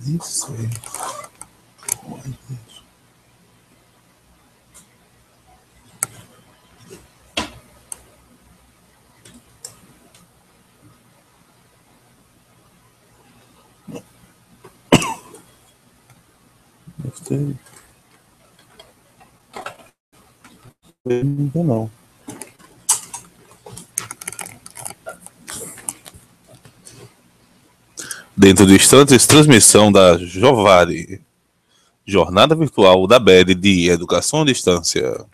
Isso aí, com Gostei. Não, não. dentro de instantes, transmissão da Jovare, Jornada Virtual da BED de Educação à Distância.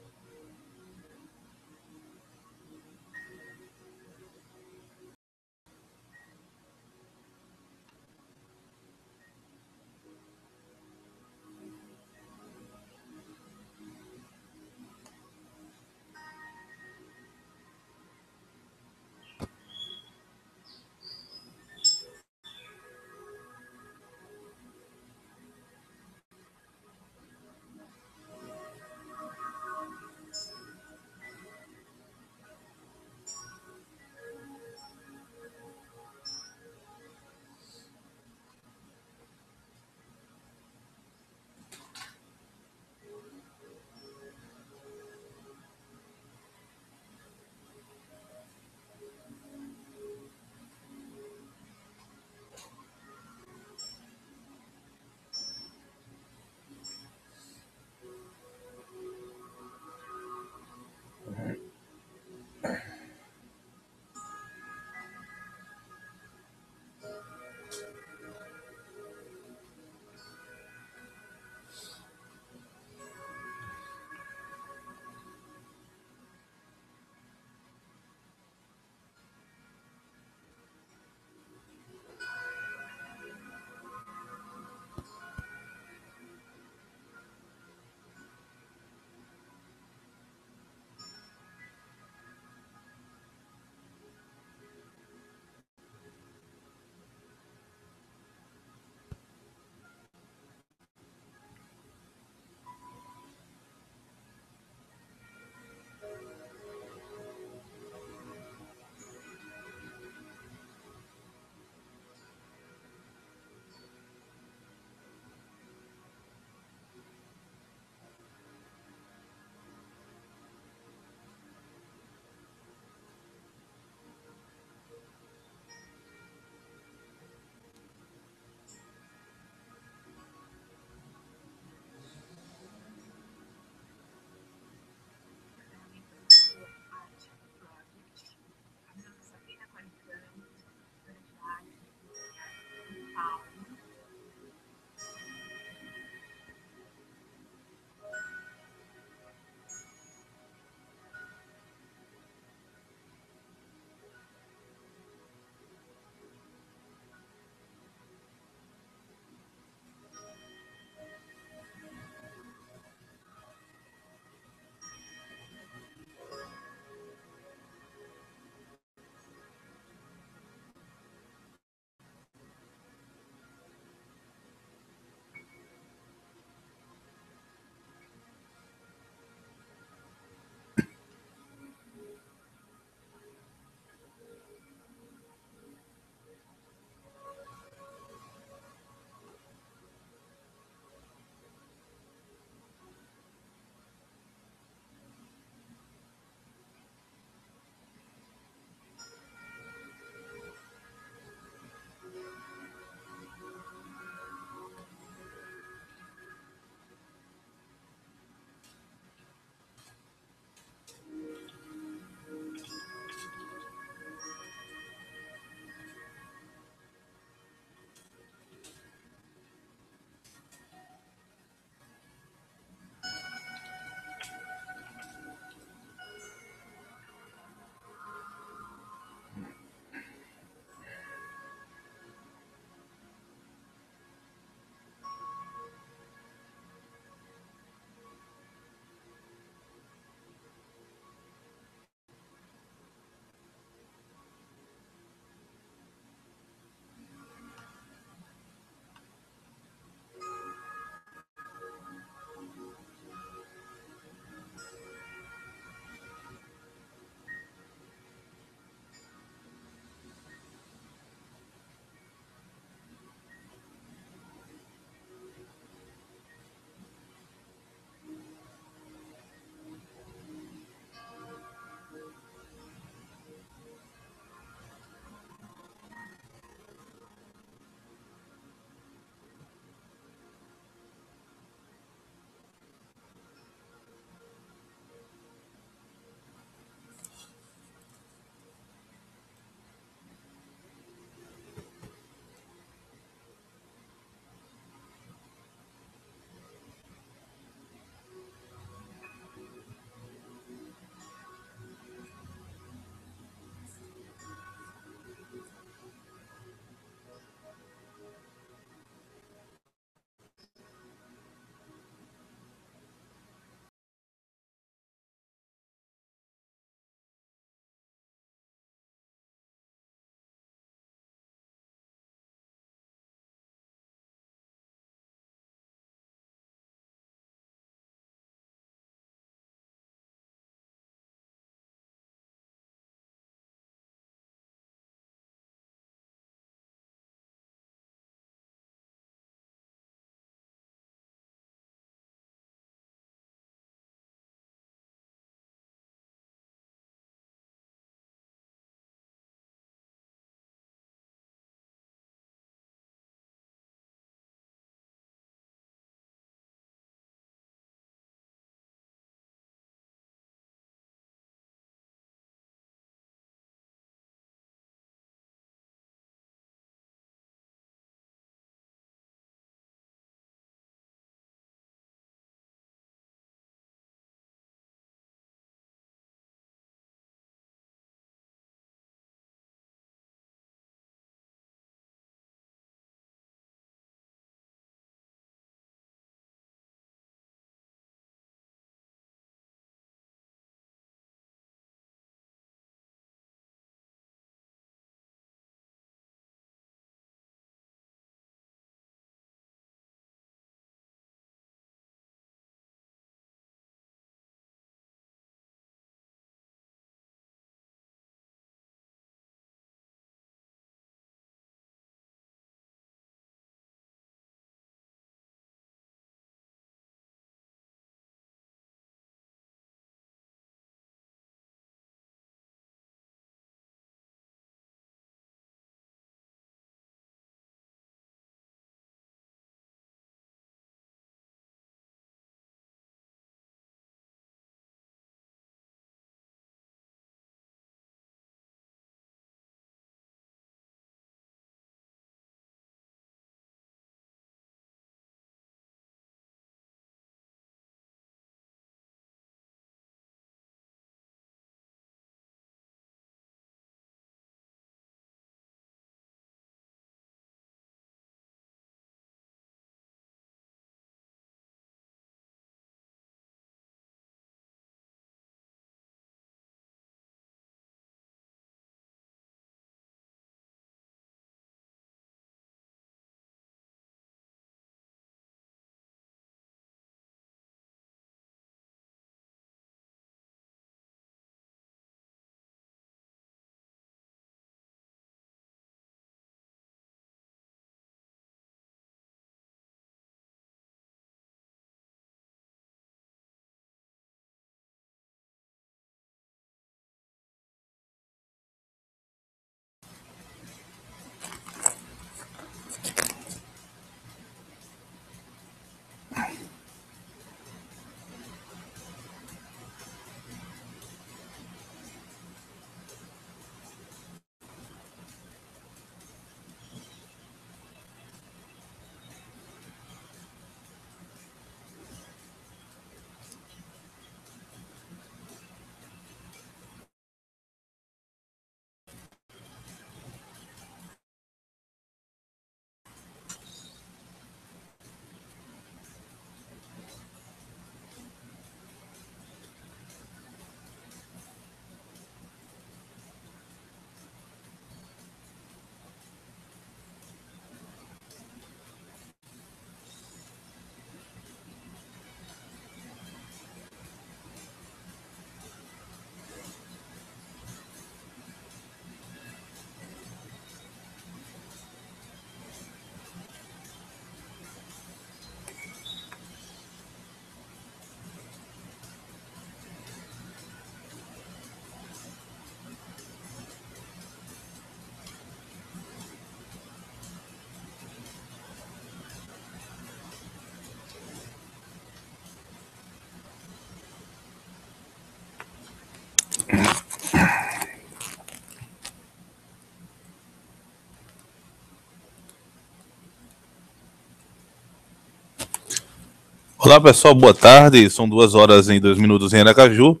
Olá pessoal, boa tarde. São duas horas e dois minutos em Aracaju.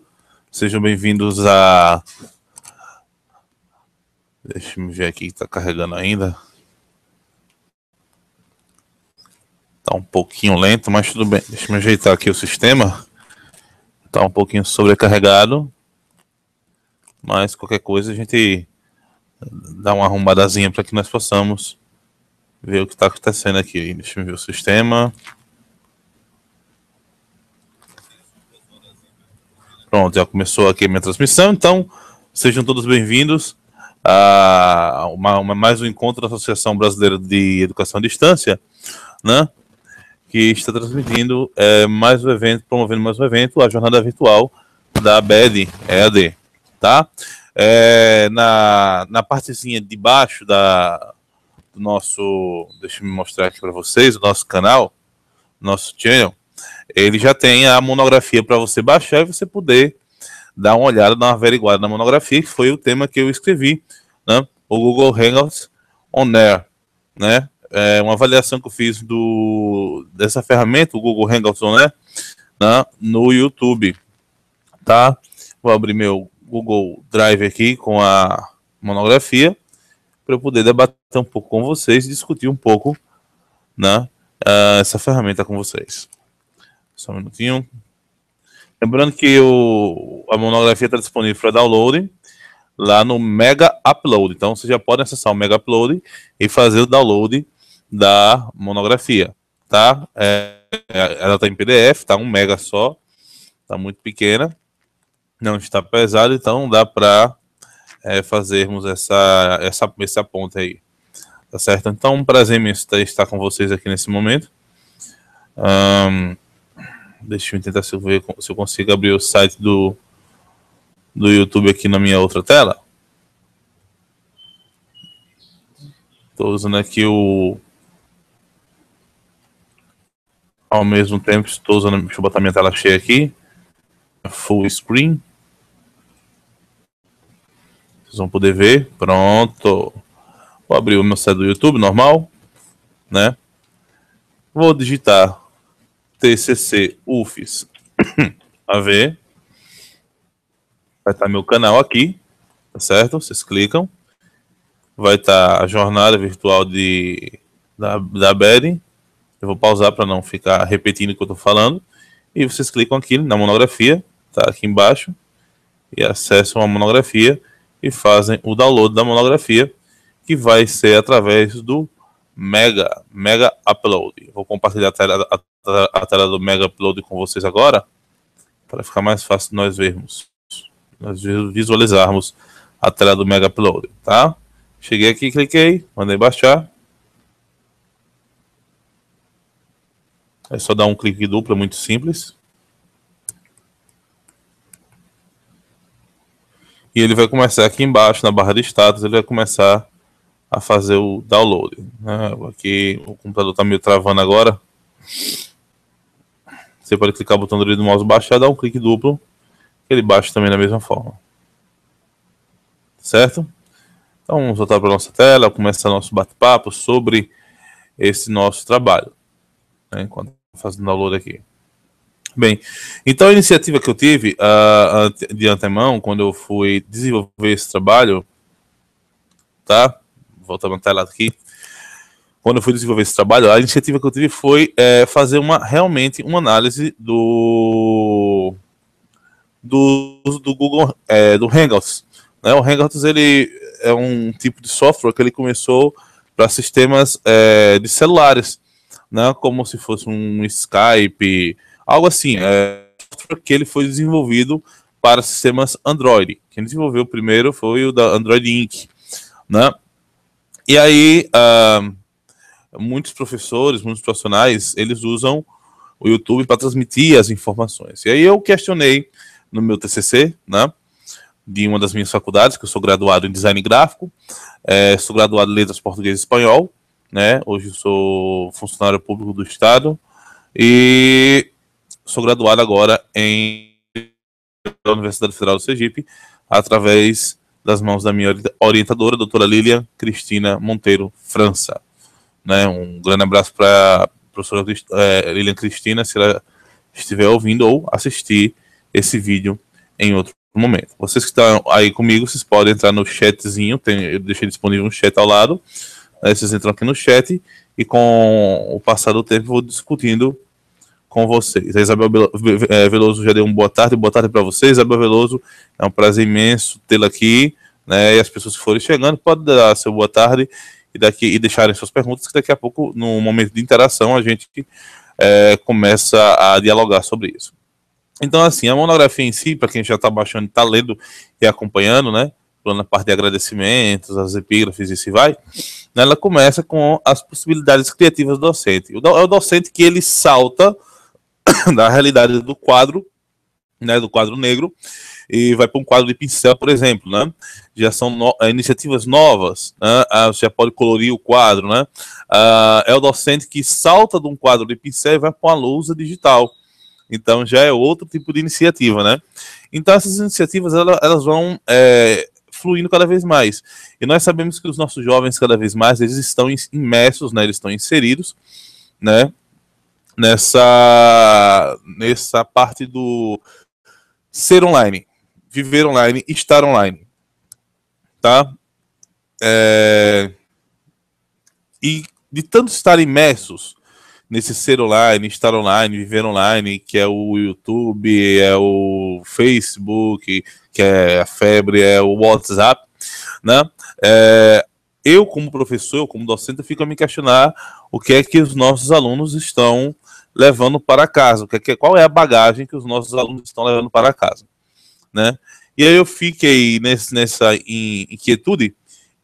Sejam bem-vindos a. Deixa eu ver aqui que tá carregando ainda. Tá um pouquinho lento, mas tudo bem. Deixa eu ajeitar aqui o sistema. Tá um pouquinho sobrecarregado. Mas qualquer coisa a gente dá uma arrumadazinha para que nós possamos ver o que está acontecendo aqui. Deixa eu ver o sistema. Pronto, já começou aqui a minha transmissão, então sejam todos bem-vindos a uma, uma, mais um encontro da Associação Brasileira de Educação à Distância, né? Que está transmitindo é, mais um evento, promovendo mais um evento, a jornada virtual da BED EAD, tá? É, na, na partezinha de baixo da, do nosso, deixa eu mostrar aqui para vocês, o nosso canal, nosso channel, ele já tem a monografia para você baixar e você poder dar uma olhada, dar uma averiguada na monografia, que foi o tema que eu escrevi, né? O Google Hangouts On Air, né? É uma avaliação que eu fiz do, dessa ferramenta, o Google Hangouts On Air, né? no YouTube, tá? Vou abrir meu Google Drive aqui com a monografia para eu poder debater um pouco com vocês, discutir um pouco né, ah, essa ferramenta com vocês. Só um minutinho. Lembrando que o, a monografia está disponível para download lá no Mega Upload. Então você já pode acessar o Mega Upload e fazer o download da monografia. Tá? É, ela está em PDF, está um mega só, tá muito pequena, não está pesada, então dá para é, fazermos essa, essa, esse ponta aí. Tá certo? Então, um prazer mesmo estar com vocês aqui nesse momento. Um, Deixa eu tentar se eu, ver, se eu consigo abrir o site do, do YouTube aqui na minha outra tela. Estou usando aqui o. Ao mesmo tempo, estou usando. Deixa eu botar minha tela cheia aqui. Full screen. Vocês vão poder ver. Pronto. Vou abrir o meu site do YouTube normal. Né? Vou digitar TCC UFIS a ver. Vai estar meu canal aqui, tá certo? Vocês clicam. Vai estar a jornada virtual de, da, da BED. Eu vou pausar para não ficar repetindo o que eu estou falando. E vocês clicam aqui na monografia, tá aqui embaixo, e acessam a monografia e fazem o download da monografia, que vai ser através do Mega, Mega Upload. Vou compartilhar a tela, a, a tela do Mega Upload com vocês agora, para ficar mais fácil nós vermos, nós visualizarmos a tela do Mega Upload, tá? Cheguei aqui, cliquei, mandei baixar. É só dar um clique duplo, é muito simples. E ele vai começar aqui embaixo, na barra de status, ele vai começar a fazer o download. Né? Aqui o computador está meio travando agora. Você pode clicar botando botão do mouse baixar, dar um clique duplo, que ele baixa também da mesma forma. Certo? Então vamos voltar para nossa tela, começar nosso bate-papo sobre esse nosso trabalho. Né? Enquanto fazendo download aqui. Bem, então a iniciativa que eu tive uh, de antemão, quando eu fui desenvolver esse trabalho, tá? Voltando a manter aqui. Quando eu fui desenvolver esse trabalho, a iniciativa que eu tive foi é, fazer uma realmente uma análise do do, do Google, é, do Hangouts. Né? O Hangouts ele é um tipo de software que ele começou para sistemas é, de celulares, né? como se fosse um Skype, algo assim. É, que ele foi desenvolvido para sistemas Android. Quem desenvolveu o primeiro foi o da Android Inc. Né? E aí, uh, muitos professores, muitos profissionais, eles usam o YouTube para transmitir as informações. E aí eu questionei no meu TCC, né, de uma das minhas faculdades, que eu sou graduado em design gráfico, é, sou graduado em letras português e espanhol, né, hoje sou funcionário público do Estado e sou graduado agora em da Universidade Federal do Sergipe, através das mãos da minha orientadora, doutora Lilian Cristina Monteiro França. Né? Um grande abraço para a professora é, Lilian Cristina, se ela estiver ouvindo ou assistir esse vídeo em outro momento. Vocês que estão aí comigo, vocês podem entrar no chatzinho, tem, eu deixei disponível um chat ao lado. Né? Vocês entram aqui no chat e com o passar do tempo vou discutindo com vocês. A Isabel eh, Veloso já deu um boa tarde, boa tarde para vocês. Isabel Veloso, é um prazer imenso tê-la aqui. Né, e as pessoas que forem chegando, podem dar seu boa tarde e, daqui, e deixarem suas perguntas, que daqui a pouco, no momento de interação, a gente é, começa a dialogar sobre isso. Então, assim, a monografia em si, para quem já está baixando, está lendo e acompanhando, né? na parte de agradecimentos, as epígrafes e se vai, ela começa com as possibilidades criativas do docente. O, é o docente que ele salta da realidade do quadro, né, do quadro negro, e vai para um quadro de pincel, por exemplo, né? Já são no, eh, iniciativas novas, né? ah, você já pode colorir o quadro, né? Ah, é o docente que salta de um quadro de pincel e vai para uma lousa digital. Então já é outro tipo de iniciativa, né? Então essas iniciativas elas, elas vão é, fluindo cada vez mais. E nós sabemos que os nossos jovens cada vez mais eles estão imersos, né? Eles estão inseridos, né? nessa, nessa parte do ser online, viver online, estar online. Tá? É... E de tanto estar imersos nesse ser online, estar online, viver online, que é o YouTube, é o Facebook, que é a febre, é o WhatsApp, né? É, eu, como professor, como docente, fico a me questionar o que é que os nossos alunos estão levando para casa, o que, é é, qual é a bagagem que os nossos alunos estão levando para casa, né? E aí eu fiquei nesse, nessa inquietude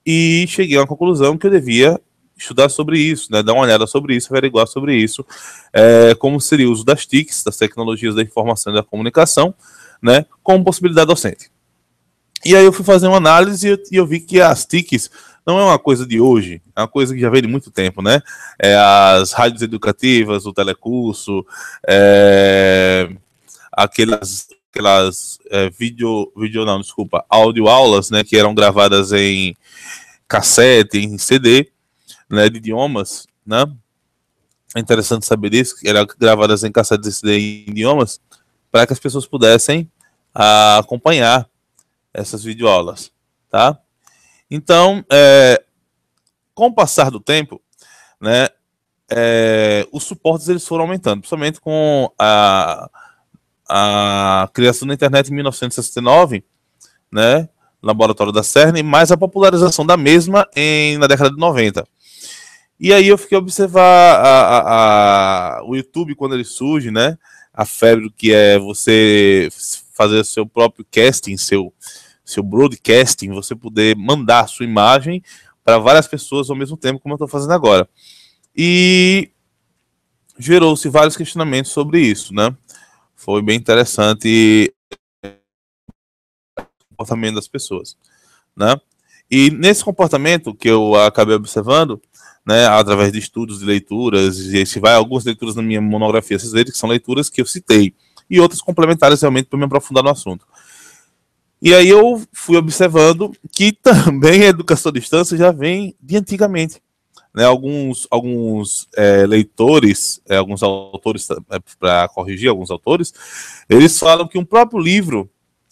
e cheguei à conclusão que eu devia estudar sobre isso, né? Dar uma olhada sobre isso, averiguar sobre isso, é, como seria o uso das TICs, das tecnologias da informação e da comunicação, né? Como possibilidade docente. E aí eu fui fazer uma análise e eu, e eu vi que as TICs não é uma coisa de hoje, é uma coisa que já vem de muito tempo, né? É, as rádios educativas, o telecurso, é, aquelas, aquelas é, vídeo, vídeo, não, desculpa, aulas, né, que eram gravadas em cassete, em CD, né, de idiomas, né? É interessante saber disso, que eram gravadas em cassete, e CD em idiomas, para que as pessoas pudessem a, acompanhar essas videoaulas, tá? Então, é, com o passar do tempo, né, é, os suportes eles foram aumentando, principalmente com a, a criação da internet em 1969, né, laboratório da CERN, mais a popularização da mesma em, na década de 90. E aí eu fiquei a observar a, a, a, o YouTube quando ele surge, né? A febre que é você fazer seu próprio casting, seu, seu broadcasting, você poder mandar sua imagem para várias pessoas ao mesmo tempo, como eu estou fazendo agora. E gerou-se vários questionamentos sobre isso, né? Foi bem interessante o comportamento das pessoas, né? E nesse comportamento que eu acabei observando, né, através de estudos de leituras, e se vai algumas leituras na minha monografia, vocês verem que são leituras que eu citei, e outras complementares realmente para me aprofundar no assunto. E aí eu fui observando que também a educação à distância já vem de antigamente. Né, alguns alguns é, leitores, é, alguns autores, é, para corrigir alguns autores, eles falam que um próprio livro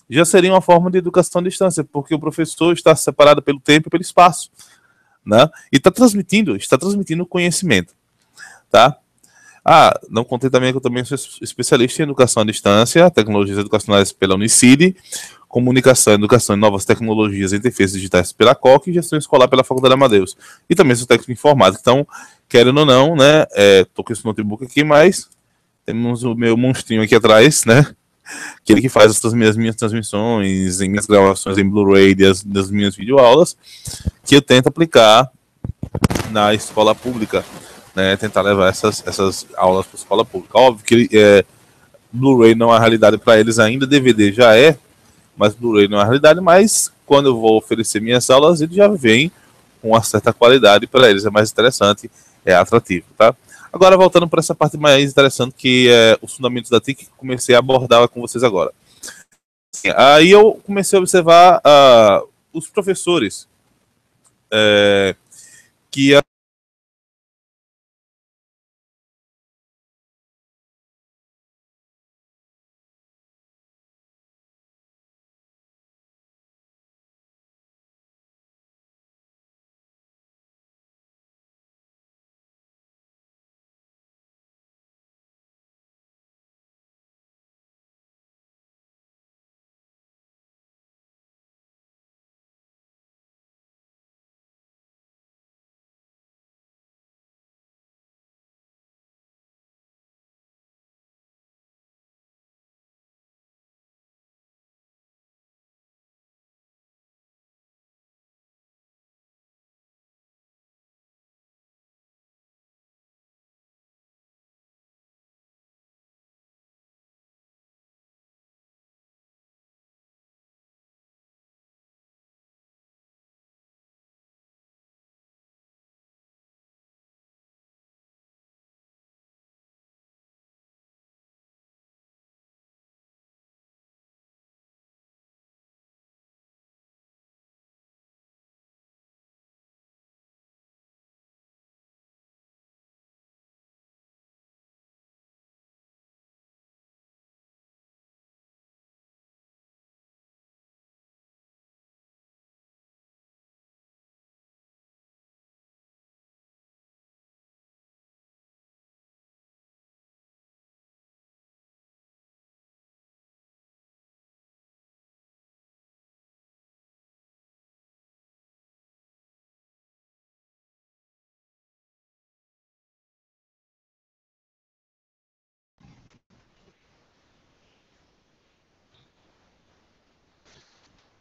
já seria uma forma de educação à distância, porque o professor está separado pelo tempo e pelo espaço, né? E está transmitindo, está transmitindo conhecimento, tá? Ah, não contei também que eu também sou especialista em educação à distância, tecnologias educacionais pela Unicid, comunicação, educação e novas tecnologias e interfaces digitais pela COC e gestão escolar pela Faculdade Amadeus. E também sou técnico informático. Então, querendo ou não, né, é, tô com esse notebook aqui, mas temos o meu monstrinho aqui atrás, né, aquele que faz as minhas, minhas transmissões, em minhas gravações em Blu-ray das, das minhas videoaulas, que eu tento aplicar na escola pública né, tentar levar essas, essas aulas para a escola pública. Óbvio que é, Blu-ray não é realidade para eles ainda, DVD já é, mas Blu-ray não é realidade, mas quando eu vou oferecer minhas aulas, ele já vem com uma certa qualidade para eles, é mais interessante, é atrativo, tá? Agora, voltando para essa parte mais interessante, que é os fundamentos da TIC, que comecei a abordar com vocês agora. Assim, aí eu comecei a observar uh, os professores é, que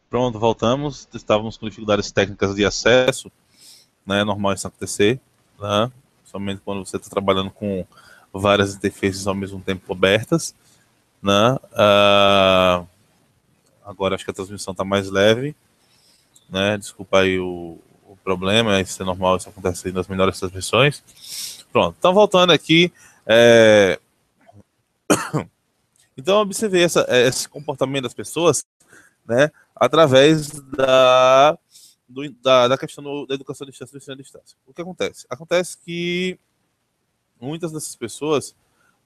Pronto, voltamos. Estávamos com dificuldades técnicas de acesso, né? Normal isso acontecer, né? Somente quando você está trabalhando com várias interfaces ao mesmo tempo abertas, né? Uh, agora acho que a transmissão está mais leve, né? Desculpa aí o, o problema, isso é normal, isso acontece nas melhores transmissões. Pronto, então voltando aqui. É... Então, observei essa, é, esse comportamento das pessoas né, através da, do, da, da, questão do, da educação à distância do ensino à distância. O que acontece? Acontece que muitas dessas pessoas,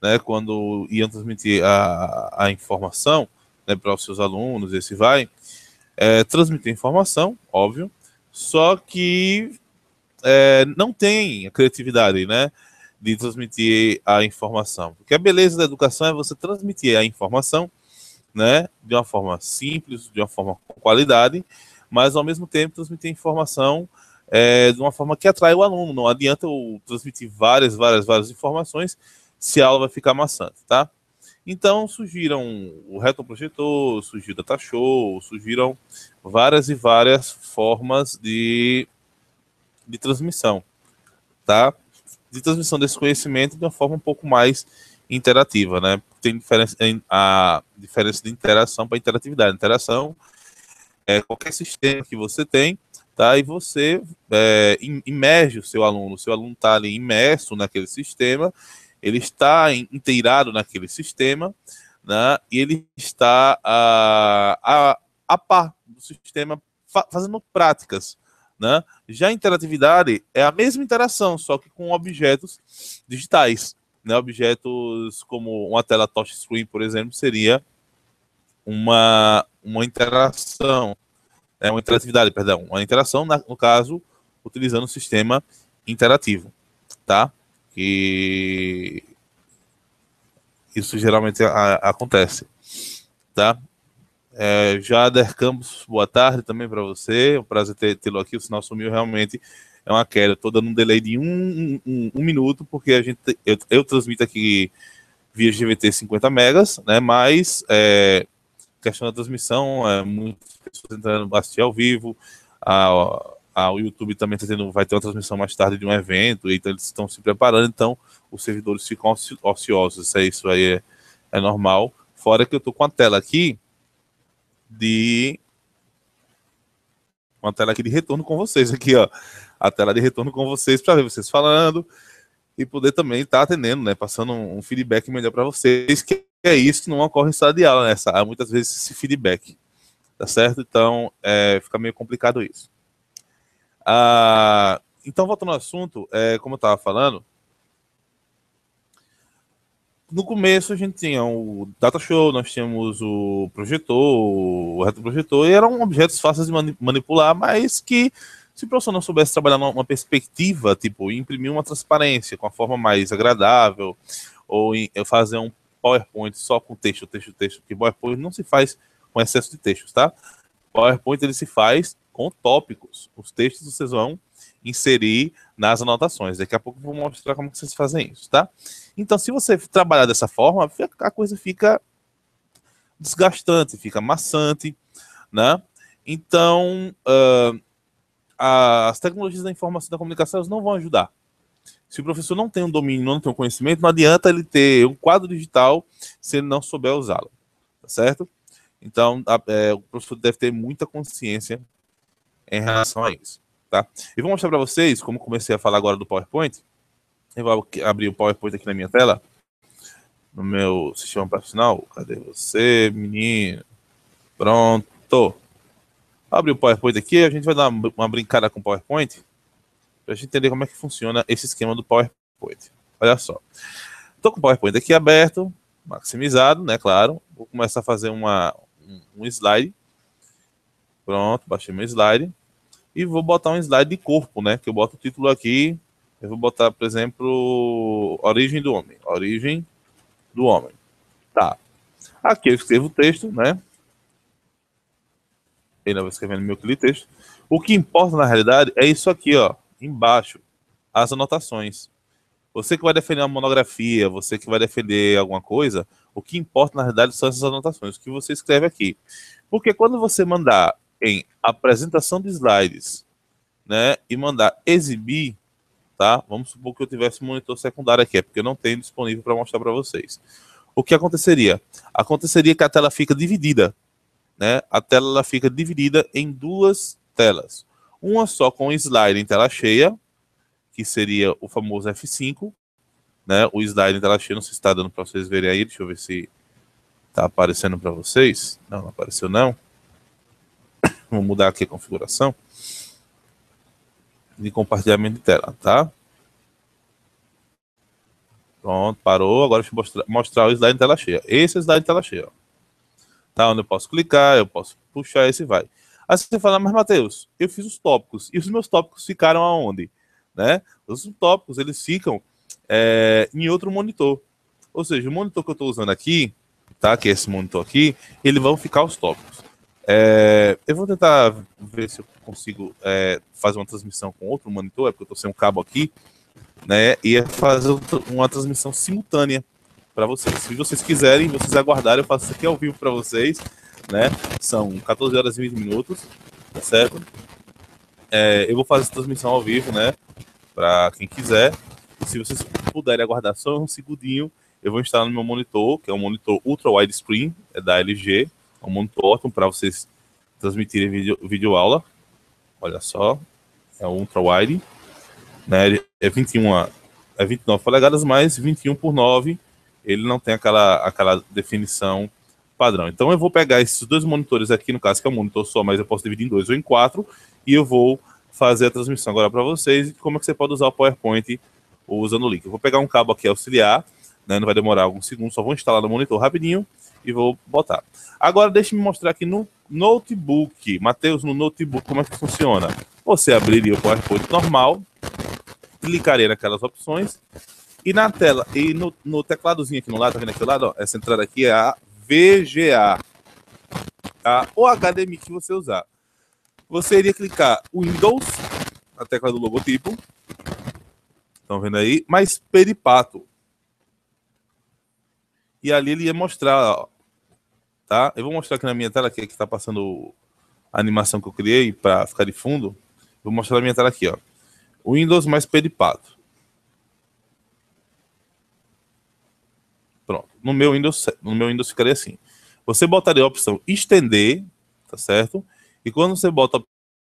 né, quando iam transmitir a, a informação né, para os seus alunos, esse assim vai, é, transmitir informação, óbvio, só que é, não tem a criatividade, né? De transmitir a informação. Porque a beleza da educação é você transmitir a informação né? De uma forma simples, de uma forma com qualidade, mas ao mesmo tempo transmitir informação é, de uma forma que atrai o aluno. Não adianta eu transmitir várias, várias, várias informações se a aula vai ficar maçante, tá? Então surgiram o retroprojetor, surgiu o data show, surgiram várias e várias formas de, de transmissão, tá? De transmissão desse conhecimento de uma forma um pouco mais interativa, né? Tem diferença, a diferença de interação para interatividade. Interação é qualquer sistema que você tem, tá? E você é, imerge o seu aluno. O seu aluno está ali imerso naquele sistema, ele está inteirado naquele sistema, né? E ele está a, a, a par do sistema fazendo práticas. Né? Já a interatividade é a mesma interação, só que com objetos digitais. Né? Objetos como uma tela touch screen, por exemplo, seria uma, uma interação, é uma interatividade, perdão, uma interação, no caso, utilizando o sistema interativo, tá? E isso geralmente a, acontece, tá? É, Jader Campos, boa tarde também para você, é um prazer tê-lo aqui, o sinal sumiu realmente, é uma queda. Estou dando um delay de um, um, um, minuto, porque a gente, eu, eu transmito aqui via GVT 50 megas, né? Mas é, questão da transmissão, é, muitas pessoas entrando assistir ao vivo, a, a, o YouTube também tá tendo, vai ter uma transmissão mais tarde de um evento, então eles estão se preparando, então os servidores ficam ociosos, isso aí, isso aí é, é normal. Fora que eu tô com a tela aqui de uma tela aqui de retorno com vocês aqui, ó a tela de retorno com vocês para ver vocês falando e poder também estar tá atendendo, né? Passando um, feedback melhor para vocês, que é isso que não ocorre em sala de aula, né? Há muitas vezes esse feedback, tá certo? Então, é, fica meio complicado isso. Ah, então, voltando ao assunto, é, como eu estava falando, no começo a gente tinha o data show, nós tínhamos o projetor, o retroprojetor, e eram objetos fáceis de manipular, mas que se o não soubesse trabalhar numa perspectiva, tipo, imprimir uma transparência com a forma mais agradável, ou fazer um PowerPoint só com texto, texto, texto, porque PowerPoint não se faz com excesso de textos, tá? PowerPoint ele se faz com tópicos. Os textos vocês vão inserir nas anotações. Daqui a pouco eu vou mostrar como vocês fazem isso, tá? Então, se você trabalhar dessa forma, a coisa fica desgastante, fica maçante, né? Então, uh, as tecnologias da informação e da comunicação elas não vão ajudar. Se o professor não tem um domínio, não tem um conhecimento, não adianta ele ter um quadro digital se ele não souber usá-lo, tá certo? Então, a, é, o professor deve ter muita consciência em relação a isso, tá? E vou mostrar para vocês, como comecei a falar agora do PowerPoint, eu vou abrir o PowerPoint aqui na minha tela, no meu sistema profissional. Cadê você, menino? Pronto. Abre o PowerPoint aqui, a gente vai dar uma brincada com o PowerPoint para a gente entender como é que funciona esse esquema do PowerPoint. Olha só. Estou com o PowerPoint aqui aberto, maximizado, né, claro. Vou começar a fazer uma, um, um slide. Pronto, baixei meu slide. E vou botar um slide de corpo, né, que eu boto o título aqui. Eu vou botar, por exemplo, Origem do Homem. Origem do Homem. Tá. Aqui eu escrevo o texto, né, ele vai escrevendo meu clipe texto. O que importa na realidade é isso aqui, ó, embaixo, as anotações. Você que vai defender uma monografia, você que vai defender alguma coisa, o que importa na realidade são essas anotações, o que você escreve aqui. Porque quando você mandar em apresentação de slides, né, e mandar exibir, tá? Vamos supor que eu tivesse monitor secundário aqui, é porque eu não tenho disponível para mostrar para vocês. O que aconteceria? Aconteceria que a tela fica dividida né, a tela ela fica dividida em duas telas. Uma só com o slide em tela cheia, que seria o famoso F5. Né, o slide em tela cheia, não sei se está dando para vocês verem aí, deixa eu ver se está aparecendo para vocês. Não, não apareceu não. Vou mudar aqui a configuração de compartilhamento de tela, tá? Pronto, parou. Agora deixa eu mostrar, mostrar o slide em tela cheia. Esse é o slide em tela cheia. Ó tá? Onde eu posso clicar, eu posso puxar esse vai. Aí você fala, mas Matheus, eu fiz os tópicos, e os meus tópicos ficaram aonde? Né? Os tópicos, eles ficam é, em outro monitor. Ou seja, o monitor que eu estou usando aqui, tá? Que é esse monitor aqui, ele vão ficar os tópicos. É, eu vou tentar ver se eu consigo é, fazer uma transmissão com outro monitor, é porque eu estou sem um cabo aqui, né? E é fazer uma transmissão simultânea para vocês. Se vocês quiserem, vocês aguardarem, eu faço isso aqui ao vivo para vocês, né? São 14 horas e 20 minutos, tá certo? É, eu vou fazer essa transmissão ao vivo, né? Para quem quiser. E se vocês puderem aguardar só um segundinho, eu vou instalar no meu monitor, que é um monitor ultra widescreen, é da LG, é um monitor ótimo para vocês transmitirem vídeo, vídeo aula. Olha só, é um ultra wide, né? É 21 é 29 polegadas mais 21 por 9 ele não tem aquela, aquela definição padrão. Então eu vou pegar esses dois monitores aqui, no caso que é um monitor só, mas eu posso dividir em dois ou em quatro, e eu vou fazer a transmissão agora para vocês e como é que você pode usar o PowerPoint usando o link. Eu vou pegar um cabo aqui auxiliar, né, não vai demorar alguns segundos, só vou instalar no monitor rapidinho e vou botar. Agora deixe-me mostrar aqui no notebook, Matheus, no notebook, como é que funciona. Você abriria o PowerPoint normal, clicaria naquelas opções e na tela, e no, no tecladozinho aqui no lado, tá vendo aqui do lado? Ó, essa entrada aqui é a VGA. Tá? Ou HDMI que você usar. Você iria clicar Windows, na tecla do logotipo. Estão vendo aí? Mais peripato. E ali ele ia mostrar, ó, tá? Eu vou mostrar aqui na minha tela, que é que tá passando a animação que eu criei para ficar de fundo. Vou mostrar na minha tela aqui, ó. Windows mais peripato. no meu Windows, no meu Windows ficaria assim. Você botaria a opção estender, tá certo? E quando você bota a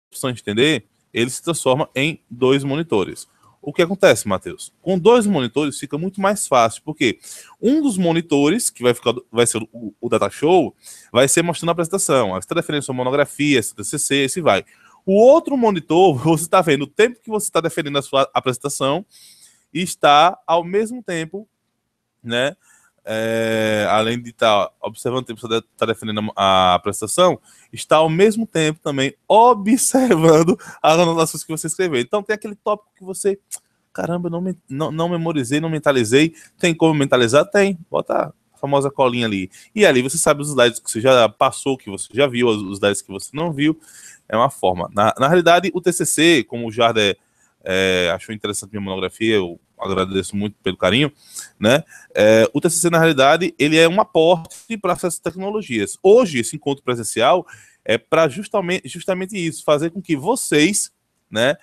opção estender, ele se transforma em dois monitores. O que acontece, Matheus? Com dois monitores fica muito mais fácil, porque um dos monitores, que vai, ficar, vai ser o, o Data Show, vai ser mostrando a apresentação, as referências à monografia, TCC, esse vai. O outro monitor, você está vendo o tempo que você está defendendo a sua apresentação está, ao mesmo tempo, né, é, além de estar tá observando o tempo, está defendendo a prestação, está ao mesmo tempo também observando as anotações que você escreveu. Então tem aquele tópico que você, caramba, não, me, não, não memorizei, não mentalizei. Tem como mentalizar? Tem. Bota a famosa colinha ali. E ali você sabe os slides que você já passou, que você já viu, os slides que você não viu. É uma forma. Na, na realidade, o TCC, como o Jardim é, é, achou interessante minha monografia, eu agradeço muito pelo carinho, né? É, o TCC, na realidade, ele é um aporte para essas tecnologias. Hoje, esse encontro presencial é para justamente, justamente isso, fazer com que vocês, né,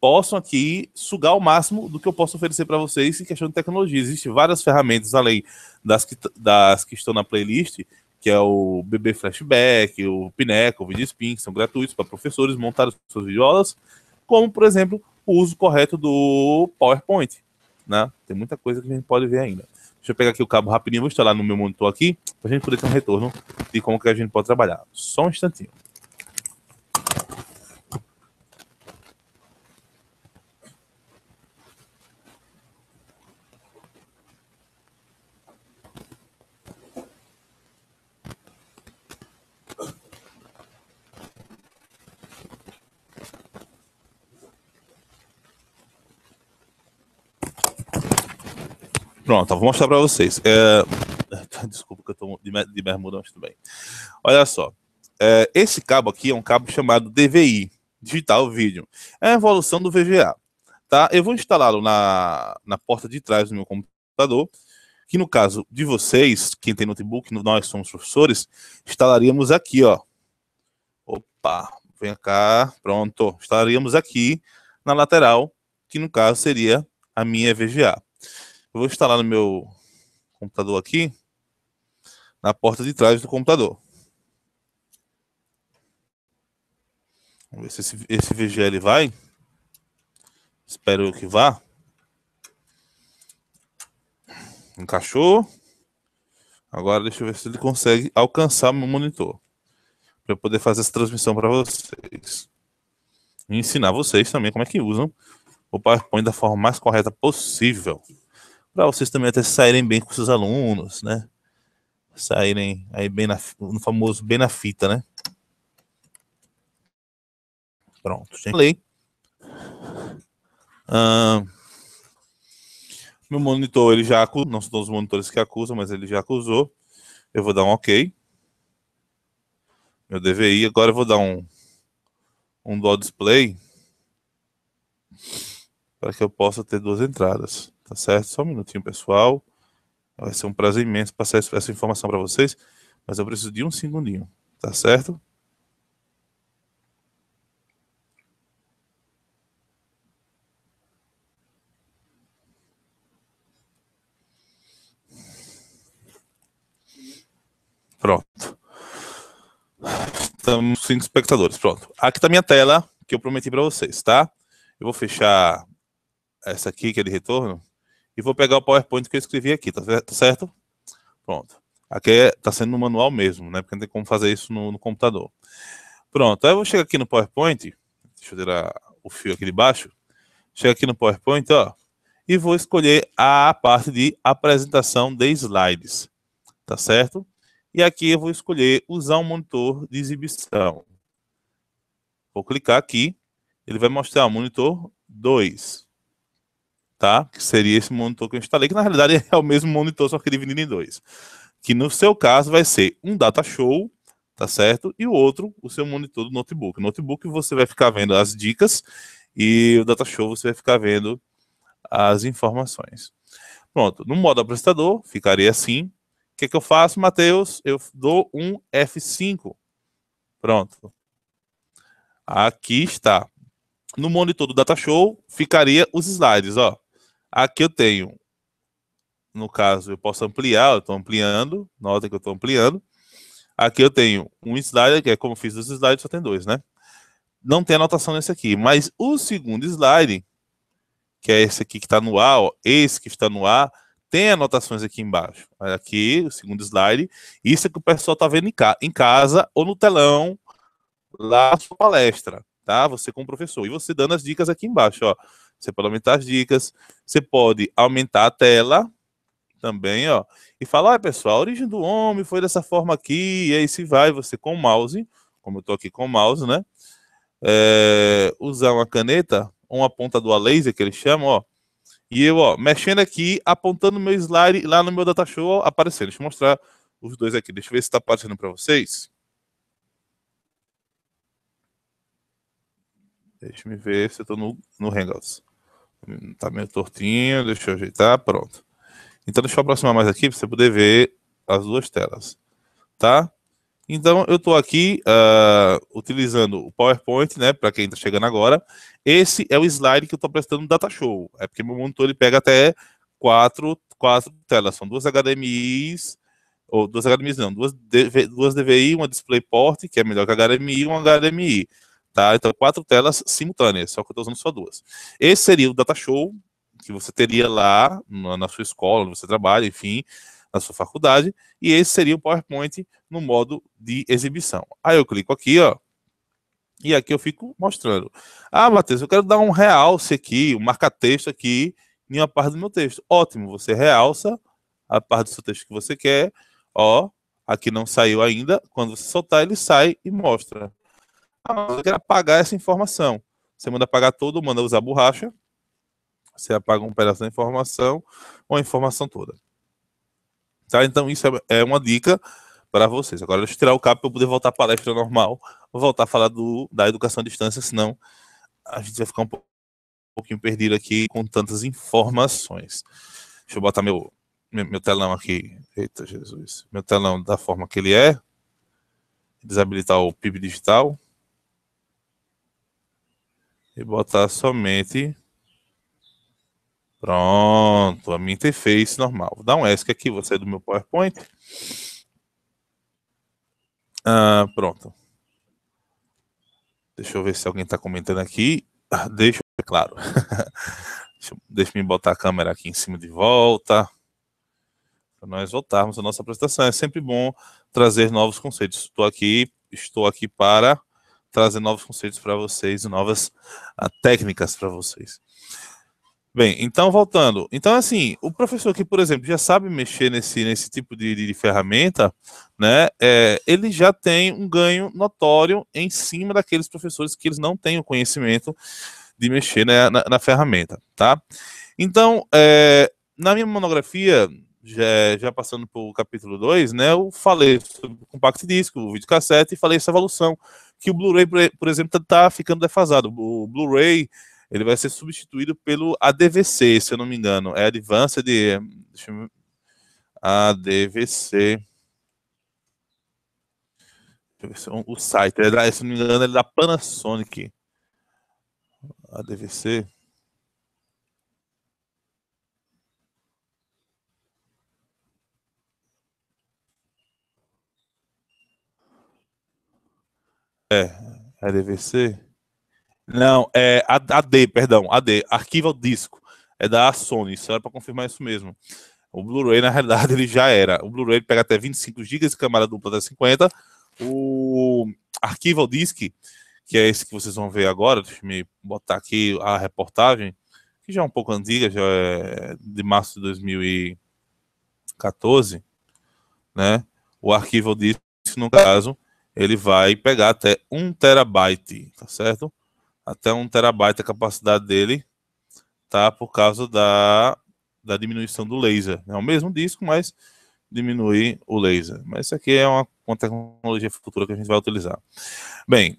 possam aqui sugar o máximo do que eu posso oferecer para vocês em questão de tecnologia. Existem várias ferramentas, além das que, das que estão na playlist, que é o BB Flashback, o Pineco, o Videospin, que são gratuitos para professores montar suas videoaulas, como, por exemplo, o uso correto do PowerPoint né? Tem muita coisa que a gente pode ver ainda. Deixa eu pegar aqui o cabo rapidinho, vou instalar no meu monitor aqui, para a gente poder ter um retorno de como que a gente pode trabalhar. Só um instantinho. Pronto, vou mostrar para vocês. É... Desculpa que eu tô de, de bermuda, mas tudo bem. Olha só. É, esse cabo aqui é um cabo chamado DVI, Digital Video. É a evolução do VGA. Tá? Eu vou instalá-lo na, na porta de trás do meu computador, que no caso de vocês, quem tem notebook, nós somos professores, instalaríamos aqui, ó. Opa, vem cá, pronto. Instalaríamos aqui na lateral, que no caso seria a minha VGA. Eu vou instalar no meu computador aqui, na porta de trás do computador. Vamos ver se esse, esse VGL vai. Espero que vá. Encaixou. Agora deixa eu ver se ele consegue alcançar meu monitor. Para eu poder fazer essa transmissão para vocês. E ensinar vocês também como é que usam o PowerPoint da forma mais correta possível para vocês também até saírem bem com seus alunos, né? Saírem aí bem na, no famoso bem na fita, né? Pronto, já falei. Ah, meu monitor, ele já acusou, não são todos os monitores que acusam, mas ele já acusou. Eu vou dar um OK. Meu DVI, agora eu vou dar um um dual display para que eu possa ter duas entradas tá certo? Só um minutinho, pessoal. Vai ser um prazer imenso passar essa informação para vocês, mas eu preciso de um segundinho, tá certo? Pronto. Estamos cinco espectadores. Pronto. Aqui está minha tela que eu prometi para vocês, tá? Eu vou fechar essa aqui que é de retorno e vou pegar o PowerPoint que eu escrevi aqui, tá, tá certo? Pronto. Aqui está é, sendo no manual mesmo, né? Porque não tem como fazer isso no, no computador. Pronto, aí eu vou chegar aqui no PowerPoint, deixa eu tirar o fio aqui de baixo, chego aqui no PowerPoint, ó, e vou escolher a parte de apresentação de slides, tá certo? E aqui eu vou escolher usar um monitor de exibição. Vou clicar aqui, ele vai mostrar o monitor 2 tá? Que seria esse monitor que eu instalei, que na realidade é o mesmo monitor, só que dividido em dois. Que no seu caso vai ser um data show, tá certo? E o outro, o seu monitor do notebook. notebook você vai ficar vendo as dicas e o data show você vai ficar vendo as informações. Pronto, no modo apresentador ficaria assim. O que, é que eu faço, Matheus? Eu dou um F5. Pronto. Aqui está. No monitor do data show ficariam os slides, ó. Aqui eu tenho, no caso, eu posso ampliar, eu estou ampliando, nota que eu estou ampliando. Aqui eu tenho um slide que é como fiz dos slides, só tem dois, né? Não tem anotação nesse aqui, mas o segundo slide, que é esse aqui que está no ar, ó, esse que está no A, tem anotações aqui embaixo. Aqui, o segundo slide. Isso é que o pessoal está vendo em, ca em casa ou no telão, lá na sua palestra, tá? Você como professor. E você dando as dicas aqui embaixo, ó. Você pode aumentar as dicas, você pode aumentar a tela também, ó. E falar, ah, pessoal, a origem do homem foi dessa forma aqui, e aí se vai você com o mouse, como eu tô aqui com o mouse, né? É, usar uma caneta, uma ponta do laser que eles chamam, ó. E eu, ó, mexendo aqui, apontando meu slide lá no meu data show, ó, aparecendo. Deixa eu mostrar os dois aqui. Deixa eu ver se tá aparecendo para vocês. Deixa eu ver se eu tô no, no Hangouts tá meio tortinho, deixa eu ajeitar, pronto. Então deixa eu aproximar mais aqui para você poder ver as duas telas, tá? Então eu estou aqui uh, utilizando o PowerPoint, né? Para quem está chegando agora, esse é o slide que eu estou prestando no Data Show. É porque meu monitor ele pega até quatro, quatro telas, são duas HDMI's ou duas HDMI's não, duas, duas DVI, uma DisplayPort que é melhor que a HDMI, e uma HDMI. Tá? Então, quatro telas simultâneas, só que eu estou usando só duas. Esse seria o data show que você teria lá na, na sua escola, onde você trabalha, enfim, na sua faculdade, e esse seria o PowerPoint no modo de exibição. Aí eu clico aqui, ó, e aqui eu fico mostrando. Ah, Matheus, eu quero dar um realce aqui, um marca-texto aqui em uma parte do meu texto. Ótimo, você realça a parte do seu texto que você quer, ó, aqui não saiu ainda, quando você soltar ele sai e mostra. Ah, mas eu quero apagar essa informação. Você manda apagar tudo, manda usar borracha. Você apaga um pedaço da informação ou a informação toda. Tá? Então, isso é, é uma dica para vocês. Agora, deixa eu tirar o cabo para eu poder voltar para a palestra normal, voltar a falar do, da educação à distância, senão a gente vai ficar um pouquinho perdido aqui com tantas informações. Deixa eu botar meu, meu, meu telão aqui. Eita, Jesus. Meu telão da forma que ele é. Desabilitar o PIB digital e botar somente. Pronto, a minha interface normal. Vou dar um ESC aqui, vou sair é do meu PowerPoint. Ah, pronto. Deixa eu ver se alguém está comentando aqui. Ah, deixa eu claro. deixa, deixa eu botar a câmera aqui em cima de volta. Para nós voltarmos à nossa apresentação. É sempre bom trazer novos conceitos. Estou aqui, estou aqui para trazer novos conceitos para vocês, e novas ah, técnicas para vocês. Bem, então voltando. Então, assim, o professor que, por exemplo, já sabe mexer nesse, nesse tipo de, de, de ferramenta, né, é, ele já tem um ganho notório em cima daqueles professores que eles não têm o conhecimento de mexer né, na, na, ferramenta, tá? Então, é, na minha monografia, já, já passando para o capítulo 2, né, eu falei sobre o compact disco, o cassete e falei essa evolução que o Blu-ray, por exemplo, está ficando defasado. O Blu-ray ele vai ser substituído pelo ADVC, se eu não me engano. É Advanced é, de ADVC. É o site, é da, se não me engano, é da Panasonic. ADVC. É, RDVC. Não, é AD, perdão, AD, arquivo ao disco. É da Sony, só era para confirmar isso mesmo. O Blu-ray, na realidade, ele já era. O Blu-ray pega até 25 GB de câmera dupla até 50. O arquivo ao disco, que é esse que vocês vão ver agora, deixa eu botar aqui a reportagem, que já é um pouco antiga, já é de março de 2014, né? O arquivo ao disco, no caso, ele vai pegar até 1 terabyte, tá certo? Até 1 terabyte a capacidade dele, tá? Por causa da, da diminuição do laser. É o mesmo disco, mas diminui o laser. Mas isso aqui é uma, uma tecnologia futura que a gente vai utilizar. Bem,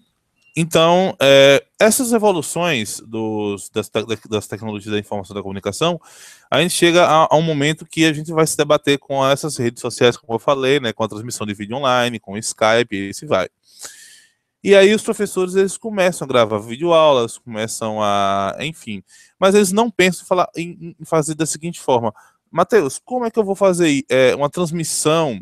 então, é, essas evoluções dos, das, das, tecnologias da informação e da comunicação, a gente chega a, a, um momento que a gente vai se debater com essas redes sociais, como eu falei, né, com a transmissão de vídeo online, com Skype, e se assim vai. E aí os professores, eles começam a gravar videoaulas, começam a... enfim. Mas eles não pensam falar, em, em fazer da seguinte forma, Mateus, como é que eu vou fazer é, uma transmissão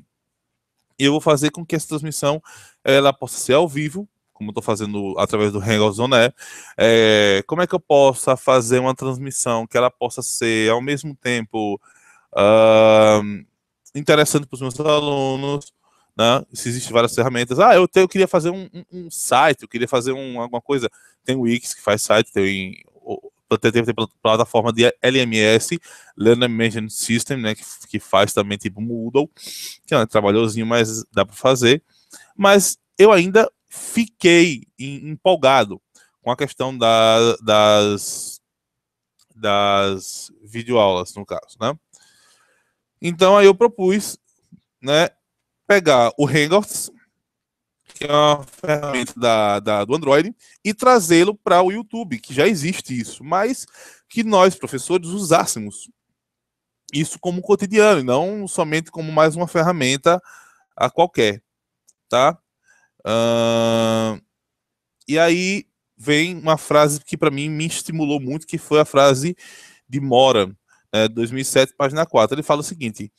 e eu vou fazer com que essa transmissão ela possa ser ao vivo, como eu estou fazendo através do Hangout né? é, como é que eu possa fazer uma transmissão que ela possa ser ao mesmo tempo uh, interessante para os meus alunos, né? Se existem várias ferramentas. Ah, eu, te, eu queria fazer um, um, um, site, eu queria fazer um, alguma coisa. Tem o Wix que faz site, tem tem, tem, tem plataforma de LMS, Learning Management System, né, que, que faz também tipo Moodle, que é um trabalhosinho, mas dá para fazer. Mas eu ainda fiquei empolgado com a questão da, das, das videoaulas, no caso, né? Então aí eu propus, né, pegar o Hangouts, que é uma ferramenta da, da do Android, e trazê-lo para o YouTube, que já existe isso, mas que nós, professores, usássemos isso como cotidiano, e não somente como mais uma ferramenta a qualquer, tá? Uh, e aí vem uma frase que para mim me estimulou muito, que foi a frase de Mora, 2007, né, página 4. Ele fala o seguinte,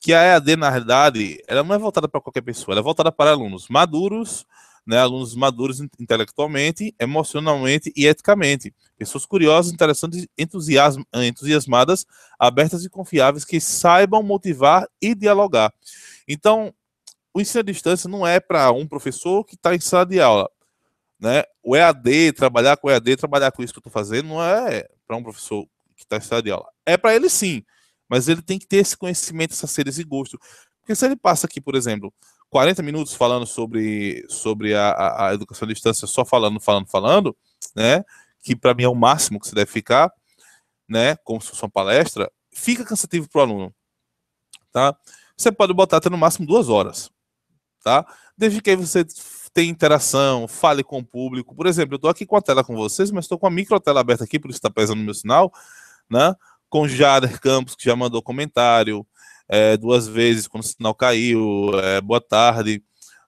que a EAD, na realidade, ela não é voltada para qualquer pessoa, ela é voltada para alunos maduros, né, alunos maduros intelectualmente, emocionalmente e eticamente. Pessoas curiosas, interessantes, entusiasm entusiasmadas, abertas e confiáveis, que saibam motivar e dialogar. Então, o ensino à distância não é para um professor que está em sala de aula. Né? O EAD, trabalhar com o EAD, trabalhar com isso que eu estou fazendo, não é para um professor que está em sala de aula. É para ele sim, mas ele tem que ter esse conhecimento, essa sede e gosto. Porque se ele passa aqui, por exemplo, 40 minutos falando sobre, sobre a, a, a educação à distância, só falando, falando, falando, né? que para mim é o máximo que se deve ficar, né? como se fosse uma palestra, fica cansativo para o aluno. Tá? Você pode botar até no máximo duas horas tá? Desde que aí você tenha interação, fale com o público. Por exemplo, eu estou aqui com a tela com vocês, mas estou com a micro tela aberta aqui, por isso está pesando o meu sinal, né? Com Jader Campos, que já mandou comentário é, duas vezes quando o sinal caiu, é, boa tarde,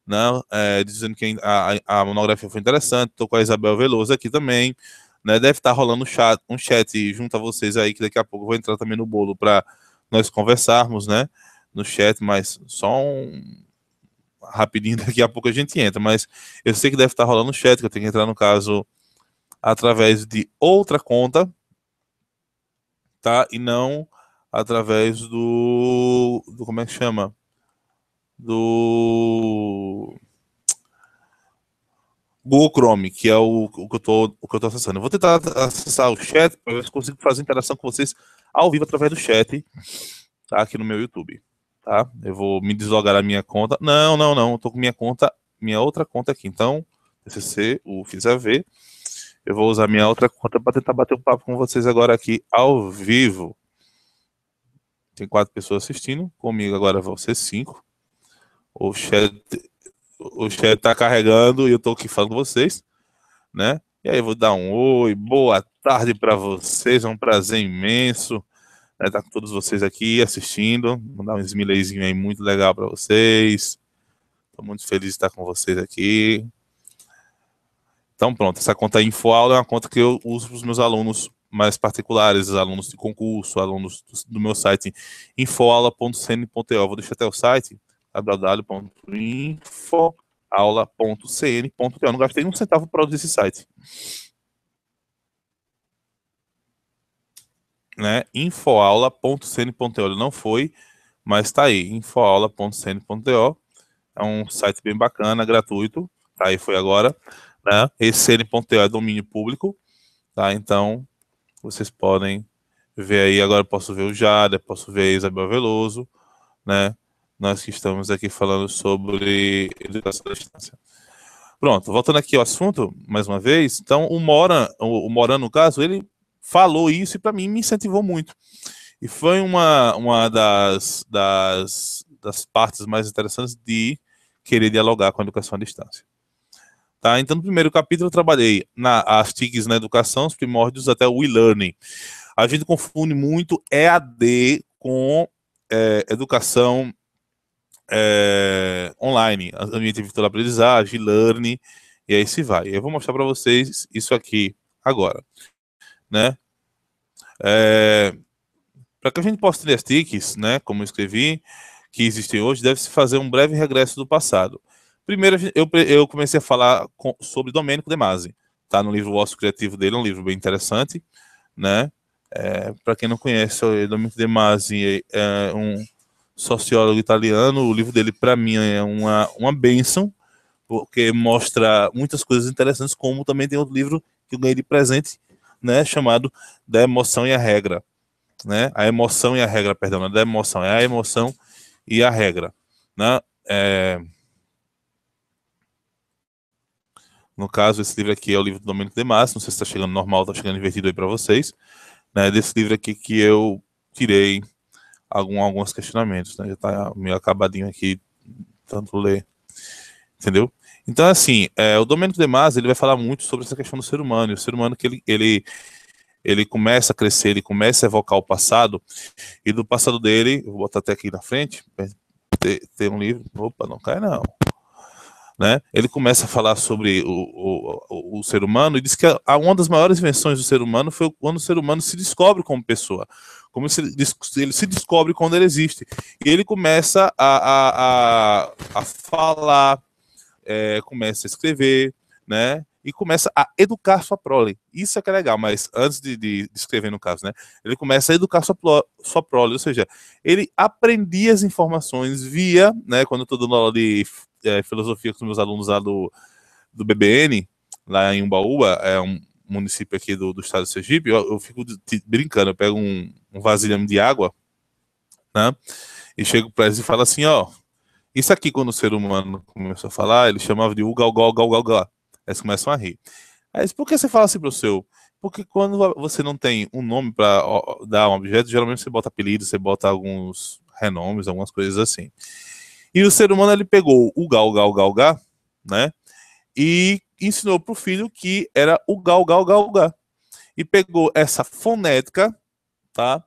né? É, dizendo que a, a, monografia foi interessante. Estou com a Isabel Veloso aqui também. Né, deve estar tá rolando um chat, um chat junto a vocês aí, que daqui a pouco eu vou entrar também no bolo para nós conversarmos, né? No chat, mas só um, rapidinho, daqui a pouco a gente entra, mas eu sei que deve estar rolando o chat, que eu tenho que entrar no caso através de outra conta, tá? E não através do, do como é que chama? Do Google Chrome, que é o, o que eu tô o que eu tô acessando. Eu vou tentar acessar o chat para ver se consigo fazer interação com vocês ao vivo através do chat, tá? Aqui no meu YouTube tá? Eu vou me deslogar da minha conta. Não, não, não, eu tô com minha conta, minha outra conta aqui. Então, TCC, o Fiz a ver. Eu vou usar minha outra conta para tentar bater um papo com vocês agora aqui ao vivo. Tem quatro pessoas assistindo. Comigo agora vão ser cinco. O chat, o chat tá carregando e eu tô aqui falando com vocês, né? E aí eu vou dar um oi, boa tarde para vocês. É um prazer imenso está né, tá com todos vocês aqui assistindo, mandar um smileizinho aí muito legal para vocês. Estou muito feliz de estar com vocês aqui. Então pronto, essa conta InfoAula é uma conta que eu uso para os meus alunos mais particulares, alunos de concurso, alunos do, meu site infoaula.cn.eu. Vou deixar até o site www.infoaula.cn.eu. Não gastei um centavo para produzir esse site. né? infoaula.cn.to. Não foi, mas está aí, Infoaula.cn.eu. É um site bem bacana, gratuito, tá aí, foi agora. Né? Esse cn.to é domínio público, tá? Então, vocês podem ver aí, agora posso ver o Jada, posso ver a Isabel Veloso, né? Nós que estamos aqui falando sobre educação à distância. Pronto, voltando aqui ao assunto, mais uma vez, então o Moran, o, o Moran, no caso, ele falou isso e para mim me incentivou muito. E foi uma, uma das, das, das partes mais interessantes de querer dialogar com a educação à distância. Tá? Então, no primeiro capítulo, eu trabalhei na, as TICs na educação, os primórdios até o e-learning. A gente confunde muito EAD com é, educação é, online, ambiente virtual aprendizagem, e-learning, e aí se vai. Eu vou mostrar para vocês isso aqui agora né? É, para que a gente possa ter as TICs, né, como eu escrevi, que existem hoje, deve-se fazer um breve regresso do passado. Primeiro, eu, eu comecei a falar com, sobre Domênico De Masi, tá? No livro O Osso Criativo dele, é um livro bem interessante, né? É, para quem não conhece, o Domenico De Masi é, é um sociólogo italiano. O livro dele, para mim, é uma, uma benção, porque mostra muitas coisas interessantes, como também tem outro livro que eu ganhei de presente, né, chamado da emoção e a regra, né? A emoção e a regra, perdão, não é da emoção, é a emoção e a regra, né? É... No caso, esse livro aqui é o livro do Domínio de Massa, não sei se está chegando normal, está chegando invertido aí para vocês, né? É desse livro aqui que eu tirei algum, alguns questionamentos, né? Já está meio acabadinho aqui, tanto ler, entendeu? Então, assim, é, o Domênico De Masi, ele vai falar muito sobre essa questão do ser humano, e o ser humano que ele, ele, ele começa a crescer, ele começa a evocar o passado, e do passado dele, vou botar até aqui na frente, tem, é, tem um livro, opa, não cai não, né? Ele começa a falar sobre o, o, o, ser humano e diz que a, uma das maiores invenções do ser humano foi quando o ser humano se descobre como pessoa, como se, ele se descobre quando ele existe. E ele começa a, a, a, a falar, é, começa a escrever, né? E começa a educar sua prole. Isso é que é legal, mas antes de, de, de escrever, no caso, né? Ele começa a educar sua, pro, sua prole, ou seja, ele aprendia as informações via, né? Quando eu estou dando aula de é, filosofia com os meus alunos lá do, do BBN, lá em Umbaúba, é um município aqui do, do estado do Sergipe, eu, eu fico brincando, eu pego um, um vasilhame de água, né? E chego para eles e falo assim, ó, isso aqui, quando o ser humano começou a falar, ele chamava de ugal, gal, gal, gal, Aí Eles começam a rir. Aí, por que você fala assim pro seu? Porque quando você não tem um nome para dar um objeto, geralmente você bota apelido, você bota alguns renomes, algumas coisas assim. E o ser humano ele pegou o gal, gal, gal, gal, né? E ensinou pro filho que era o gal, gal, gal, E pegou essa fonética, tá?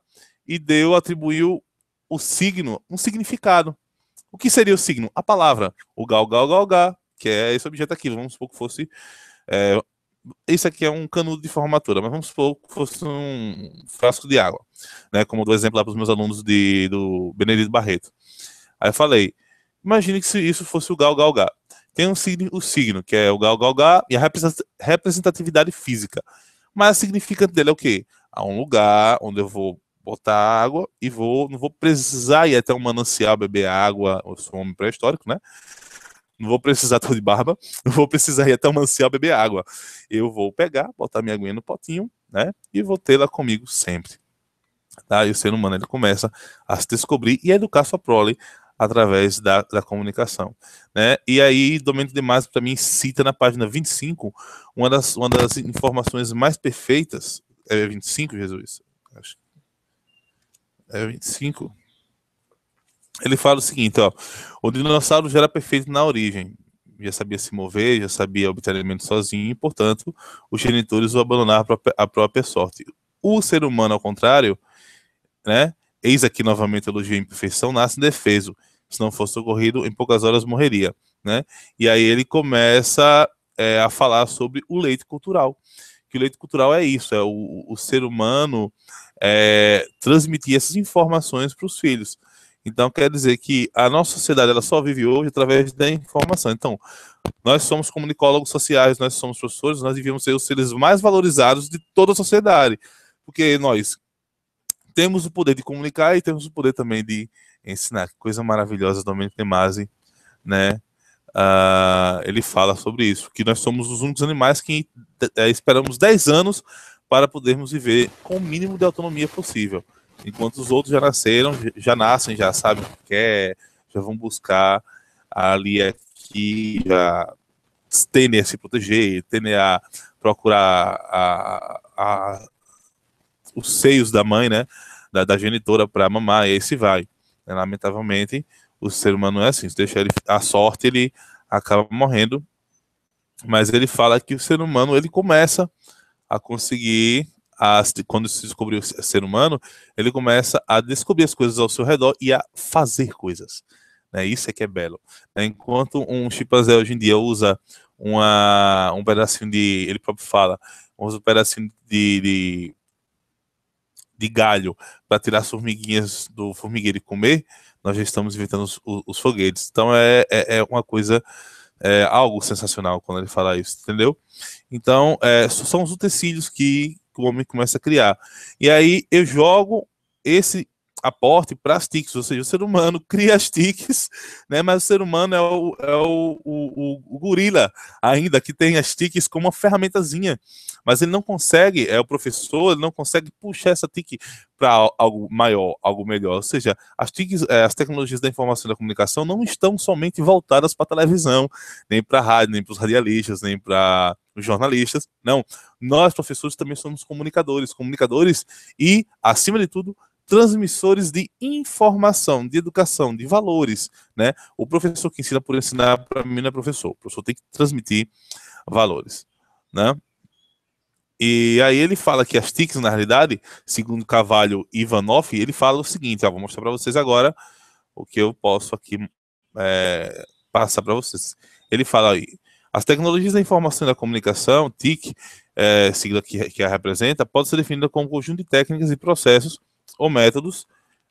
E deu, atribuiu o signo, um significado. O que seria o signo? A palavra. O gal, gal, gal, gal, que é esse objeto aqui. Vamos supor que fosse. É, esse aqui é um canudo de formatura, mas vamos supor que fosse um frasco de água, né? Como dou exemplo lá para os meus alunos de, do Benedito Barreto. Aí eu falei, imagine que isso fosse o gal, gal, gal. Tem um signo, o signo, que é o gal, gal, gal, e a representatividade física. Mas o significante dele é o quê? Há um lugar onde eu vou botar água e vou, não vou precisar ir até um manancial beber água, eu sou um homem pré-histórico, né? Não vou precisar, tô de barba, não vou precisar ir até um manancial beber água. Eu vou pegar, botar minha aguinha no potinho, né? E vou tê-la comigo sempre. Tá? E o ser humano ele começa a se descobrir e a educar sua prole através da, da comunicação. Né? E aí, Domênico de Masi também cita na página 25 uma das, uma das informações mais perfeitas. É 25, Jesus? Acho é 25. Ele fala o seguinte, ó. O dinossauro já era perfeito na origem. Já sabia se mover, já sabia obter alimento sozinho, e, portanto, os genitores o abandonaram à própria sorte. O ser humano, ao contrário, né? Eis aqui novamente elogio à imperfeição, nasce indefeso. Se não fosse ocorrido, em poucas horas morreria, né? E aí ele começa é, a falar sobre o leito cultural. Que o leito cultural é isso, é o, o ser humano é, transmitir essas informações para os filhos. Então, quer dizer que a nossa sociedade ela só vive hoje através da informação. Então, nós somos comunicólogos sociais, nós somos professores, nós devíamos ser os seres mais valorizados de toda a sociedade, porque nós temos o poder de comunicar e temos o poder também de ensinar. Que coisa maravilhosa, Domenico Temasi, né? Uh, ele fala sobre isso, que nós somos os únicos animais que é, esperamos 10 anos para podermos viver com o mínimo de autonomia possível. Enquanto os outros já nasceram, já nascem, já sabem o que quer, já vão buscar ali aqui, já tendem a se proteger, tendem a procurar a, a, os seios da mãe, né, da, da genitora para mamar, e aí se vai. Lamentavelmente, o ser humano é assim, se deixar ele a sorte, ele acaba morrendo. Mas ele fala que o ser humano, ele começa a conseguir, a, quando se descobriu ser humano, ele começa a descobrir as coisas ao seu redor e a fazer coisas. Né? Isso é que é belo. Enquanto um chimpanzé hoje em dia usa uma, um pedacinho de. Ele próprio fala, usa um pedacinho de, de de galho para tirar as formiguinhas do formigueiro e comer, nós já estamos inventando os, os, os foguetes. Então é, é, é uma coisa é algo sensacional quando ele fala isso, entendeu? Então, é, são os utensílios que, que o homem começa a criar. E aí eu jogo esse aporte para as TICs, ou seja, o ser humano cria as TICs, né, mas o ser humano é o, é o, o, o gorila ainda, que tem as TICs como uma ferramentazinha, mas ele não consegue, é o professor, ele não consegue puxar essa TIC para algo maior, algo melhor, ou seja, as TICs, é, as tecnologias da informação e da comunicação não estão somente voltadas para a televisão, nem para a rádio, nem para os radialistas, nem para os jornalistas, não, nós professores também somos comunicadores, comunicadores e, acima de tudo, transmissores de informação, de educação, de valores. Né? O professor que ensina por ensinar, para mim, não é professor. O professor tem que transmitir valores. Né? E aí ele fala que as TICs, na realidade, segundo Cavalho Ivanoff, ele fala o seguinte, vou mostrar para vocês agora o que eu posso aqui é, passar para vocês. Ele fala aí, as tecnologias da informação e da comunicação, TIC, é, sigla que, que a representa, pode ser definida como um conjunto de técnicas e processos ou métodos,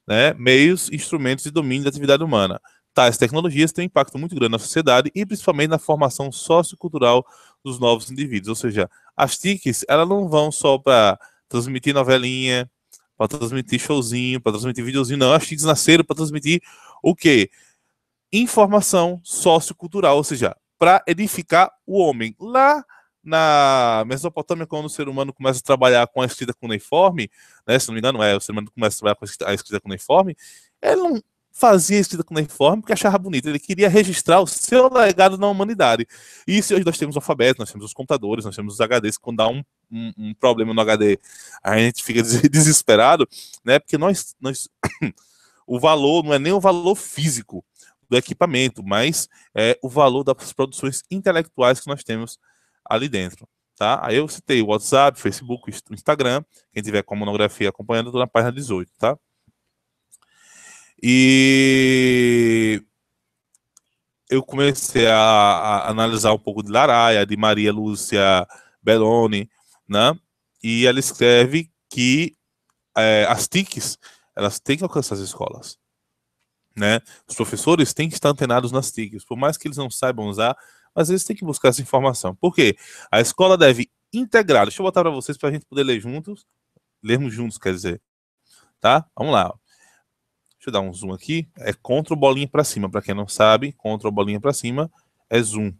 né, meios, instrumentos e domínio da atividade humana. Tais tecnologias têm impacto muito grande na sociedade e principalmente na formação sociocultural dos novos indivíduos. Ou seja, as TICs, elas não vão só para transmitir novelinha, para transmitir showzinho, para transmitir videozinho, não. As TICs nasceram para transmitir o quê? Informação sociocultural, ou seja, para edificar o homem. Lá na Mesopotâmia, quando o ser humano começa a trabalhar com a escrita cuneiforme, né, se não me engano, é, o ser humano começa a trabalhar com a escrita, com escrita cuneiforme, ele não fazia a escrita cuneiforme porque achava bonito, ele queria registrar o seu legado na humanidade. E se hoje nós temos o alfabeto, nós temos os computadores, nós temos os HDs, quando dá um, um, um problema no HD, a gente fica desesperado, né, porque nós, nós o valor não é nem o valor físico do equipamento, mas é o valor das produções intelectuais que nós temos ali dentro. Tá? Aí eu citei o WhatsApp, Facebook, Instagram. Quem tiver com a monografia acompanhando, estou na página 18, tá? E eu comecei a, a analisar um pouco de Laraia, de Maria Lúcia Belloni, né? E ela escreve que é, as TICs, elas têm que alcançar as escolas. Né? Os professores têm que estar antenados nas TICs. Por mais que eles não saibam usar, mas eles têm que buscar essa informação. Por quê? A escola deve integrar. Deixa eu botar para vocês para a gente poder ler juntos. Lermos juntos, quer dizer. Tá? Vamos lá. Deixa eu dar um zoom aqui. É contra o bolinha para cima. Para quem não sabe, contra o bolinha para cima é zoom.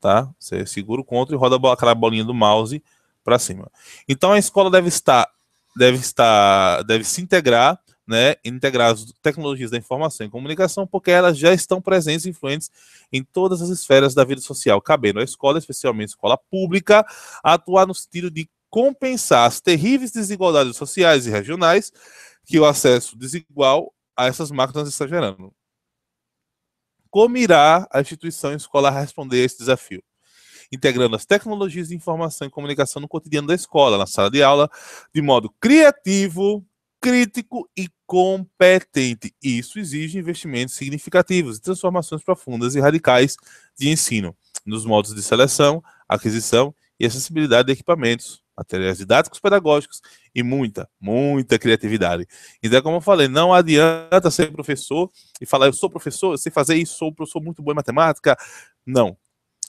Tá? Você segura o contra e roda aquela bolinha do mouse para cima. Então a escola deve estar, deve estar, deve se integrar né, as tecnologias da informação e comunicação, porque elas já estão presentes e influentes em todas as esferas da vida social, cabendo à escola, especialmente à escola pública, atuar no sentido de compensar as terríveis desigualdades sociais e regionais que o acesso desigual a essas máquinas está gerando. Como irá a instituição escolar responder a esse desafio? integrando as tecnologias de informação e comunicação no cotidiano da escola, na sala de aula, de modo criativo, crítico e competente. Isso exige investimentos significativos e transformações profundas e radicais de ensino, nos modos de seleção, aquisição e acessibilidade de equipamentos, materiais didáticos pedagógicos e muita, muita criatividade. Então, como eu falei, não adianta ser professor e falar, eu sou professor, eu sei fazer isso, sou professor muito bom em matemática. Não.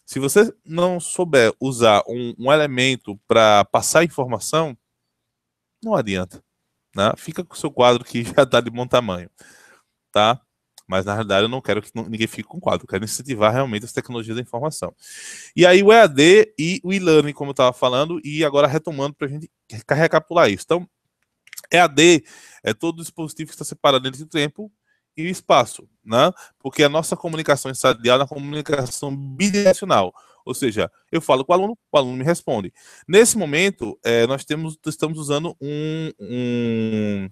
Se você não souber usar um, um elemento para passar informação, não adianta. Né? Fica com o seu quadro que já está de bom tamanho, tá? Mas na realidade eu não quero que ninguém fique com o quadro, eu quero incentivar realmente as tecnologias da informação. E aí o EAD e o e-learning, como eu estava falando, e agora retomando para a gente recapitular isso. Então, EAD é todo dispositivo que está separado entre o tempo e o espaço, né? Porque a nossa comunicação estadial é uma comunicação bidirecional. Ou seja, eu falo com o aluno, o aluno me responde. Nesse momento, é, nós temos, estamos usando um, um,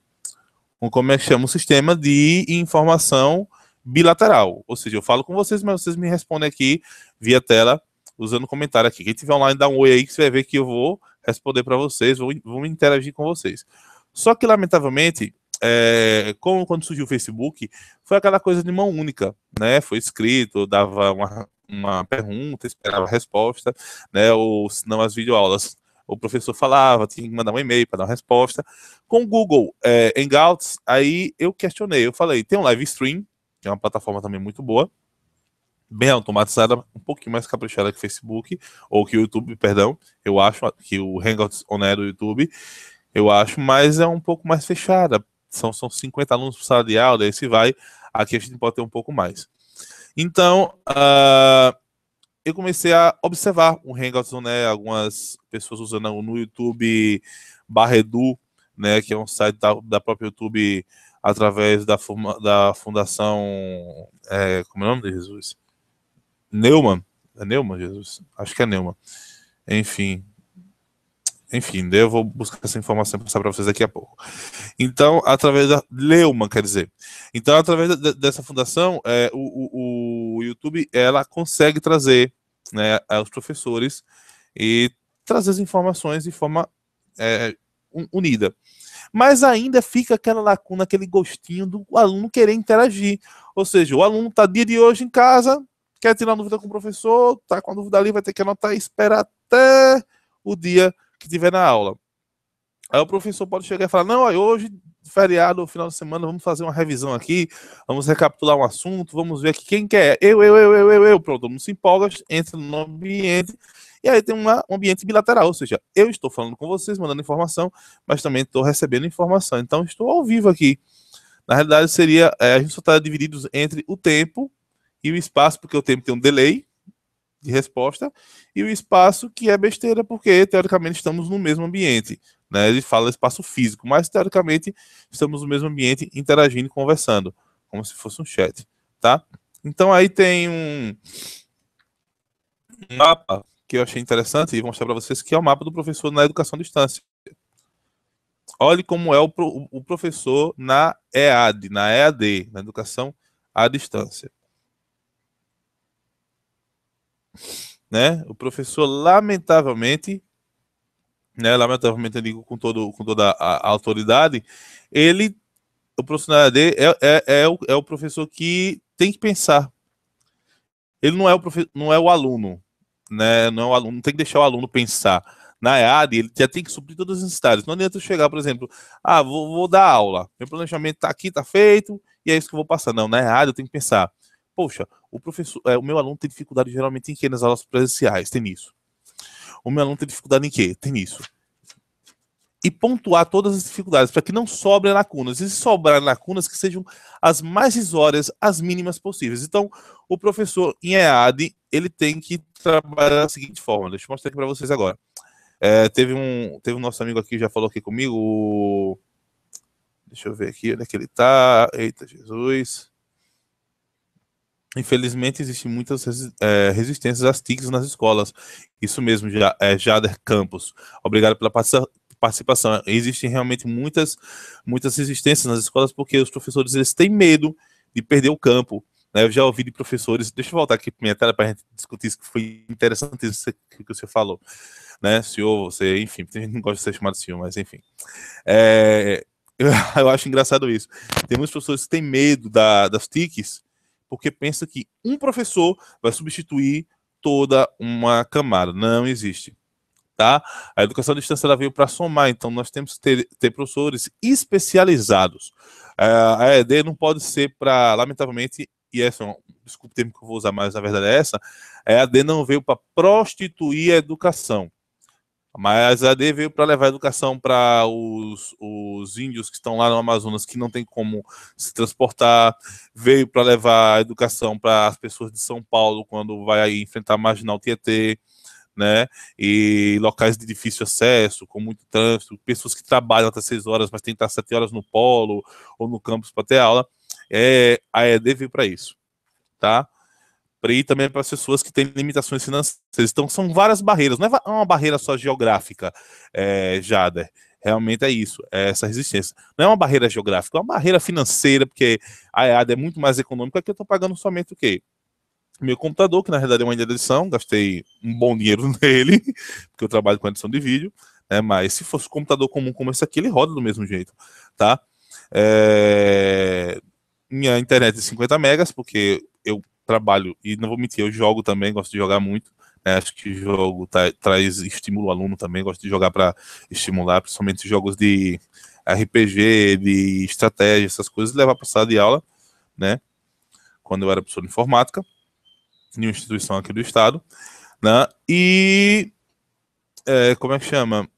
um, como é que chama, um sistema de informação bilateral. Ou seja, eu falo com vocês, mas vocês me respondem aqui via tela, usando comentário aqui. Quem tiver online, dá um oi aí que você vai ver que eu vou responder para vocês, vou, vou interagir com vocês. Só que, lamentavelmente, é, como quando surgiu o Facebook, foi aquela coisa de mão única, né? Foi escrito, dava uma, uma pergunta, esperava a resposta, né? Ou se não as videoaulas o professor falava, tinha que mandar um e-mail para dar uma resposta. Com o Google é, Hangouts, aí eu questionei, eu falei, tem um live stream, que é uma plataforma também muito boa, bem automatizada, um pouquinho mais caprichada que o Facebook, ou que o YouTube, perdão, eu acho que o Hangouts On Air do YouTube, eu acho, mas é um pouco mais fechada, são, são 50 alunos por sala de aula, aí se vai, aqui a gente pode ter um pouco mais. Então, uh, eu comecei a observar o Hangouts, né? Algumas pessoas usando no YouTube Barredu, né? Que é um site da, da própria YouTube através da, forma, da fundação. É, como é o nome de Jesus? Neumann. É Neumann, Jesus? Acho que é Neumann. Enfim, enfim, eu vou buscar essa informação para passar para vocês daqui a pouco. Então, através da. Leuman, quer dizer. Então, através de, dessa fundação, é, o, o, o, YouTube ela consegue trazer né, aos professores e trazer as informações de forma é, unida. Mas ainda fica aquela lacuna, aquele gostinho do aluno querer interagir. Ou seja, o aluno está dia de hoje em casa, quer tirar dúvida com o professor, tá com a dúvida ali, vai ter que anotar e esperar até o dia que tiver na aula. Aí o professor pode chegar e falar: não, aí hoje, feriado, final de semana, vamos fazer uma revisão aqui, vamos recapitular um assunto, vamos ver aqui quem quer. Eu, eu, eu, eu, eu, eu. Pronto, não se empolga, entra no ambiente. E aí tem uma, um ambiente bilateral, ou seja, eu estou falando com vocês, mandando informação, mas também estou recebendo informação. Então, estou ao vivo aqui. Na realidade, seria. É, a gente só está dividido entre o tempo e o espaço, porque o tempo tem um delay, de resposta e o espaço que é besteira, porque teoricamente estamos no mesmo ambiente. Né? Ele fala espaço físico, mas teoricamente estamos no mesmo ambiente interagindo e conversando, como se fosse um chat, tá? Então aí tem um, mapa que eu achei interessante e vou mostrar para vocês que é o mapa do professor na educação à distância. Olhe como é o, pro, o professor na EAD, na EAD, na educação à distância né? O professor, lamentavelmente, né, lamentavelmente eu digo com, todo, com toda a, a autoridade, ele, o profissional dele é, é, é, é, o, é o professor que tem que pensar. Ele não é o, profe, não é o aluno, né? Não é o aluno, tem que deixar o aluno pensar. Na EAD, ele já tem que suprir todas as necessidades. Não adianta chegar, por exemplo, ah, vou, vou dar aula, meu planejamento tá aqui, tá feito, e é isso que eu vou passar. Não, na EAD eu tenho que pensar, poxa, o professor, é, o meu aluno tem dificuldade geralmente em que nas aulas presenciais, tem isso. O meu aluno tem dificuldade em que? Tem isso. E pontuar todas as dificuldades para que não sobrem lacunas. E se sobrarem lacunas, que sejam as mais risórias, as mínimas possíveis. Então, o professor em EAD, ele tem que trabalhar da seguinte forma. Deixa eu mostrar aqui para vocês agora. É, teve um teve um nosso amigo aqui que já falou aqui comigo. O... Deixa eu ver aqui onde é que ele está Eita, Jesus. Infelizmente, existem muitas é, resistências às TICs nas escolas. Isso mesmo, já, é, eh, Jader Campos. Obrigado pela participação. Existem realmente muitas, muitas resistências nas escolas porque os professores eles têm medo de perder o campo. Né? Eu já ouvi de professores. Deixa eu voltar aqui para minha tela para a gente discutir isso, que foi interessante isso que você falou. Né? Senhor, você, enfim, tem gente que não gosta de ser chamado senhor, mas enfim. É, eu, eu, acho engraçado isso. Tem muitos professores que têm medo da, das TICs porque pensa que um professor vai substituir toda uma camada. Não existe. Tá? A educação à distância ela veio para somar, então nós temos que ter, ter professores especializados. Uh, a ED não pode ser para, lamentavelmente, e essa, é desculpe o termo que eu vou usar, mas na verdade é essa, a ED não veio para prostituir a educação. Mas a AD veio para levar educação para os, os índios que estão lá no Amazonas que não tem como se transportar, veio para levar educação para as pessoas de São Paulo quando vai enfrentar Marginal Tietê, né? E locais de difícil acesso, com muito trânsito, pessoas que trabalham até 6 horas, mas tem que estar 7 horas no polo ou no campus para ter aula. É, a ED veio para isso, tá? para ir também para as pessoas que têm limitações financeiras. Então, são várias barreiras, não é, é uma barreira só geográfica, é, Jader. Realmente é isso, é essa resistência. Não é uma barreira geográfica, é uma barreira financeira, porque a EAD é muito mais econômica que eu estou pagando somente o quê? Meu computador, que na realidade é uma edição, gastei um bom dinheiro nele, porque eu trabalho com edição de vídeo, né? mas se fosse um computador comum como esse aqui, ele roda do mesmo jeito, tá? É... Minha internet é 50 megas, porque eu trabalho. E não vou mentir, eu jogo também, gosto de jogar muito. Né? acho que o jogo tá, traz estímulo ao aluno também, gosto de jogar para estimular, principalmente jogos de RPG, de estratégia, essas coisas, levar para sala de aula, né? Quando eu era professor de informática, em uma instituição aqui do estado, né? E é, como é que chama?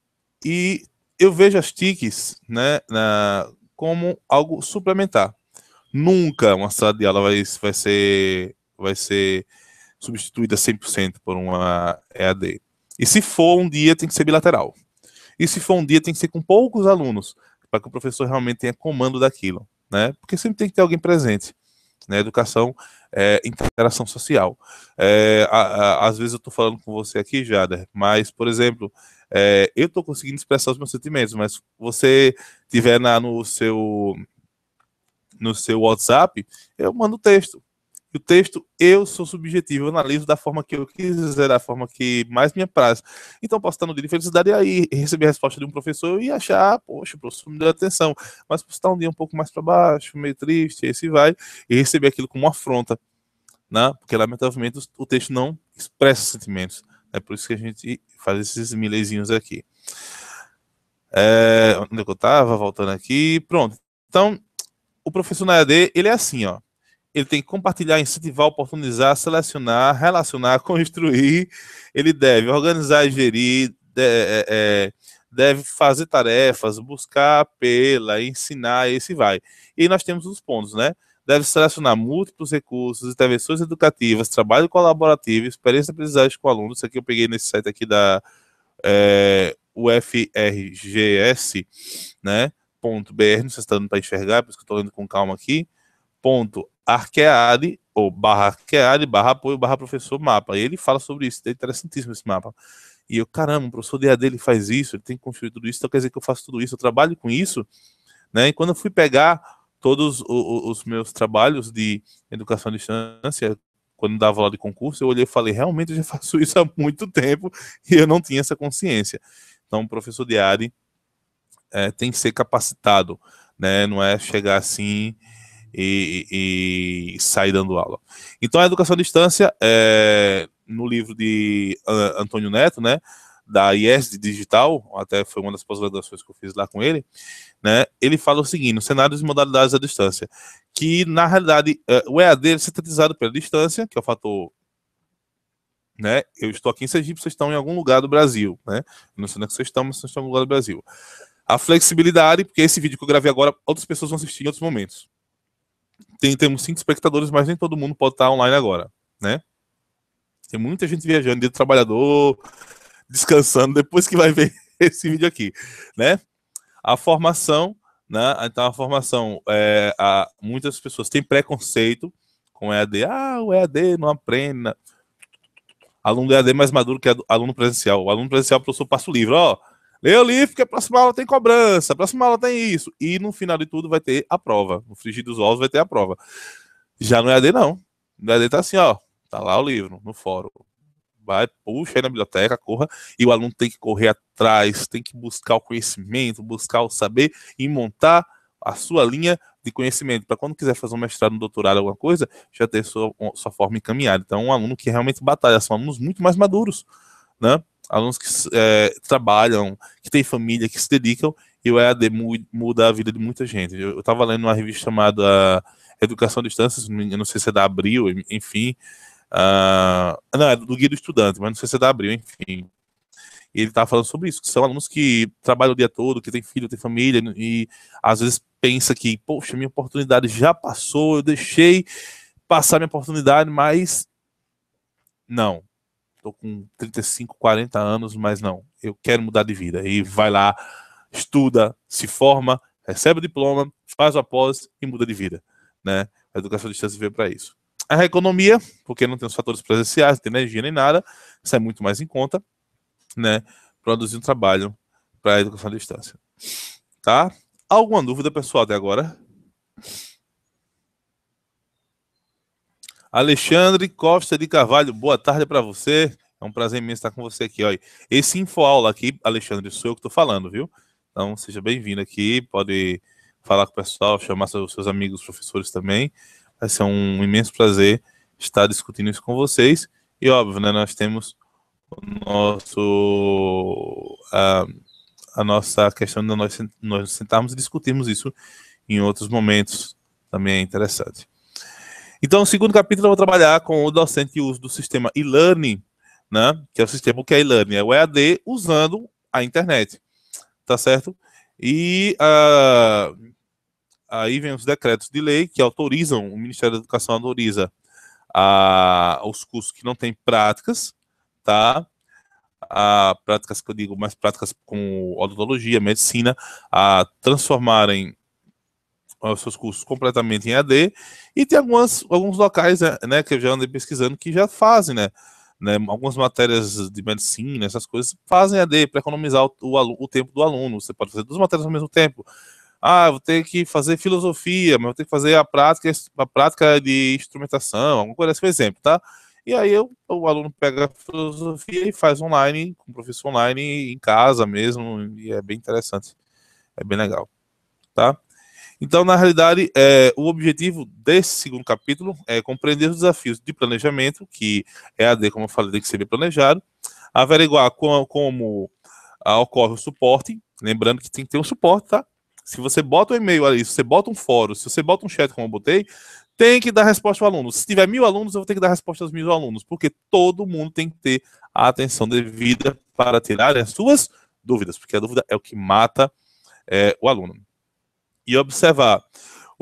E eu vejo as TICs, né, na, como algo suplementar. Nunca uma sala de aula vai, vai ser vai ser substituída 100% por uma EAD. E se for um dia, tem que ser bilateral. E se for um dia, tem que ser com poucos alunos, para que o professor realmente tenha comando daquilo, né? Porque sempre tem que ter alguém presente, né? Educação é interação social. É, a, a, às vezes eu estou falando com você aqui, Jader, mas, por exemplo, é, eu estou conseguindo expressar os meus sentimentos, mas você tiver na, no seu no seu WhatsApp, eu mando texto. E o texto, eu sou subjetivo, eu analiso da forma que eu quiser, da forma que mais me apraz. Então, posso estar no dia de felicidade e aí receber a resposta de um professor e achar, poxa, o professor me deu atenção. Mas posso estar um dia um pouco mais para baixo, meio triste, esse vai, e receber aquilo como uma afronta. Né? Porque, lamentavelmente, o texto não expressa sentimentos. É por isso que a gente faz esses milezinhos aqui. É, onde é eu estava? Voltando aqui. Pronto. Então, o professor na EAD, ele é assim, ó ele tem que compartilhar, incentivar, oportunizar, selecionar, relacionar, construir. Ele deve organizar e gerir, de, é, é, é deve fazer tarefas, buscar pela, ensinar, e se assim vai. E nós temos os pontos, né? Deve selecionar múltiplos recursos, intervenções educativas, trabalho colaborativo, experiência de aprendizagem com alunos. Isso aqui eu peguei nesse site aqui da é, UFRGS, né? .br, não sei se está dando para enxergar, por isso que eu estou lendo com calma aqui, ponto arqueade, ou barra arqueade, barra apoio, barra professor mapa. E ele fala sobre isso, é interessantíssimo esse mapa. E eu, caramba, o professor de AD ele faz isso, ele tem que construir tudo isso, então quer dizer que eu faço tudo isso, eu trabalho com isso, né? E quando eu fui pegar todos os, meus trabalhos de educação à distância, quando dava lá de concurso, eu olhei e falei, realmente eu já faço isso há muito tempo e eu não tinha essa consciência. Então, o professor de área é, tem que ser capacitado, né? Não é chegar assim e, e, e sair dando aula. Então, a educação à distância, é, no livro de Antônio Neto, né, da IES Digital, até foi uma das pós-graduações que eu fiz lá com ele, né, ele fala o seguinte, cenários e modalidades à distância, que, na realidade, é, o EAD é sintetizado pela distância, que é o fator né? Eu estou aqui em Sergipe, vocês estão em algum lugar do Brasil, né? Não sei onde é que vocês estão, mas vocês estão em algum lugar do Brasil. A flexibilidade, porque esse vídeo que eu gravei agora, outras pessoas vão assistir em outros momentos tem, temos cinco espectadores, mas nem todo mundo pode estar online agora, né? Tem muita gente viajando, de trabalhador, descansando, depois que vai ver esse vídeo aqui, né? A formação, né? Então, a formação, é, a, muitas pessoas têm preconceito com EAD. Ah, o EAD não aprende. Aluno do EAD é mais maduro que aluno presencial. O aluno presencial, o professor passa o livro, ó. Oh, Leia o livro que a próxima aula tem cobrança, a próxima aula tem isso. E no final de tudo vai ter a prova. No frigir dos ovos vai ter a prova. Já no EAD não. No EAD tá assim, ó. Tá lá o livro, no fórum. Vai, puxa aí na biblioteca, corra. E o aluno tem que correr atrás, tem que buscar o conhecimento, buscar o saber e montar a sua linha de conhecimento. Para quando quiser fazer um mestrado, um doutorado, alguma coisa, já ter sua, sua forma encaminhada. Então, é um aluno que realmente batalha. São alunos muito mais maduros, né? alunos que é, trabalham, que têm família, que se dedicam, e o EAD muda a vida de muita gente. Eu estava lendo uma revista chamada Educação à Distância, não sei se é da Abril, enfim. Uh, não, é do Guia do Estudante, mas não sei se é da Abril, enfim. E ele estava falando sobre isso, que são alunos que trabalham o dia todo, que têm filho, têm família, e às vezes pensa que, poxa, minha oportunidade já passou, eu deixei passar minha oportunidade, mas não tô com 35, 40 anos, mas não, eu quero mudar de vida. E vai lá, estuda, se forma, recebe o diploma, faz o após e muda de vida. Né? A educação à distância veio para isso. A economia, porque não tem os fatores presenciais, não tem energia nem nada, sai é muito mais em conta, né? Produzir um trabalho para a educação à distância. Tá? Alguma dúvida, pessoal, até agora? Alexandre Costa de Carvalho, boa tarde para você. É um prazer imenso estar com você aqui. Ó. Esse infoaula aqui, Alexandre, sou eu que estou falando, viu? Então seja bem-vindo aqui. Pode falar com o pessoal, chamar seus, seus amigos, professores também. Vai ser um imenso prazer estar discutindo isso com vocês. E óbvio, né, nós temos o nosso. A, a nossa questão de nós, nós sentarmos e discutirmos isso em outros momentos. Também é interessante. Então, no segundo capítulo, eu vou trabalhar com o docente e uso do sistema e-learning, né? que é o sistema o que é e-learning, é o EAD usando a internet, tá certo? E uh, aí vem os decretos de lei que autorizam, o Ministério da Educação autoriza uh, os cursos que não têm práticas, tá? a ah, práticas que eu digo, mais práticas com odontologia, medicina, a transformarem os seus cursos completamente em AD, e tem algumas, alguns locais, né, né, que eu já andei pesquisando, que já fazem, né, né algumas matérias de medicina, essas coisas, fazem AD para economizar o, o, o, tempo do aluno, você pode fazer duas matérias ao mesmo tempo, ah, vou ter que fazer filosofia, mas vou ter que fazer a prática, a prática de instrumentação, alguma coisa assim, por exemplo, tá? E aí eu, o aluno pega a filosofia e faz online, com o professor online, em casa mesmo, e é bem interessante, é bem legal, tá? Então, na realidade, é, o objetivo desse segundo capítulo é compreender os desafios de planejamento, que é a D, como eu falei, tem que ser planejado, averiguar com, como ah, ocorre o suporte, lembrando que tem que ter um suporte, tá? Se você bota um e-mail ali, se você bota um fórum, se você bota um chat, como eu botei, tem que dar resposta ao aluno. Se tiver mil alunos, eu vou ter que dar resposta aos mil alunos, porque todo mundo tem que ter a atenção devida para tirar as suas dúvidas, porque a dúvida é o que mata é, o aluno e observar.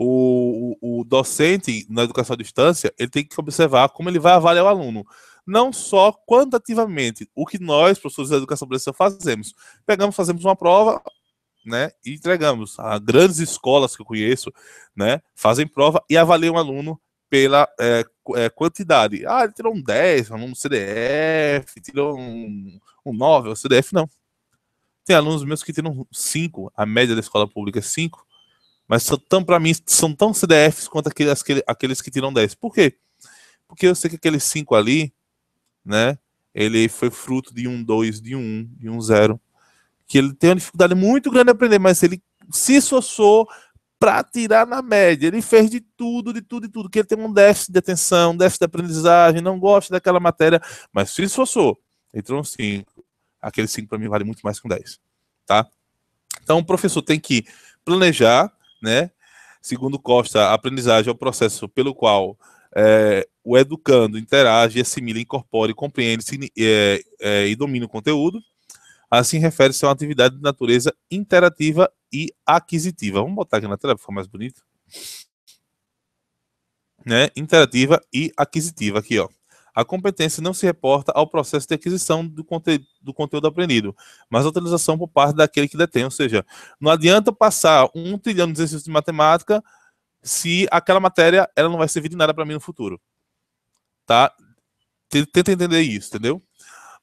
O, o, o, docente na educação à distância, ele tem que observar como ele vai avaliar o aluno. Não só quantitativamente, o que nós, professores da educação brasileira, fazemos. Pegamos, fazemos uma prova, né, e entregamos. Há grandes escolas que eu conheço, né, fazem prova e avaliam o aluno pela é, é, quantidade. Ah, ele tirou um 10, um aluno CDF, tirou um, um 9, o um CDF não. Tem alunos meus que tiram 5, a média da escola pública é 5, mas tão para mim são tão CDFs quanto aqueles, aqueles que tiram 10. Por quê? Porque eu sei que aqueles 5 ali, né? Ele foi fruto de um 2, de um de um 0. Que ele tem uma dificuldade muito grande em aprender, mas ele se esforçou para tirar na média. Ele fez de tudo, de tudo, de tudo. Que ele tem um déficit de atenção, déficit de aprendizagem, não gosta daquela matéria, mas se esforçou. Entrou um 5. Aquele 5 para mim vale muito mais que um 10. Tá? Então o professor tem que planejar né? Segundo Costa, a aprendizagem é o processo pelo qual é, o educando interage, assimila, incorpora, e compreende é, é, e domina o conteúdo. Assim refere-se a uma atividade de natureza interativa e aquisitiva. Vamos botar aqui na tela para ficar mais bonito. Né? Interativa e aquisitiva, aqui, ó a competência não se reporta ao processo de aquisição do, conte do conteúdo aprendido, mas a utilização por parte daquele que detém. Ou seja, não adianta passar um trilhão de exercícios de matemática se aquela matéria ela não vai servir de nada para mim no futuro. Tá? Tenta entender isso, entendeu?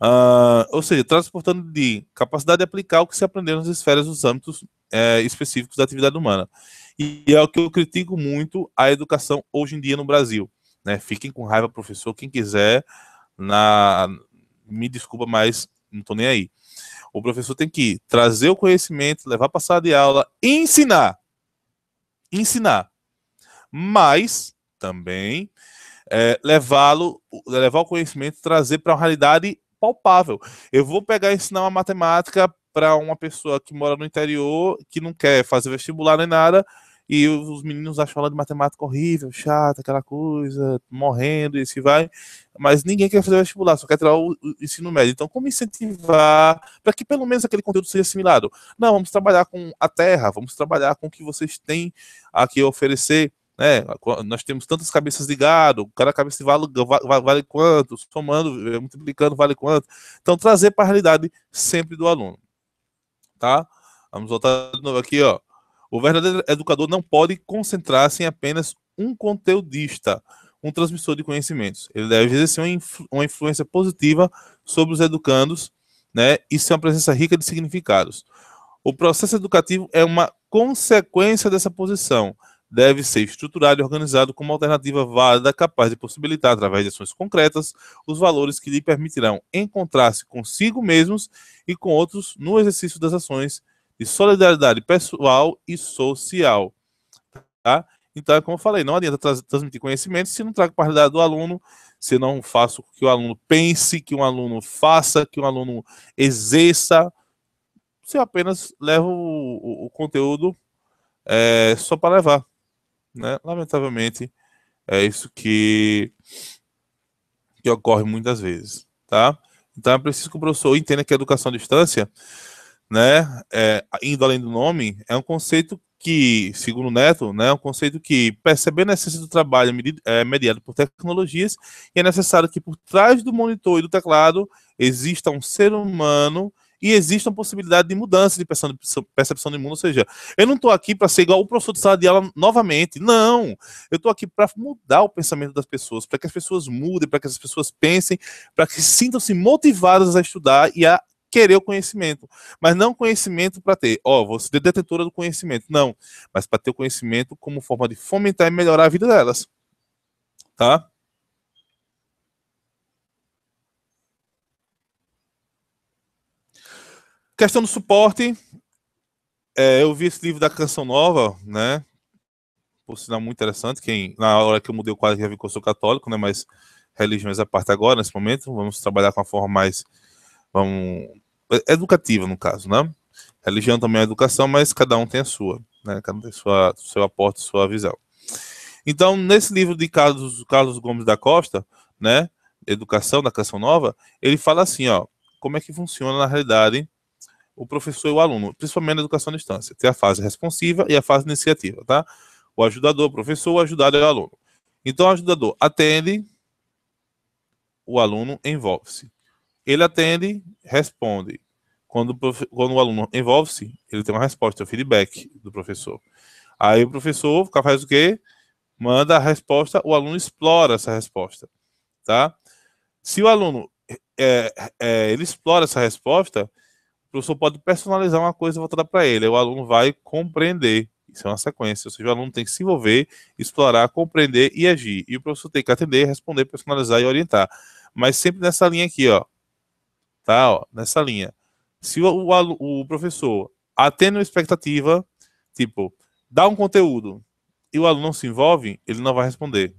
Uh, ou seja, transportando de capacidade de aplicar o que se aprendeu nas esferas dos âmbitos é, específicos da atividade humana. E é o que eu critico muito a educação hoje em dia no Brasil. Né? Fiquem com raiva, professor, quem quiser, na... me desculpa, mas não estou nem aí. O professor tem que trazer o conhecimento, levar para a sala de aula, ensinar. Ensinar. Mas, também, é, levá-lo, levar o conhecimento, trazer para uma realidade palpável. Eu vou pegar e ensinar uma matemática para uma pessoa que mora no interior, que não quer fazer vestibular nem nada, e os meninos acham aula de matemática horrível, chata, aquela coisa, morrendo, e se assim vai. Mas ninguém quer fazer vestibular, só quer tirar o, o ensino médio. Então, como incentivar para que pelo menos aquele conteúdo seja assimilado? Não, vamos trabalhar com a terra, vamos trabalhar com o que vocês têm aqui a oferecer. Né? Nós temos tantas cabeças de gado, cada cabeça vale, vale quanto, somando, eh, multiplicando, vale quanto. Então, trazer para a realidade sempre do aluno. Tá? Vamos voltar de novo aqui, ó. O verdadeiro educador não pode concentrar-se em apenas um conteudista, um transmissor de conhecimentos. Ele deve exercer uma, influ uma influência positiva sobre os educandos né, e ser uma presença rica de significados. O processo educativo é uma consequência dessa posição. Deve ser estruturado e organizado como alternativa válida capaz de possibilitar, através de ações concretas, os valores que lhe permitirão encontrar-se consigo mesmos e com outros no exercício das ações de solidariedade pessoal e social. Tá? Então, é como eu falei, não adianta tra transmitir conhecimento se não trago para a realidade do aluno, se não faço que o aluno pense, que um aluno faça, que um aluno exerça, se apenas levo o, o, o conteúdo é, só para levar. Né? Lamentavelmente, é isso que, que ocorre muitas vezes. Tá? Então, é preciso que o professor entenda que a educação à distância né, é, indo além do nome, é um conceito que, segundo o Neto, né, é um conceito que perceber a necessidade do trabalho é, mediado por tecnologias e é necessário que por trás do monitor e do teclado exista um ser humano e exista uma possibilidade de mudança de percepção de mundo. Ou seja, eu não estou aqui para ser igual o professor de sala de aula novamente. Não! Eu estou aqui para mudar o pensamento das pessoas, para que as pessoas mudem, para que as pessoas pensem, para que sintam-se motivadas a estudar e a querer o conhecimento, mas não conhecimento para ter, ó, oh, você é detentora do conhecimento, não, mas para ter o conhecimento como forma de fomentar e melhorar a vida delas, tá? Questão do suporte, é, eu vi esse livro da Canção Nova, né? Por sinal muito interessante, quem na hora que eu mudei o quadro já vi que eu sou católico, né? Mas religiões à parte agora, nesse momento, vamos trabalhar com a forma mais vamos é educativa, no caso, né? Religião também é educação, mas cada um tem a sua, né? Cada um tem sua, seu aporte, sua visão. Então, nesse livro de Carlos, Carlos Gomes da Costa, né? Educação da Canção Nova, ele fala assim, ó, como é que funciona na realidade o professor e o aluno, principalmente na educação à distância. Tem a fase responsiva e a fase iniciativa, tá? O ajudador, o professor, o ajudado é o aluno. Então, o ajudador atende, o aluno envolve-se. Ele atende, responde. Quando o, prof... Quando o aluno envolve-se, ele tem uma resposta, um feedback do professor. Aí o professor faz o quê? Manda a resposta, o aluno explora essa resposta, tá? Se o aluno é, é, ele explora essa resposta, o professor pode personalizar uma coisa voltada para ele. O aluno vai compreender. Isso é uma sequência. Ou seja, o aluno tem que se envolver, explorar, compreender e agir. E o professor tem que atender, responder, personalizar e orientar. Mas sempre nessa linha aqui, ó tá? Ó, nessa linha. Se o, o, o professor atende uma expectativa, tipo, dá um conteúdo e o aluno não se envolve, ele não vai responder.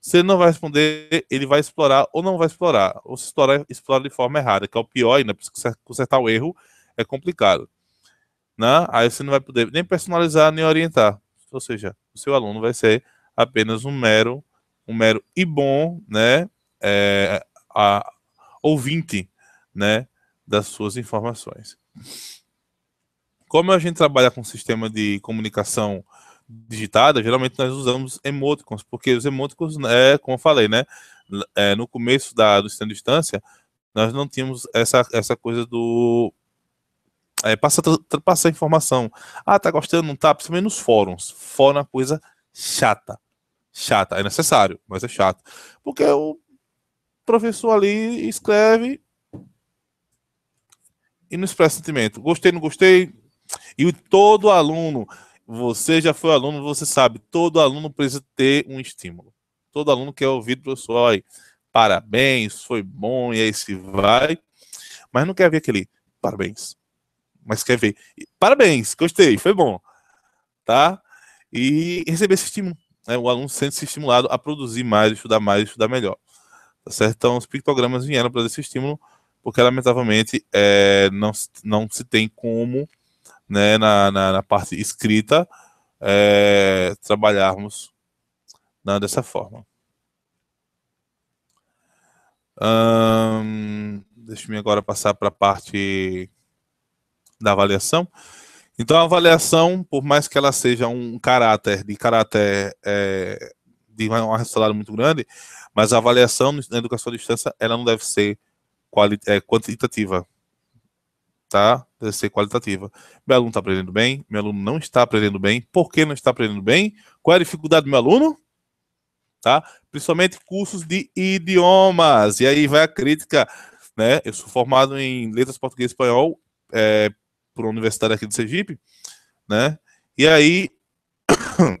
Se ele não vai responder, ele vai explorar ou não vai explorar, ou se explorar, explorar de forma errada, que é o pior ainda, consertar o erro é complicado. Né? Aí você não vai poder nem personalizar, nem orientar. Ou seja, o seu aluno vai ser apenas um mero, um mero e bom, né, é, a, ouvinte né, das suas informações. Como a gente trabalha com sistema de comunicação digitada, geralmente nós usamos emoticons, porque os emoticons, é, como eu falei, né, é, no começo da, do stand distância, nós não tínhamos essa, essa coisa do é, passar passa informação. Ah, tá gostando, não tá? Principalmente nos fóruns. Fórum é uma coisa chata. Chata. É necessário, mas é chato. Porque o professor ali escreve e não expressa sentimento. Gostei, não gostei. E todo aluno, você já foi aluno, você sabe, todo aluno precisa ter um estímulo. Todo aluno quer ouvir do professor, aí, parabéns, foi bom, e aí se vai. Mas não quer ver aquele parabéns. Mas quer ver, parabéns, gostei, foi bom. Tá? E receber esse estímulo. Né? O aluno sente-se estimulado a produzir mais, estudar mais, estudar melhor. Tá certo? Então, os pictogramas vieram para esse estímulo porque lamentavelmente é, não, não se tem como, né, na, na, na parte escrita, é, trabalharmos né, dessa forma. Hum, Deixe-me agora passar para a parte da avaliação. Então, a avaliação, por mais que ela seja um caráter, de caráter é, de um resultado muito grande, mas a avaliação na educação à distância, ela não deve ser quali, é, quantitativa. Tá? Deve ser qualitativa. Meu aluno está aprendendo bem, meu aluno não está aprendendo bem. Por que não está aprendendo bem? Qual é a dificuldade do meu aluno? Tá? Principalmente cursos de idiomas. E aí vai a crítica. Né? Eu sou formado em letras português e espanhol é, por uma universidade aqui do Sergipe, né? E aí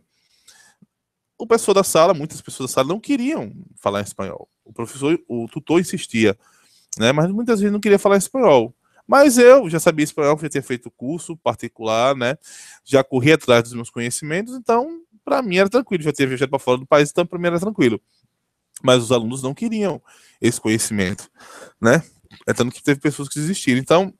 o pessoal da sala, muitas pessoas da sala não queriam falar em espanhol. O professor, o tutor insistia né? Mas muitas vezes não queria falar espanhol. Mas eu já sabia espanhol, já tinha feito curso particular, né? Já corri atrás dos meus conhecimentos, então para mim era tranquilo. Já tinha viajado para fora do país, então para mim era tranquilo. Mas os alunos não queriam esse conhecimento, né? É tanto que teve pessoas que desistiram. Então,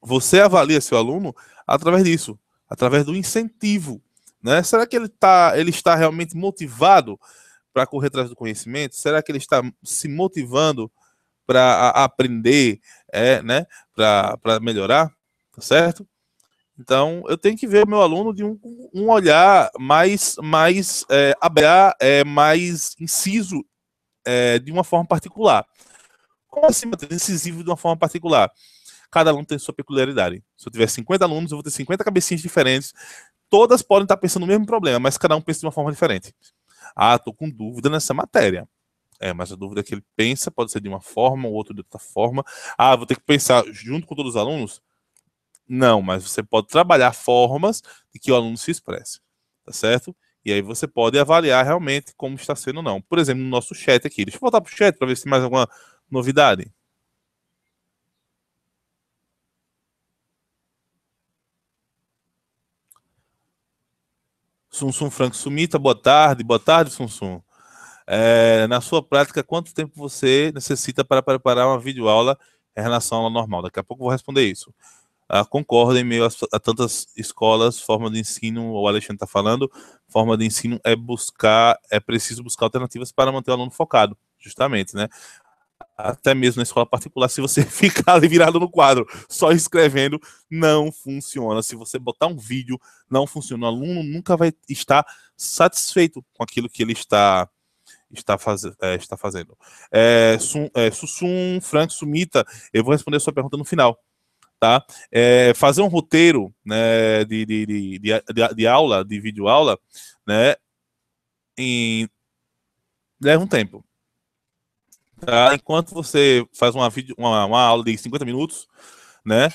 você avalia seu aluno através disso, através do incentivo, né? Será que ele, tá, ele está realmente motivado para correr atrás do conhecimento? Será que ele está se motivando para aprender, é, né, para melhorar? Tá certo? Então, eu tenho que ver meu aluno de um, um olhar mais, mais é, é, mais inciso é, de uma forma particular. Como assim, Incisivo de uma forma particular. Cada aluno tem sua peculiaridade. Se eu tiver 50 alunos, eu vou ter 50 cabecinhas diferentes. Todas podem estar pensando no mesmo problema, mas cada um pensa de uma forma diferente. Ah, estou com dúvida nessa matéria. É, mas a dúvida que ele pensa pode ser de uma forma, ou outro de outra forma. Ah, vou ter que pensar junto com todos os alunos? Não, mas você pode trabalhar formas de que o aluno se expresse, tá certo? E aí você pode avaliar realmente como está sendo ou não. Por exemplo, no nosso chat aqui. Deixa eu voltar para o chat para ver se tem mais alguma novidade. Sunsum Franco Sumita, boa tarde, boa tarde, Sunsum. É, na sua prática, quanto tempo você necessita para preparar uma videoaula em relação à aula normal? Daqui a pouco eu vou responder isso. Ah, concordo em meio a, a, tantas escolas, forma de ensino, o Alexandre está falando, forma de ensino é buscar, é preciso buscar alternativas para manter o aluno focado, justamente, né? até mesmo na escola particular, se você ficar ali virado no quadro, só escrevendo, não funciona. Se você botar um vídeo, não funciona. O aluno nunca vai estar satisfeito com aquilo que ele está está, faz, é, está fazendo. É, sum é, Sussum, Frank, Sumita, eu vou responder a sua pergunta no final. Tá? É, fazer um roteiro né, de, de, de, de, de aula, de vídeo aula, né, em, leva um tempo. Tá? Enquanto você faz uma, vídeo, uma, uma aula de 50 minutos, né?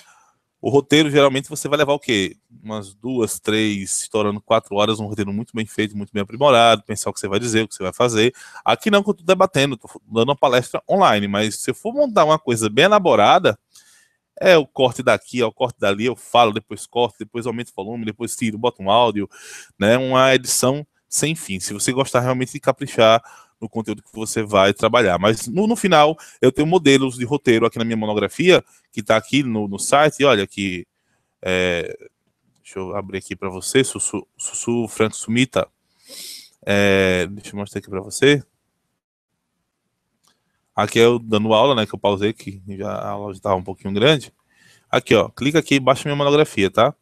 O roteiro, geralmente, você vai levar o quê? Umas duas, três, estourando quatro horas, um roteiro muito bem feito, muito bem aprimorado, pensar o que você vai dizer, o que você vai fazer. Aqui não, que eu tô debatendo, tô dando uma palestra online, mas se eu for montar uma coisa bem elaborada, é o corte daqui, é o corte dali, eu falo, depois corto, depois aumento o volume, depois tiro, boto um áudio, né? Uma edição sem fim. Se você gostar realmente de caprichar no conteúdo que você vai trabalhar. Mas no, no final, eu tenho modelos de roteiro aqui na minha monografia, que está aqui no, no site, e olha que. É, deixa eu abrir aqui para você, Sussu, Sussu Franco Sumita. É, deixa eu mostrar aqui para você. Aqui eu é dando aula, né? Que eu pausei, que já a aula já estava um pouquinho grande. Aqui, ó. Clica aqui e baixa minha monografia, tá?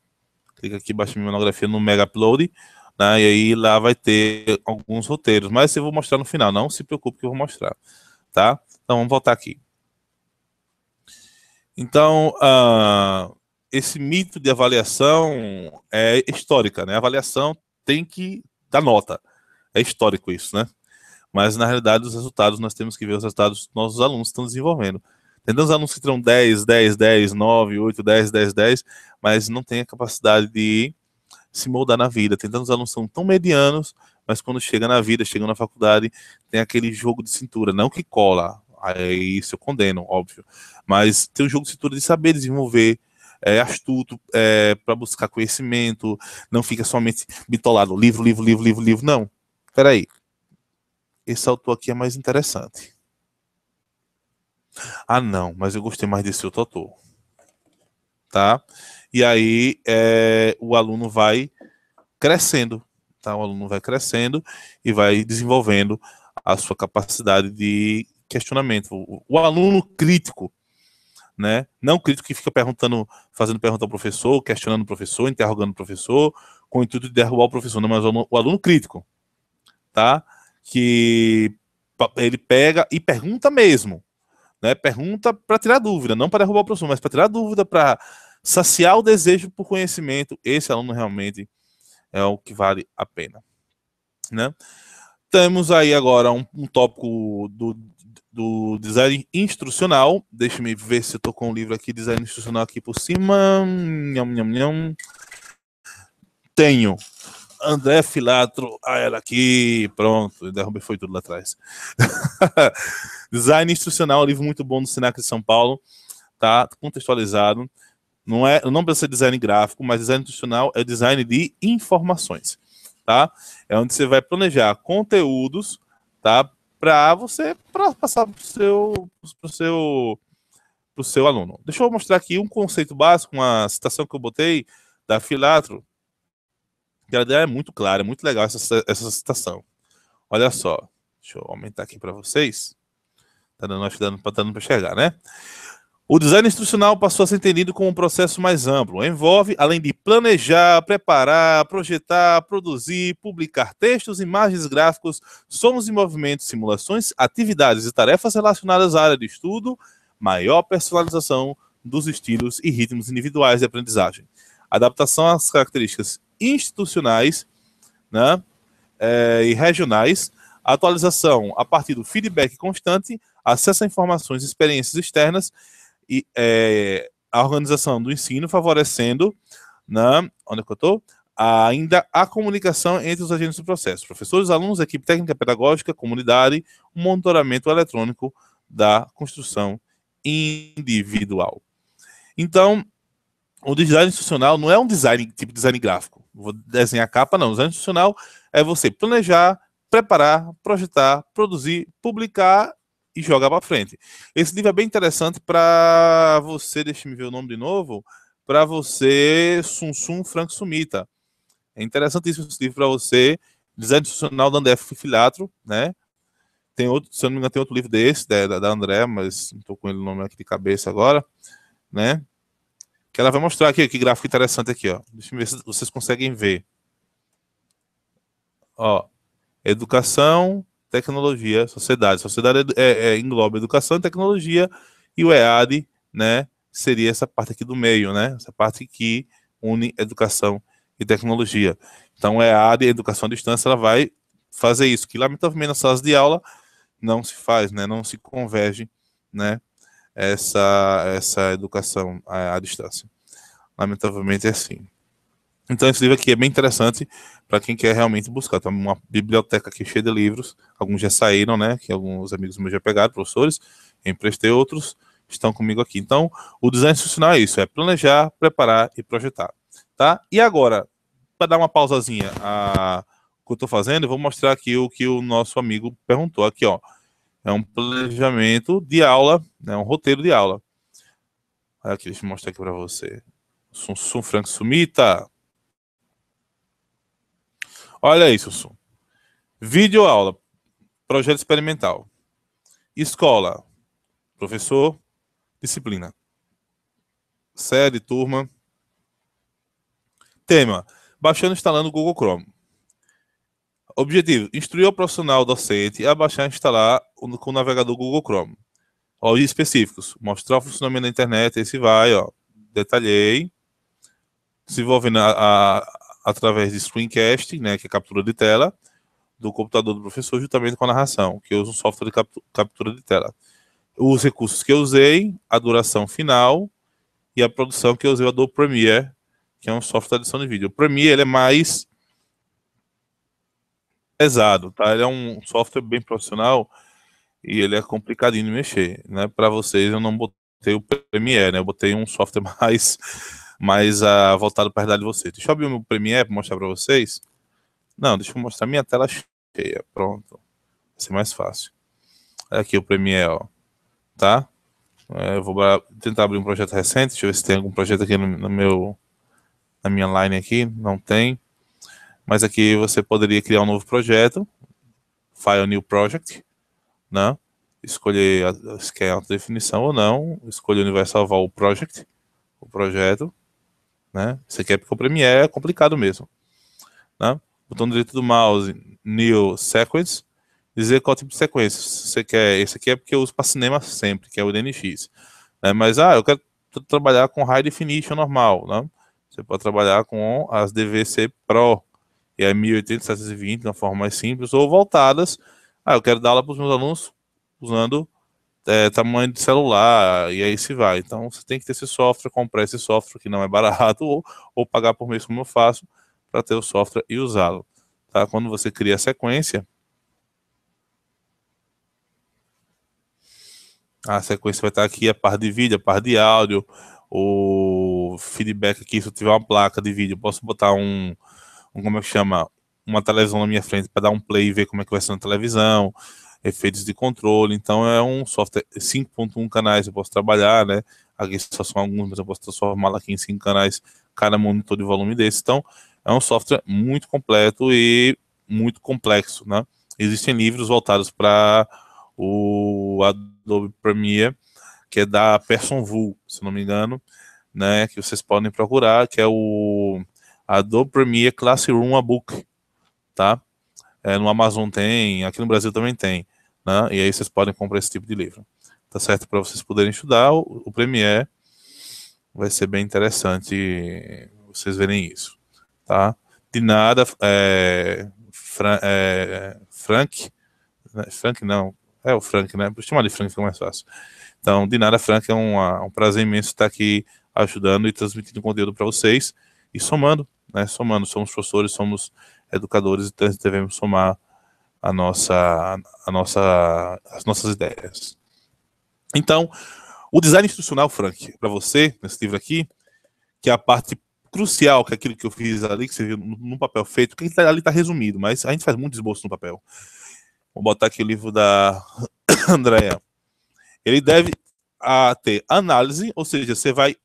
Clica aqui e baixa minha monografia no Mega Upload. Né? E aí lá vai ter alguns roteiros, mas eu vou mostrar no final, não se preocupe que eu vou mostrar, tá? Então vamos voltar aqui. Então, uh, esse mito de avaliação é histórica, né? A avaliação tem que dar nota. É histórico isso, né? Mas na realidade, os resultados, nós temos que ver os resultados dos nossos alunos que estão desenvolvendo. Tem os alunos que terão 10, 10, 10, 9, 8, 10, 10, 10, mas não tem a capacidade de se moldar na vida. tentando tantos alunos são tão medianos, mas quando chega na vida, chega na faculdade, tem aquele jogo de cintura, não que cola, aí isso eu condeno, óbvio, mas tem um jogo de cintura de saber desenvolver, é astuto é, para buscar conhecimento, não fica somente bitolado, livro, livro, livro, livro, livro, não. Peraí, esse autor aqui é mais interessante. Ah, não, mas eu gostei mais desse outro autor. Tá? E aí é, o aluno vai crescendo, tá? O aluno vai crescendo e vai desenvolvendo a sua capacidade de questionamento. O, o aluno crítico, né? Não crítico que fica perguntando, fazendo pergunta ao professor, questionando o professor, interrogando o professor, com o intuito de derrubar o professor, não, né? mas o aluno, o aluno crítico, tá? Que ele pega e pergunta mesmo, né? Pergunta para tirar dúvida, não para derrubar o professor, mas para tirar dúvida, para saciar o desejo por conhecimento, esse aluno realmente é o que vale a pena. Né? Temos aí agora um, um tópico do, do design instrucional. Deixa-me ver se eu estou com o livro aqui, design instrucional aqui por cima. Nham, nham, nham. Tenho. André Filatro, ah, ela aqui, pronto, derrubei foi tudo lá atrás. design instrucional, livro muito bom do Sinac de São Paulo, tá? Contextualizado. Não é, não precisa ser design gráfico, mas design institucional é design de informações, tá? É onde você vai planejar conteúdos, tá? Para você pra passar para o seu, pro seu, pro seu aluno. Deixa eu mostrar aqui um conceito básico, uma citação que eu botei da Filatro, que ela é muito clara, é muito legal essa, essa citação. Olha só, deixa eu aumentar aqui para vocês. Tá dando, dando, tá dando para enxergar, né? O design instrucional passou a ser entendido como um processo mais amplo. Envolve, além de planejar, preparar, projetar, produzir, publicar textos, imagens, gráficos, sons e movimentos, simulações, atividades e tarefas relacionadas à área de estudo, maior personalização dos estilos e ritmos individuais de aprendizagem. Adaptação às características institucionais né, é, e regionais, atualização a partir do feedback constante, acesso a informações e experiências externas, e, é, a organização do ensino, favorecendo, né, onde é que eu estou? ainda a comunicação entre os agentes do processo, professores, alunos, equipe técnica pedagógica, comunidade, um monitoramento eletrônico da construção individual. Então, o design institucional não é um design tipo design gráfico. Vou desenhar a capa, não. O design institucional é você planejar, preparar, projetar, produzir, publicar e jogar para frente. Esse livro é bem interessante para você, deixa me ver o nome de novo, para você, Sun Sun Frank Sumita. É interessantíssimo esse livro para você, Design Institucional da André Filatro, né? Tem outro, se eu não me engano, tem outro livro desse, da, da André, mas não estou com ele o nome aqui de cabeça agora, né? Que ela vai mostrar aqui, que gráfico interessante aqui, ó. Deixa eu ver se vocês conseguem ver. Ó, educação, tecnologia, sociedade. Sociedade é, é, engloba educação e tecnologia, e o EAD, né, seria essa parte aqui do meio, né? Essa parte que une educação e tecnologia. Então, o EAD, educação à distância, ela vai fazer isso, que lamentavelmente nas salas de aula não se faz, né? Não se converge, né? Essa, essa educação à, à distância. Lamentavelmente é assim. Então esse livro aqui é bem interessante para quem quer realmente buscar. Tem tá uma biblioteca aqui cheia de livros, alguns já saíram, né? Que alguns amigos meus já pegaram, professores, emprestei outros, estão comigo aqui. Então, o design institucional é isso, é planejar, preparar e projetar, tá? E agora, para dar uma pausazinha a que eu estou fazendo, eu vou mostrar aqui o que o nosso amigo perguntou aqui, ó. É um planejamento de aula, é né, um roteiro de aula. Aqui, deixa eu mostrar aqui para você. Sun Frank Sumita, Olha isso, Sussum. Vídeo aula, projeto experimental. Escola, professor, disciplina. Série, turma. Tema: baixando e instalando o Google Chrome. Objetivo: instruir o profissional docente a baixar e instalar com o navegador Google Chrome. Ó, específicos: mostrar o funcionamento da internet. Esse vai, ó. Detalhei. Desenvolvendo a, a através de screencasting, né, que é captura de tela, do computador do professor, juntamente com a narração, que usa um software de captura de tela. Os recursos que eu usei, a duração final e a produção que eu usei, a do Premiere, que é um software de edição de vídeo. O Premiere ele é mais pesado, tá? Ele é um software bem profissional e ele é complicadinho de mexer, né? Para vocês eu não botei o Premiere, né? Eu botei um software mais mas uh, voltado para a realidade de vocês. Deixa eu abrir o meu Premiere para mostrar para vocês. Não, deixa eu mostrar minha tela cheia. Pronto. Vai ser mais fácil. Aqui o Premiere, ó. Tá? É, vou tentar abrir um projeto recente. Deixa eu ver se tem algum projeto aqui no, no, meu, na minha line aqui. Não tem. Mas aqui você poderia criar um novo projeto. File New Project. Né? Escolher se quer alta definição ou não. Escolher Universal Val Project. O projeto. Né? Você quer porque o Premiere é complicado mesmo. Né? Botão direito do mouse, New Sequence, dizer qual tipo de sequência você quer. Esse aqui é porque eu uso para cinema sempre, que é o DNX. Né? Mas, ah, eu quero trabalhar com High Definition normal, né? Você pode trabalhar com as DVC Pro, é e é 1080, 720, de uma forma mais simples, ou voltadas. Ah, eu quero dar aula para os meus alunos usando é, tamanho de celular, e aí se vai. Então você tem que ter esse software, comprar esse software que não é barato, ou, ou pagar por mês, como eu faço, para ter o software e usá-lo. Tá? Quando você cria a sequência, a sequência vai estar aqui, a parte de vídeo, a parte de áudio, o feedback aqui, se eu tiver uma placa de vídeo, posso botar um, um como é que chama, uma televisão na minha frente para dar um play e ver como é que vai ser na televisão, efeitos de controle. Então é um software 5.1 canais eu posso trabalhar, né? Aqui só são alguns, mas eu posso transformá-lo aqui em 5 canais, cada monitor de volume desse. Então é um software muito completo e muito complexo, né? Existem livros voltados para o Adobe Premiere, que é da Vu, se não me engano, né? Que vocês podem procurar, que é o Adobe Premiere Classroom A Book, tá? É, no Amazon tem, aqui no Brasil também tem né? E aí vocês podem comprar esse tipo de livro, tá certo? Para vocês poderem estudar, o, o Premiere vai ser bem interessante vocês verem isso, tá? De nada, é, é, Frank, né? Frank não, é o Frank, né? Vou chamar de Frank que é mais fácil. Então, de nada, Frank, é um, um prazer imenso estar aqui ajudando e transmitindo conteúdo para vocês e somando, né? Somando, somos professores, somos educadores, então devemos somar a nossa, a nossa, as nossas ideias. Então, o design institucional, Frank, para você, nesse livro aqui, que é a parte crucial, que é aquilo que eu fiz ali, que você viu no papel feito, que tá, ali está resumido, mas a gente faz muito esboço no papel. Vou botar aqui o livro da Andrea. Ele deve a, ter análise, ou seja, você vai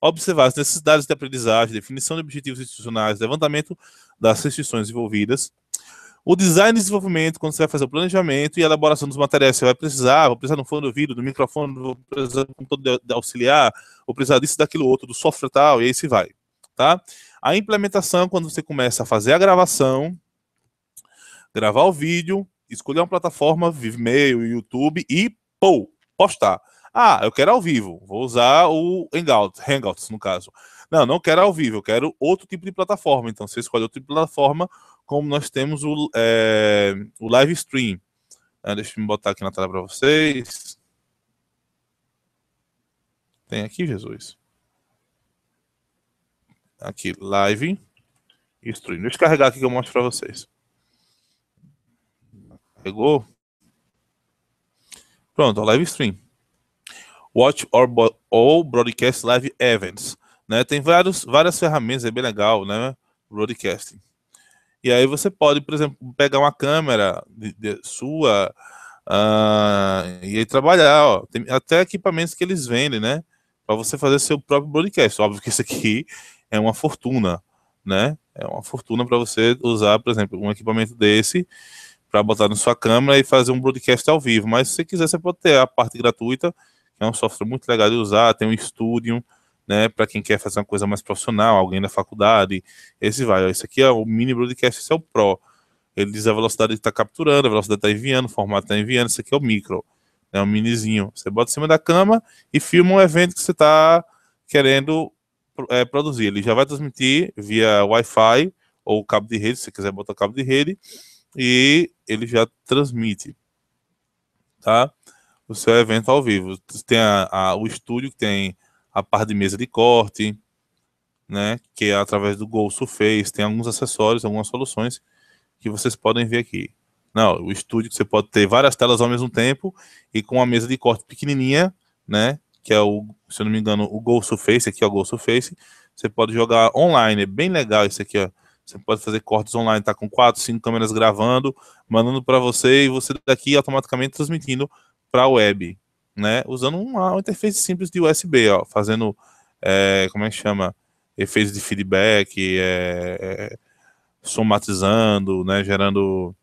observar as necessidades de aprendizagem, definição de objetivos institucionais, levantamento das restrições envolvidas, o design e desenvolvimento, quando você vai fazer o planejamento e elaboração dos materiais, você vai precisar, vou precisar no fone do ouvido, do microfone, vou precisar de um computador auxiliar, vou precisar disso, daquilo, outro, do software tal, e aí se vai, tá? A implementação, quando você começa a fazer a gravação, gravar o vídeo, escolher uma plataforma, Vimeo, YouTube e, pô, postar. Ah, eu quero ao vivo, vou usar o Hangout, Hangouts no caso. Não, não quero ao vivo, eu quero outro tipo de plataforma. Então você escolhe outro tipo de plataforma, como nós temos o, é, o live stream. Ah, deixa eu botar aqui na tela para vocês. Tem aqui, Jesus? Aqui, live stream. Deixa eu carregar aqui que eu mostro para vocês. Pegou? Pronto, live stream. Watch or, or broadcast live events. Né? Tem vários, várias ferramentas, é bem legal, né? Broadcasting. E aí você pode, por exemplo, pegar uma câmera de, de sua uh, e aí trabalhar, ó. Tem até equipamentos que eles vendem, né? Para você fazer seu próprio broadcast. Óbvio que isso aqui é uma fortuna, né? É uma fortuna para você usar, por exemplo, um equipamento desse para botar na sua câmera e fazer um broadcast ao vivo. Mas se você quiser, você pode ter a parte gratuita, que é um software muito legal de usar, tem um estúdio né? Para quem quer fazer uma coisa mais profissional, alguém da faculdade, esse vai. isso esse aqui é o mini broadcast, esse é o pro. Ele diz a velocidade que está capturando, a velocidade está enviando, o formato está enviando. Esse aqui é o micro, é né, um minizinho. Você bota em cima da cama e filma um evento que você está querendo é, produzir. Ele já vai transmitir via Wi-Fi ou cabo de rede, se você quiser botar cabo de rede, e ele já transmite, tá? O seu evento ao vivo. Tem a, a, o estúdio que tem a parte de mesa de corte, né, que é através do Gol Surface, tem alguns acessórios, algumas soluções que vocês podem ver aqui. Não, o estúdio que você pode ter várias telas ao mesmo tempo e com uma mesa de corte pequenininha, né, que é o, se eu não me engano, o Gol Surface, aqui é o Gol Surface, você pode jogar online, é bem legal isso aqui, ó. Você pode fazer cortes online, tá com quatro, cinco câmeras gravando, mandando para você e você daqui automaticamente transmitindo para a web né, usando uma, interface simples de USB, ó, fazendo, é, como é que chama, efeitos de feedback, é, é, somatizando, né, gerando,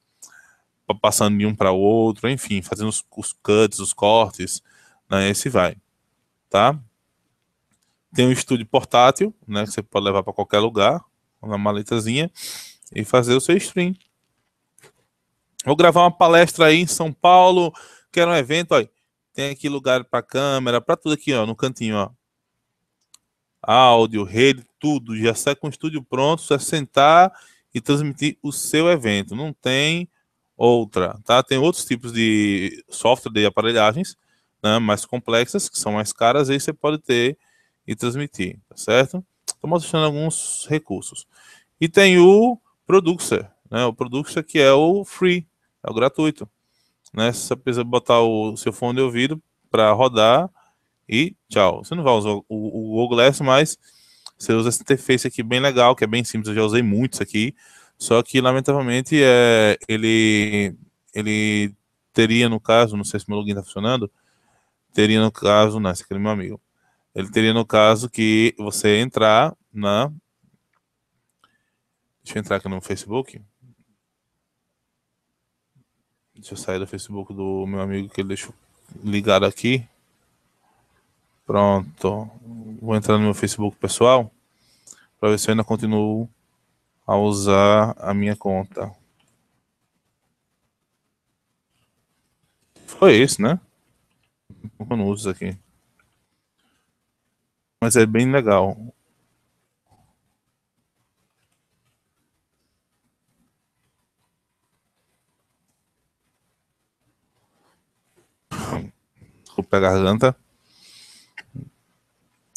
passando de um para o outro, enfim, fazendo os, os, cuts, os cortes, né, esse assim vai, tá? Tem um estúdio portátil, né, que você pode levar para qualquer lugar, uma maletazinha, e fazer o seu stream. Vou gravar uma palestra aí em São Paulo, quero um evento, aí? Tem aqui lugar para câmera, para tudo aqui, ó, no cantinho, ó. Áudio, rede, tudo. Já sai com o estúdio pronto, só é sentar e transmitir o seu evento. Não tem outra, tá? Tem outros tipos de software de aparelhagens, né, mais complexas, que são mais caras, aí você pode ter e transmitir, tá certo? Estou mostrando alguns recursos. E tem o Producer, né? O Producer que é o free, é o gratuito né? Você precisa botar o seu fone de ouvido para rodar e tchau. Você não vai usar o, o, Google Glass, mas você usa essa interface aqui bem legal, que é bem simples. Eu já usei muitos aqui. Só que, lamentavelmente, é, ele, ele teria, no caso, não sei se meu login está funcionando, teria, no caso, não, esse aqui é meu amigo. Ele teria, no caso, que você entrar na... Deixa eu entrar aqui no Facebook. Deixa eu sair do Facebook do meu amigo que ele deixou ligado aqui. Pronto. Vou entrar no meu Facebook pessoal para ver se eu ainda continuo a usar a minha conta. Foi isso, né? Eu não uso aqui. Mas é bem legal. desculpa a garganta.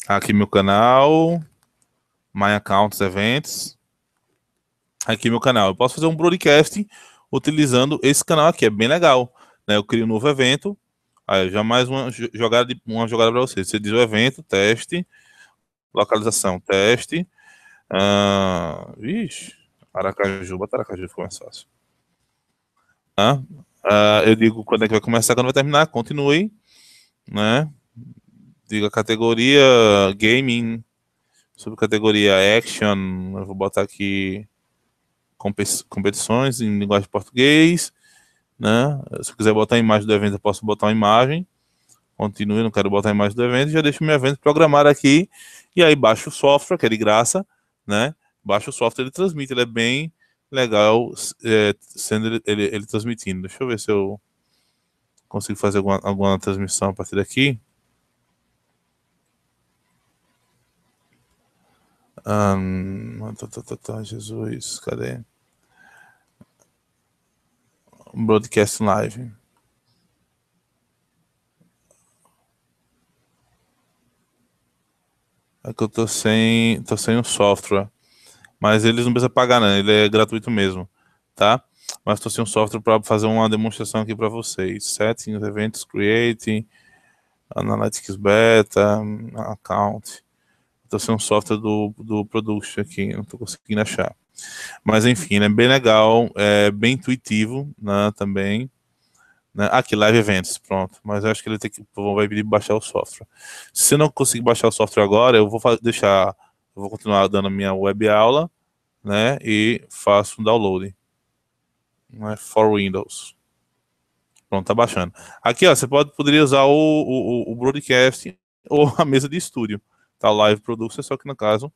Aqui meu canal, My Accounts Events. Aqui meu canal. Eu posso fazer um broadcast utilizando esse canal aqui, é bem legal. Né? Eu crio um novo evento, aí já mais uma jogada, de, uma jogada para vocês. Você diz o evento, teste, localização, teste. Ah, ixi, Aracaju, Aracajuba, Aracajuba ficou mais fácil. Ah, eu digo quando é que vai começar, quando vai terminar, continue né? Diga categoria gaming, subcategoria action, eu vou botar aqui competições em linguagem português, né? Se eu quiser botar a imagem do evento, eu posso botar uma imagem. Continue, não quero botar a imagem do evento, já deixo meu evento programar aqui e aí baixo o software, que é de graça, né? Baixa o software, ele transmite, ele é bem legal é, sendo ele, ele, ele transmitindo. Deixa eu ver se eu consigo fazer alguma, alguma transmissão a partir daqui. Um, tá, tá, tá, tá, Jesus, cadê? Broadcast live. É que eu tô sem, tô sem o software. Mas eles não precisam pagar, né? Ele é gratuito mesmo, tá? mas trouxe um software para fazer uma demonstração aqui para vocês. Settings, Eventos, Create, Analytics Beta, Account. Trouxe um software do, do Production aqui, não estou conseguindo achar. Mas enfim, é bem legal, é bem intuitivo né, também. Né? Aqui, Live Events, pronto. Mas acho que ele tem que, vai pedir baixar o software. Se não conseguir baixar o software agora, eu vou deixar, eu vou continuar dando minha web aula, né? E faço um download. Né? For Windows. Pronto, tá baixando. Aqui, ó, você pode, poderia usar o, o, o broadcast ou a mesa de estúdio. Tá live production, só que no caso,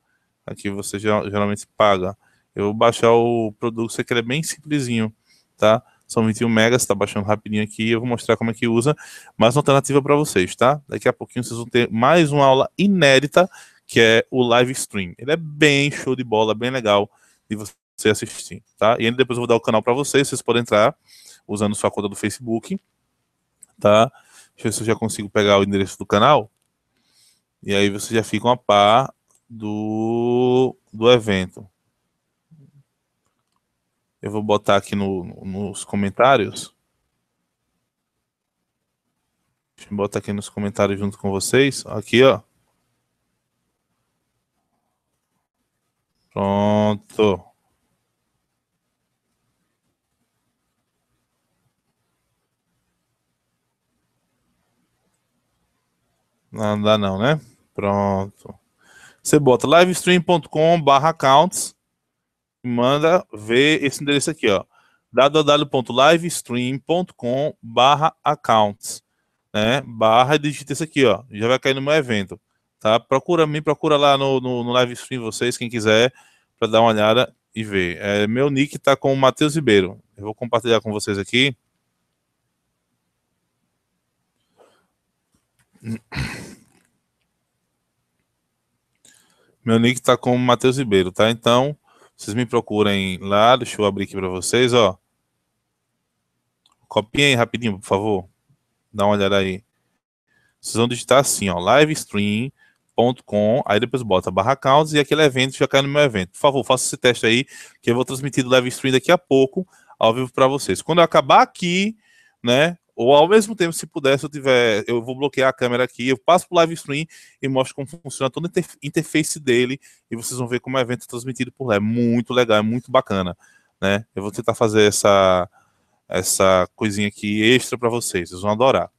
aqui você geralmente paga. Eu vou baixar o production, que ele é bem simplesinho, tá? São 21 megas, tá baixando rapidinho aqui. Eu vou mostrar como é que usa. Mais uma alternativa para vocês, tá? Daqui a pouquinho vocês vão ter mais uma aula inédita, que é o live stream. Ele é bem show de bola, bem legal de você você assistir, tá? E aí depois eu vou dar o canal para vocês, vocês podem entrar usando sua conta do Facebook, tá? Deixa eu ver se eu já consigo pegar o endereço do canal. E aí vocês já ficam a par do, do evento. Eu vou botar aqui no, nos comentários. Deixa eu botar aqui nos comentários junto com vocês. Aqui, ó. Pronto. Não dá não, né? Pronto. Você bota livestream.com barra accounts e manda ver esse endereço aqui, ó. www.livestream.com barra accounts, né? Barra e digita isso aqui, ó. Já vai cair no meu evento, tá? Procura me procura lá no, no, no livestream vocês, quem quiser, para dar uma olhada e ver. É, meu nick tá com o Matheus Ribeiro. Eu vou compartilhar com vocês aqui. Meu nick tá o Matheus Ribeiro, tá? Então, vocês me procurem lá, deixa eu abrir aqui para vocês, ó. Copiem aí rapidinho, por favor. Dá uma olhada aí. Vocês vão digitar assim, ó, livestream.com. aí depois bota barra accounts e aquele evento já cai no meu evento. Por favor, faça esse teste aí, que eu vou transmitir do live stream daqui a pouco, ao vivo para vocês. Quando eu acabar aqui, né, ou ao mesmo tempo, se puder, se eu tiver, eu vou bloquear a câmera aqui, eu passo para o live stream e mostro como funciona toda a interface dele e vocês vão ver como o evento é transmitido por lá. É muito legal, é muito bacana, né? Eu vou tentar fazer essa essa coisinha aqui extra para vocês, vocês vão adorar.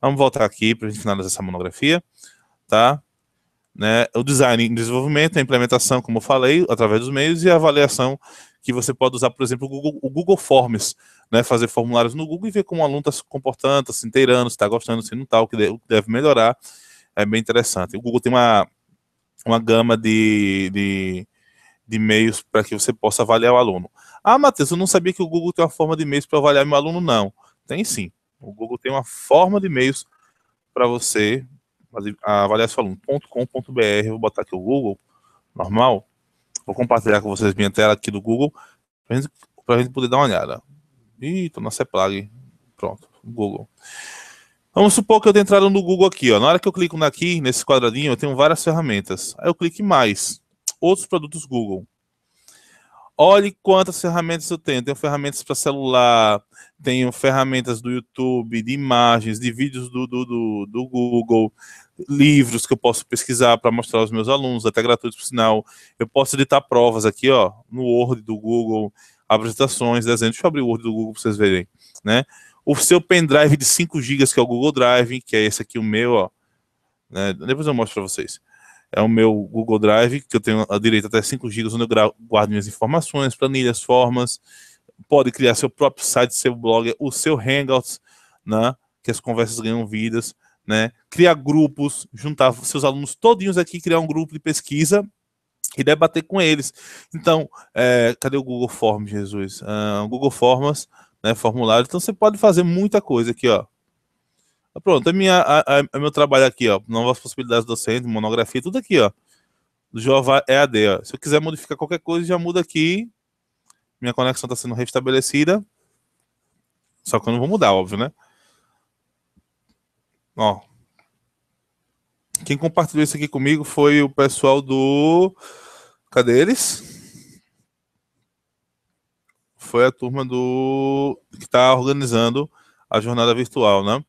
Vamos voltar aqui para a gente finalizar essa monografia, tá? Né? O design em desenvolvimento, a implementação, como eu falei, através dos meios e a avaliação que você pode usar, por exemplo, o Google, o Google Forms, né? fazer formulários no Google e ver como o aluno está se comportando, está se inteirando, se está gostando, se não está, o que deve melhorar. É bem interessante. O Google tem uma, uma gama de, de, de para que você possa avaliar o aluno. Ah, Matheus, eu não sabia que o Google tem uma forma de meios para avaliar meu aluno, não. Tem sim. O Google tem uma forma de meios para você avaliar seu aluno. .com.br, vou botar aqui o Google, normal. Vou compartilhar com vocês minha tela aqui do Google para gente, a gente poder dar uma olhada. Ih, tô na Seplag. Pronto, Google. Vamos supor que eu tenha entrado no Google aqui. Ó. Na hora que eu clico aqui, nesse quadradinho, eu tenho várias ferramentas. Aí eu clico em mais, outros produtos Google. Olhe quantas ferramentas eu tenho. Tenho ferramentas para celular, tenho ferramentas do YouTube, de imagens, de vídeos do, do, do, do Google, livros que eu posso pesquisar para mostrar aos meus alunos, até gratuito por sinal. Eu posso editar provas aqui, ó, no Word do Google, apresentações, desenhos. Deixa eu abrir o Word do Google para vocês verem, né? O seu pendrive de 5 GB, que é o Google Drive, que é esse aqui o meu, ó. Né? Depois eu mostro para vocês é o meu Google Drive, que eu tenho a direito até 5 GB, onde eu guardo minhas informações, planilhas, formas. Pode criar seu próprio site, seu blog, o seu Hangouts, né? que as conversas ganham vidas. Né? Criar grupos, juntar seus alunos todinhos aqui, criar um grupo de pesquisa e debater com eles. Então, é, cadê o Google Forms, Jesus? Uh, Google Formas, né, formulário. Então, você pode fazer muita coisa aqui, ó. Ah, pronto, é minha, a, a, meu trabalho aqui, ó. Novas possibilidades docentes, monografia, tudo aqui, ó. Jova EAD, ó. Se eu quiser modificar qualquer coisa, já muda aqui. Minha conexão está sendo restabelecida. Só que eu não vou mudar, óbvio, né? Ó. Quem compartilhou isso aqui comigo foi o pessoal do. Cadê eles? Foi a turma do. que está organizando a jornada virtual, né?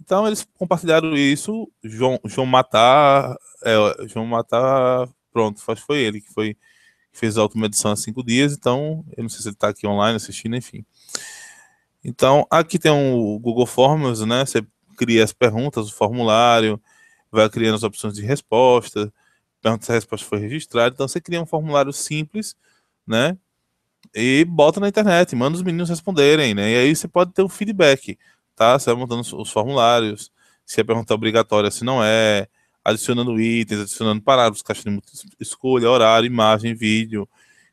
Então eles compartilharam isso. João, João Matar, é, João Matar, pronto, foi ele que foi que fez a última edição há cinco dias. Então eu não sei se ele está aqui online assistindo, enfim. Então aqui tem um Google Forms, né? Você cria as perguntas, o formulário, vai criando as opções de resposta, pergunta se a resposta foi registrada. Então você cria um formulário simples, né? E bota na internet, manda os meninos responderem, né? E aí você pode ter um feedback tá? Você vai montando os formulários, se é pergunta obrigatória, se não é, adicionando itens, adicionando parágrafos, caixa de escolha, horário, imagem, vídeo.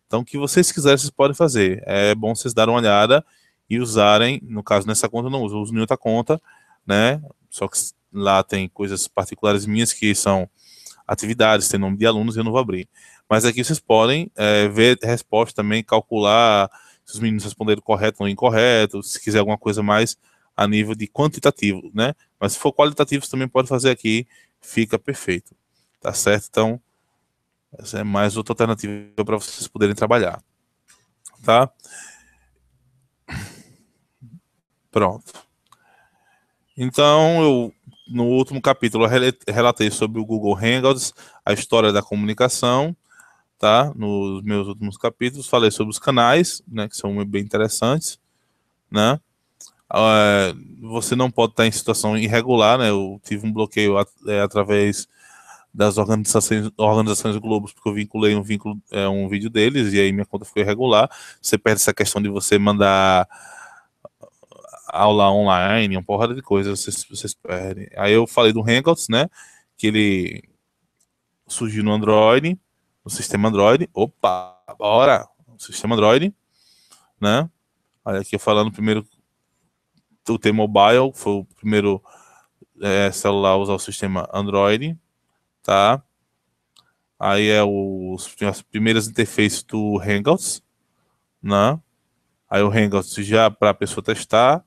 Então, o que vocês quiserem, vocês podem fazer. É bom vocês darem uma olhada e usarem, no caso, nessa conta eu não uso, eu uso em outra conta, né? Só que lá tem coisas particulares minhas que são atividades, tem nome de alunos e eu não vou abrir. Mas aqui vocês podem é, ver resposta também, calcular se os meninos responderam correto ou incorreto, se quiser alguma coisa mais a nível de quantitativo, né? Mas se for qualitativo, você também pode fazer aqui, fica perfeito, tá certo? Então, essa é mais outra alternativa para vocês poderem trabalhar, tá? Pronto. Então, eu no último capítulo eu relatei sobre o Google Hangouts, a história da comunicação, tá? Nos meus últimos capítulos falei sobre os canais, né, que são bem interessantes, né? uh, você não pode estar em situação irregular, né? Eu tive um bloqueio é, através das organizações, organizações Globos, porque eu vinculei um, vínculo, é, um vídeo deles e aí minha conta ficou irregular. Você perde essa questão de você mandar aula online, uma porrada de coisas, vocês, vocês perdem. Aí eu falei do Hangouts, né? Que ele surgiu no Android, no sistema Android. Opa, bora! Sistema Android, né? Olha aqui falando primeiro o T-Mobile, foi o primeiro é, celular a usar o sistema Android, tá? Aí é o, as primeiras interfaces do Hangouts, né? Aí o Hangouts já para a pessoa testar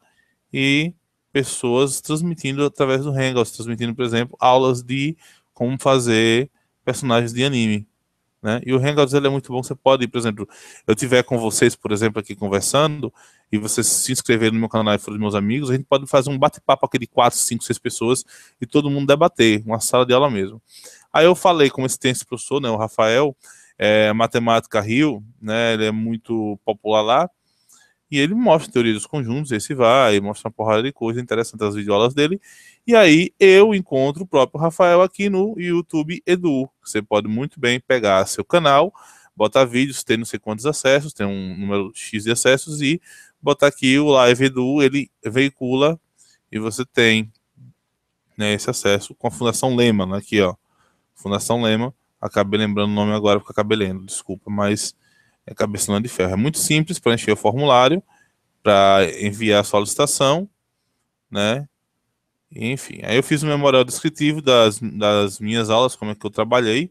e pessoas transmitindo através do Hangouts, transmitindo, por exemplo, aulas de como fazer personagens de anime, né? E o Hangouts ele é muito bom, você pode, por exemplo, eu tiver com vocês, por exemplo, aqui conversando, e vocês se inscrever no meu canal e forem meus amigos, a gente pode fazer um bate-papo aqui de 4, 5, 6 pessoas e todo mundo debater, uma sala de aula mesmo. Aí eu falei com esse tenso professor, né, o Rafael, é, Matemática Rio, né, ele é muito popular lá, e ele mostra teoria dos conjuntos, esse vai, mostra uma porrada de coisa interessante as videoaulas dele, e aí eu encontro o próprio Rafael aqui no YouTube Edu. Você pode muito bem pegar seu canal, botar vídeos, tem não sei quantos acessos, tem um número X de acessos e botar aqui o Live Edu, ele veicula e você tem né, esse acesso com a Fundação Lema, né, aqui ó, Fundação Lema, acabei lembrando o nome agora porque acabei lendo, desculpa, mas é cabeça de ferro. É muito simples para encher o formulário, para enviar a solicitação, né, enfim, aí eu fiz um memorial descritivo das, das minhas aulas, como é que eu trabalhei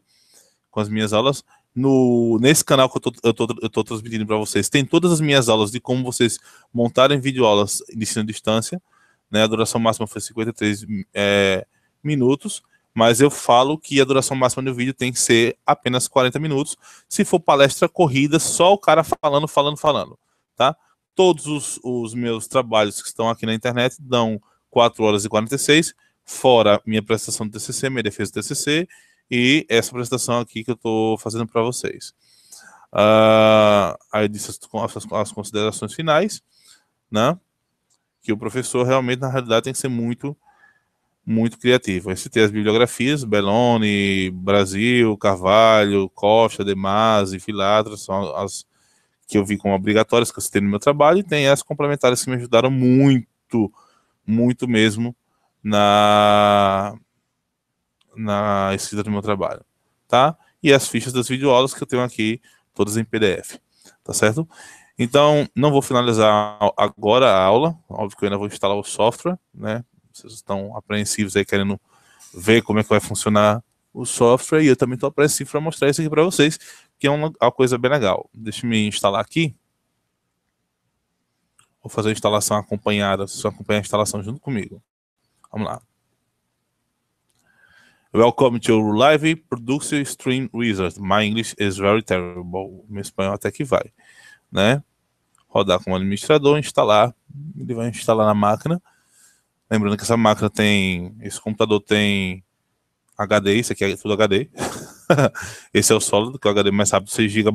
com as minhas aulas. No, nesse canal que eu tô, eu tô, tô transmitindo para vocês, tem todas as minhas aulas de como vocês montarem videoaulas de ensino à distância. Né? A duração máxima foi 53 é, minutos, mas eu falo que a duração máxima do vídeo tem que ser apenas 40 minutos. Se for palestra corrida, só o cara falando, falando, falando. Tá? Todos os, os meus trabalhos que estão aqui na internet dão 4 horas e 46, fora minha prestação do TCC, minha defesa do TCC e essa apresentação aqui que eu estou fazendo para vocês. Uh, aí eu disse as, as, as, considerações finais, né? Que o professor realmente, na realidade, tem que ser muito, muito criativo. Eu citei as bibliografias, Belloni, Brasil, Carvalho, Costa, Demasi, Filatra, são as que eu vi como obrigatórias, que eu citei no meu trabalho, e tem as complementares que me ajudaram muito muito mesmo na na escrita do meu trabalho, tá? E as fichas das videoaulas que eu tenho aqui, todas em PDF, tá certo? Então, não vou finalizar agora a aula, óbvio que eu ainda vou instalar o software, né? Vocês estão apreensivos aí, querendo ver como é que vai funcionar o software, e eu também estou apreensivo para mostrar isso aqui para vocês, que é uma, uma coisa bem legal. Deixa eu me instalar aqui. Vou fazer a instalação acompanhada. Vocês vão acompanhar a instalação junto comigo. Vamos lá. Welcome to Live Production Stream Wizard. My English is very terrible. Meu espanhol até que vai, né? Rodar como administrador, instalar. Ele vai instalar na máquina. Lembrando que essa máquina tem, esse computador tem HD, isso aqui é tudo HD. esse é o sólido, que é o HD mais rápido, 6 GB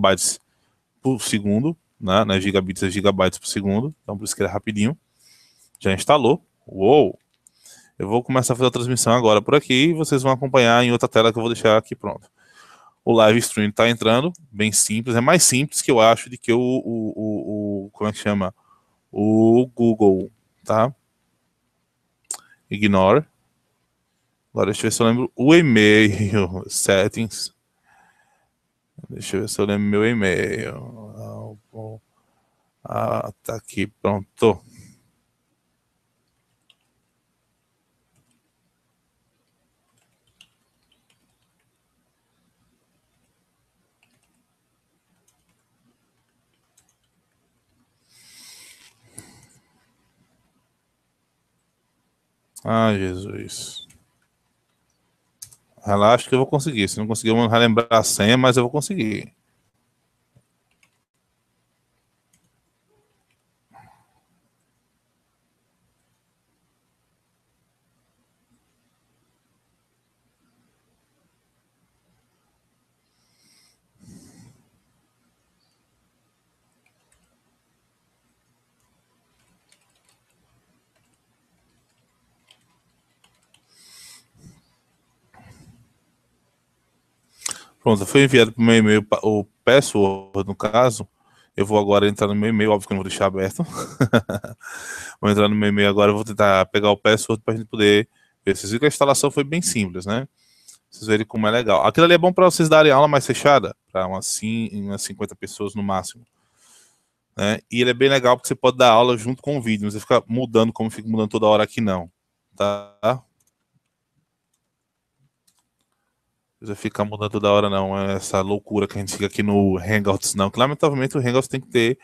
por segundo né, né, gigabits a gigabytes por segundo, então por isso que ele é rapidinho. Já instalou. Uou! Eu vou começar a fazer a transmissão agora por aqui e vocês vão acompanhar em outra tela que eu vou deixar aqui pronto. O live stream está entrando, bem simples, é mais simples que eu acho de que o, o, o, o como é que chama? O Google, tá? Ignore. Agora deixa eu ver se eu lembro o e-mail, settings. Deixa eu ver se eu lembro meu e-mail com. Ah, tá aqui, pronto. Ah, Jesus. Relaxa que eu vou conseguir. Se não conseguir, eu vou relembrar a senha, mas eu vou conseguir. Pronto, foi enviado para o meu e-mail, o password, no caso. Eu vou agora entrar no meu e-mail, óbvio que eu não vou deixar aberto. vou entrar no meu e-mail agora, vou tentar pegar o password para a gente poder ver. Vocês viram que a instalação foi bem simples, né? Vocês verem como é legal. Aquilo ali é bom para vocês darem aula mais fechada, para umas, umas 50 pessoas no máximo. Né? E ele é bem legal porque você pode dar aula junto com o vídeo, não precisa fica mudando como fica mudando toda hora aqui não, tá? precisa fica mudando toda hora, não. É essa loucura que a gente fica aqui no Hangouts, não. Que, lamentavelmente o Hangouts tem que ter,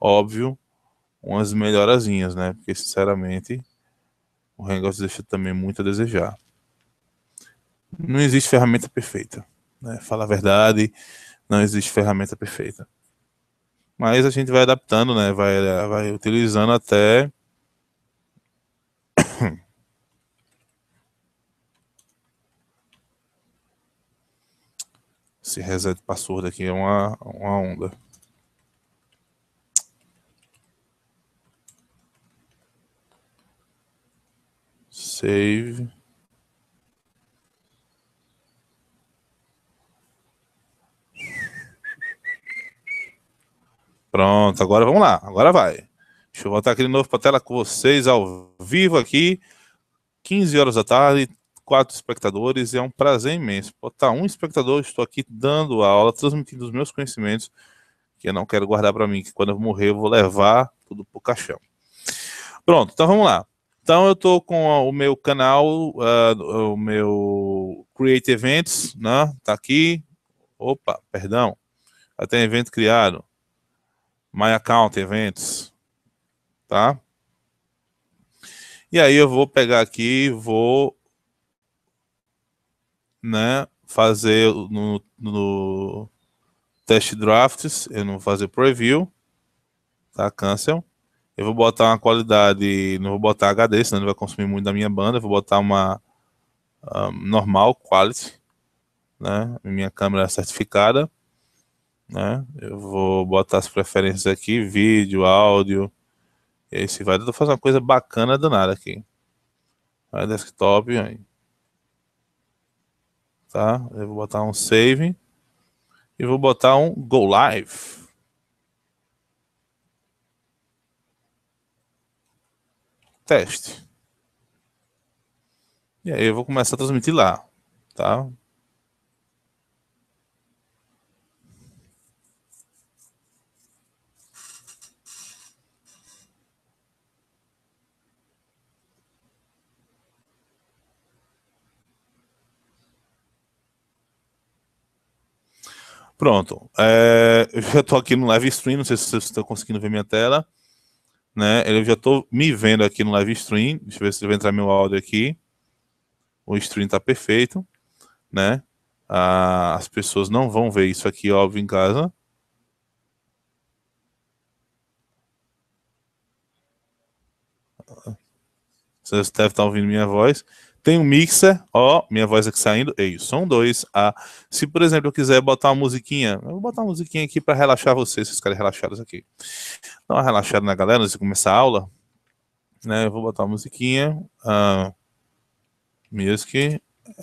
óbvio, umas melhorazinhas, né? Porque, sinceramente, o Hangouts deixa também muito a desejar. Não existe ferramenta perfeita. Né? Fala a verdade, não existe ferramenta perfeita. Mas a gente vai adaptando, né? Vai, vai utilizando até Esse reset password aqui é uma, uma onda. Save. Pronto, agora vamos lá. Agora vai. Deixa eu voltar aqui de novo para a tela com vocês ao vivo aqui. 15 horas da tarde, quatro espectadores e é um prazer imenso. Botar tá um espectador, estou aqui dando a aula, transmitindo os meus conhecimentos, que eu não quero guardar para mim, que quando eu morrer eu vou levar tudo pro caixão. Pronto, então vamos lá. Então eu estou com o meu canal, uh, o meu Create Events, né? Tá aqui. Opa, perdão. Até evento criado. My Account Events, tá? E aí eu vou pegar aqui, vou né, fazer no, no test drafts, eu não vou fazer preview, tá? Cancel. Eu vou botar uma qualidade, não vou botar HD, senão ele vai consumir muito da minha banda. Eu vou botar uma um, normal, quality, né? Minha câmera certificada, né? Eu vou botar as preferências aqui, vídeo, áudio. esse vai, eu uma coisa bacana danada aqui. Aí desktop, aí tá? Eu vou botar um save e vou botar um go live. Teste. E aí eu vou começar a transmitir lá, tá? Pronto. É, eu já estou aqui no live stream, não sei se vocês estão conseguindo ver minha tela. Né? Eu já estou me vendo aqui no live stream. Deixa eu ver se vai entrar meu áudio aqui. O stream está perfeito, né? Ah, as pessoas não vão ver isso aqui, óbvio, em casa. Vocês devem estar ouvindo minha voz. Tem um mixer, ó, minha voz aqui saindo, ei, som 2, A. Se, por exemplo, eu quiser botar uma musiquinha, eu vou botar uma musiquinha aqui para relaxar vocês, vocês ficarem relaxados aqui. Dá uma relaxada na galera antes de começar a aula. Né, eu vou botar uma musiquinha. Uh, music.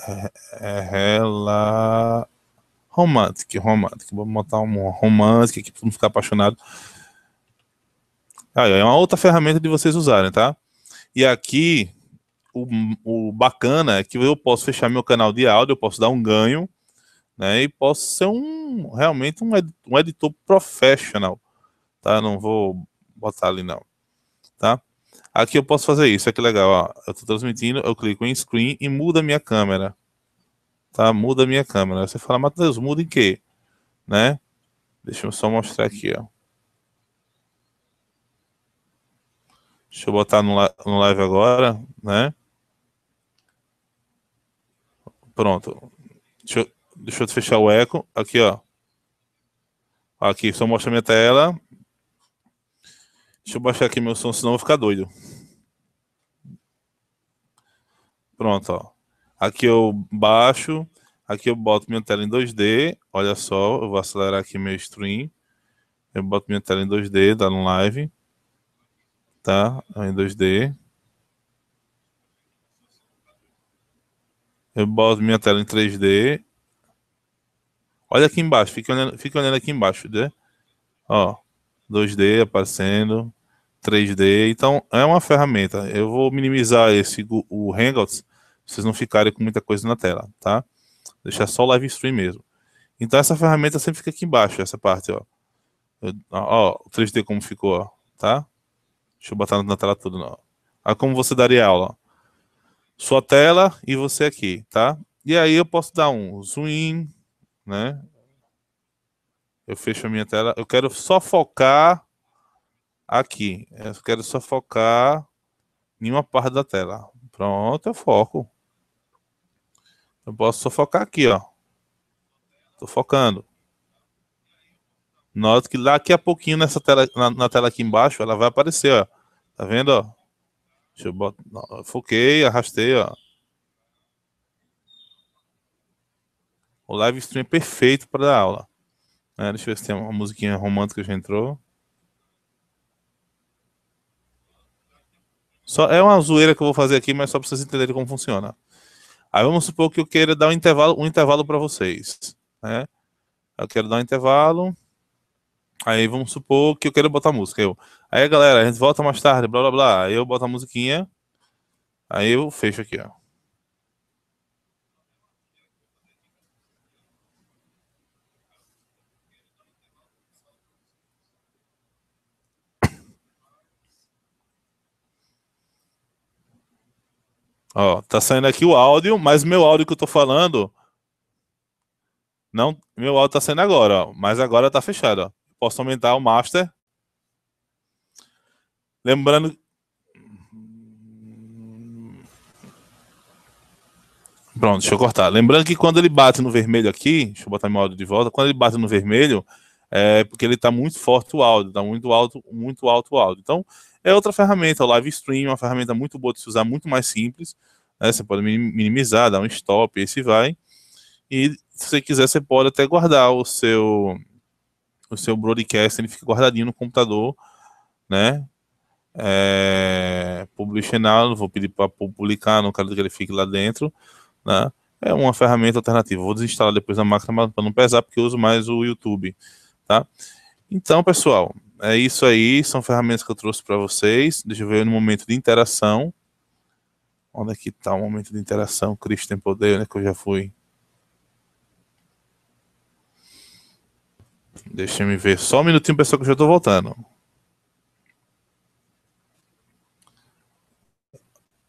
É, é rela. Romantic, romantic. Vou botar um romantic aqui para não ficar apaixonado. Ah, é uma outra ferramenta de vocês usarem, tá? E aqui o, o bacana é que eu posso fechar meu canal de áudio, eu posso dar um ganho, né? E posso ser um realmente um, ed um editor professional, tá? Não vou botar ali não, tá? Aqui eu posso fazer isso, é que legal, ó. Eu tô transmitindo, eu clico em screen e muda minha câmera, tá? Muda minha câmera. Você fala, Matheus, muda em quê? Né? Deixa eu só mostrar aqui, ó. Deixa eu botar no, no live agora, né? Pronto. Deixa eu, deixa eu fechar o eco. Aqui, ó. Aqui, só mostra minha tela. Deixa eu baixar aqui meu som, senão eu vou ficar doido. Pronto, ó. Aqui eu baixo, aqui eu boto minha tela em 2D. Olha só, eu vou acelerar aqui meu stream. Eu boto minha tela em 2D, dá no live. Tá? Em 2D. Eu boto minha tela em 3D. Olha aqui embaixo, fica olhando, fica olhando aqui embaixo, né? Ó, 2D aparecendo, 3D. Então, é uma ferramenta. Eu vou minimizar esse o Hangouts, vocês não ficarem com muita coisa na tela, tá? Deixar só o live stream mesmo. Então, essa ferramenta sempre fica aqui embaixo, essa parte, ó. Eu, ó, 3D como ficou, ó, tá? Deixa eu botar na tela tudo, ó. Olha como você daria aula, ó sua tela e você aqui, tá? E aí eu posso dar um zoom in, né? Eu fecho a minha tela. Eu quero só focar aqui. Eu quero só focar em uma parte da tela. Pronto, eu foco. Eu posso só focar aqui, ó. Tô focando. Note que daqui a pouquinho nessa tela, na, na tela aqui embaixo, ela vai aparecer, ó. Tá vendo, ó? Deixa eu botar. foquei, arrastei, ó. O live stream é perfeito para dar aula. É, deixa eu ver se tem uma musiquinha romântica que já entrou. Só, é uma zoeira que eu vou fazer aqui, mas só para vocês entenderem como funciona. Aí vamos supor que eu queira dar um intervalo, um intervalo para vocês. Né? Eu quero dar um intervalo. Aí vamos supor que eu quero botar música. Eu, aí galera, a gente volta mais tarde, blá blá blá. Aí eu boto a musiquinha. Aí eu fecho aqui, ó. Ó, tá saindo aqui o áudio, mas meu áudio que eu tô falando. Não, meu áudio tá saindo agora, ó, mas agora tá fechado, ó. Posso aumentar o master. Lembrando. Pronto, deixa eu cortar. Lembrando que quando ele bate no vermelho aqui, deixa eu botar meu áudio de volta. Quando ele bate no vermelho, é porque ele está muito forte o áudio, está muito alto, muito alto o áudio. Então, é outra ferramenta, o live stream, é uma ferramenta muito boa de se usar, muito mais simples. Né? Você pode minimizar, dar um stop, esse vai. E se você quiser, você pode até guardar o seu o seu broadcast ele fica guardadinho no computador, né? É, publish now, não vou pedir para publicar, não quero que ele fique lá dentro, né? É uma ferramenta alternativa. Vou desinstalar depois na máquina para não pesar, porque eu uso mais o YouTube, tá? Então, pessoal, é isso aí. São ferramentas que eu trouxe para vocês. Deixa eu ver no momento de interação. Onde é que tá o momento de interação? Cristo tem poder, né? Que eu já fui. Deixa me ver. Só um minutinho, pessoal, que eu já estou voltando.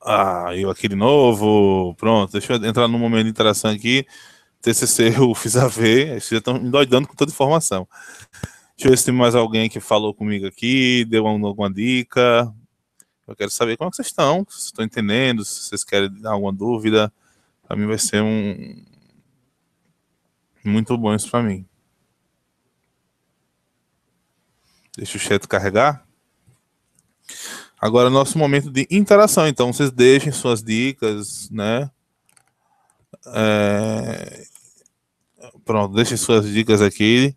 Ah, eu aqui de novo. Pronto, deixa eu entrar num momento de interação aqui. TCC eu fiz a ver. Vocês já estão me doidando com toda a informação. Deixa eu ver se tem mais alguém que falou comigo aqui, deu alguma dica. Eu quero saber como é que vocês estão, se estão entendendo, se vocês querem dar alguma dúvida. Para mim vai ser um. Muito bom isso para mim. Deixa o chat carregar. Agora, nosso momento de interação. Então, vocês deixem suas dicas, né? É... Pronto, deixem suas dicas aqui.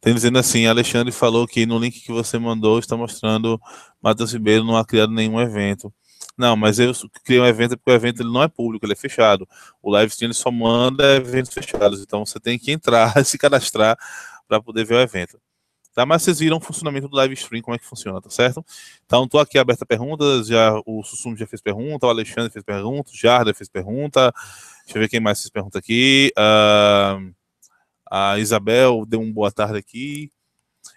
Tem dizendo assim, Alexandre falou que no link que você mandou está mostrando Matheus Ribeiro não há criado nenhum evento. Não, mas eu criei um evento porque o evento ele não é público, ele é fechado. O live stream só manda eventos fechados, então você tem que entrar, se cadastrar para poder ver o evento. Tá? Mas vocês viram o funcionamento do live stream, como é que funciona, tá certo? Então, tô aqui aberta a perguntas, já o Sussum já fez pergunta, o Alexandre fez pergunta, o Jarda fez pergunta. Deixa eu ver quem mais fez pergunta aqui. Uh, a Isabel deu um boa tarde aqui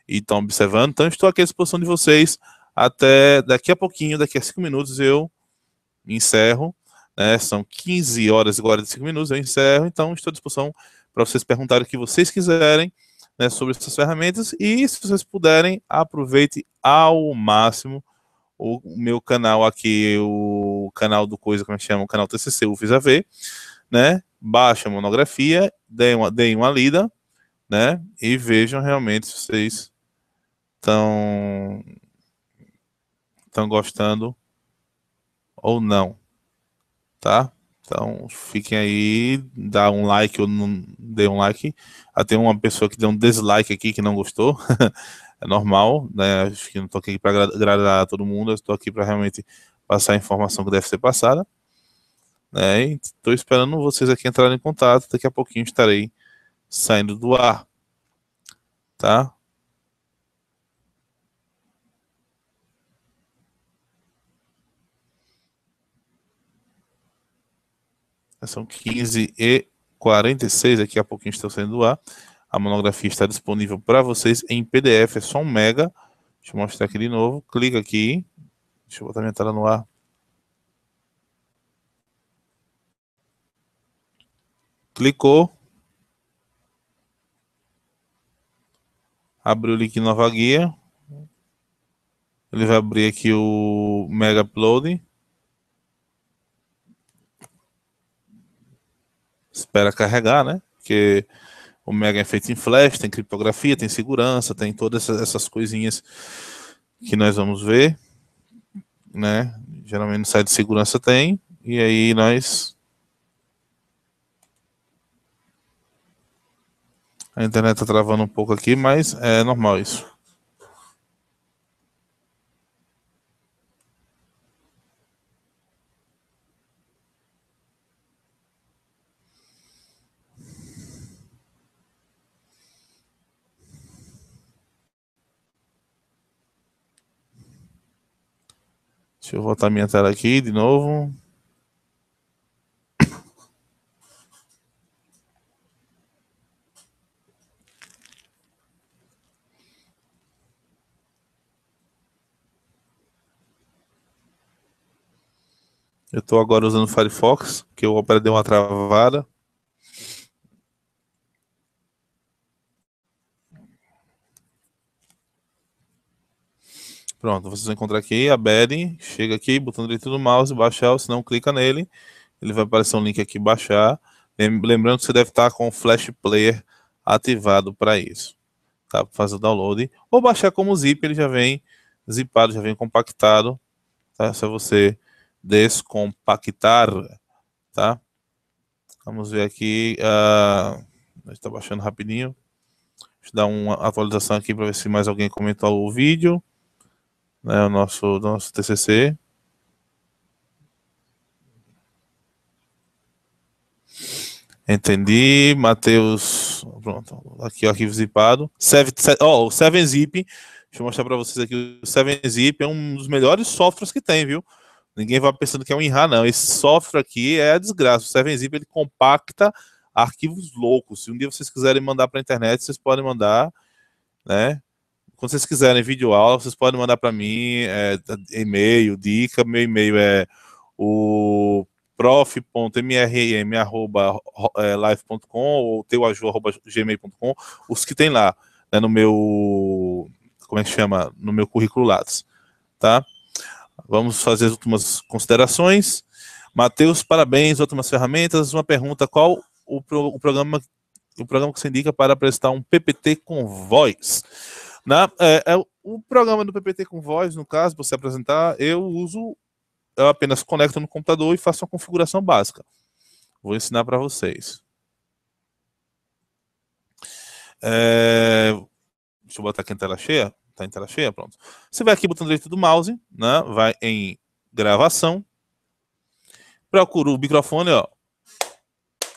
e estão observando. Então, estou aqui à disposição de vocês até daqui a pouquinho, daqui a cinco minutos eu encerro. Né? São 15 horas e 45 minutos, eu encerro. Então, estou à disposição para vocês perguntarem o que vocês quiserem né, sobre essas ferramentas. E se vocês puderem, aproveite ao máximo o meu canal aqui, o canal do Coisa, como é chama, o canal TCC o a AV, né? Baixa a monografia, deem uma, deem uma lida, né? E vejam realmente se vocês estão estão gostando ou não, tá? Então, fiquem aí, dá um like ou não dê um like. Até ah, uma pessoa que deu um dislike aqui que não gostou. é normal, né? Acho que não estou aqui para agradar todo mundo, estou aqui para realmente passar a informação que deve ser passada. Né? Estou esperando vocês aqui entrarem em contato. Daqui a pouquinho estarei saindo do ar. Tá? Né, são 15 e 46, daqui a pouquinho estou saindo do ar. A monografia está disponível para vocês em PDF, é só um mega. Deixa eu mostrar aqui de novo. Clica aqui. Deixa eu botar minha tela no ar. Clicou. Abriu o link nova guia. Ele vai abrir aqui o Mega Upload. espera carregar, né? Porque o Mega é feito em flash, tem criptografia, tem segurança, tem todas essas coisinhas que nós vamos ver, né? Geralmente no site de segurança tem, e aí nós. A internet tá travando um pouco aqui, mas é normal isso. Deixa eu voltar minha tela aqui de novo. Eu estou agora usando o Firefox, que o Opera deu uma travada. Pronto, vocês vão encontrar aqui a Bed, chega aqui, botando direito do mouse, baixar, se não clica nele, ele vai aparecer um link aqui, baixar. Lembrando que você deve estar com o Flash Player ativado para isso. Tá? fazer o download. Ou baixar como zip, ele já vem zipado, já vem compactado. Tá? É só você descompactar. Tá? Vamos ver aqui. Uh... Ah, Está baixando rapidinho. Deixa eu dar uma atualização aqui para ver se mais alguém comentou o vídeo né, o nosso, nosso TCC. Entendi, Matheus. Pronto, aqui o arquivo zipado. Seven, oh, o 7zip, deixa eu mostrar para vocês aqui. O 7zip é um dos melhores softwares que tem, viu? Ninguém vai pensando que é um inra não. Esse software aqui é a desgraça. O 7zip ele compacta arquivos loucos. Se um dia vocês quiserem mandar para a internet, vocês podem mandar, né? Quando vocês quiserem vídeo aula, vocês podem mandar para mim é, e-mail, dica. Meu e-mail é o prof.mrm.live.com é, ou teuaju.gmail.com, os que tem lá, né, no meu, como é que chama, no meu currículo Lattes, tá? Vamos fazer as últimas considerações. Matheus, parabéns, últimas ferramentas. Uma pergunta, qual o, pro, o, programa o programa que você indica para prestar um PPT com voz? Na, é, é, o programa do PPT com voz, no caso, para você apresentar, eu uso, eu apenas conecto no computador e faço uma configuração básica. Vou ensinar para vocês. É, deixa eu botar aqui em tela cheia. Tá em tela cheia, pronto. Você vai aqui botando direito do mouse, né? Vai em gravação. Procura o microfone, ó.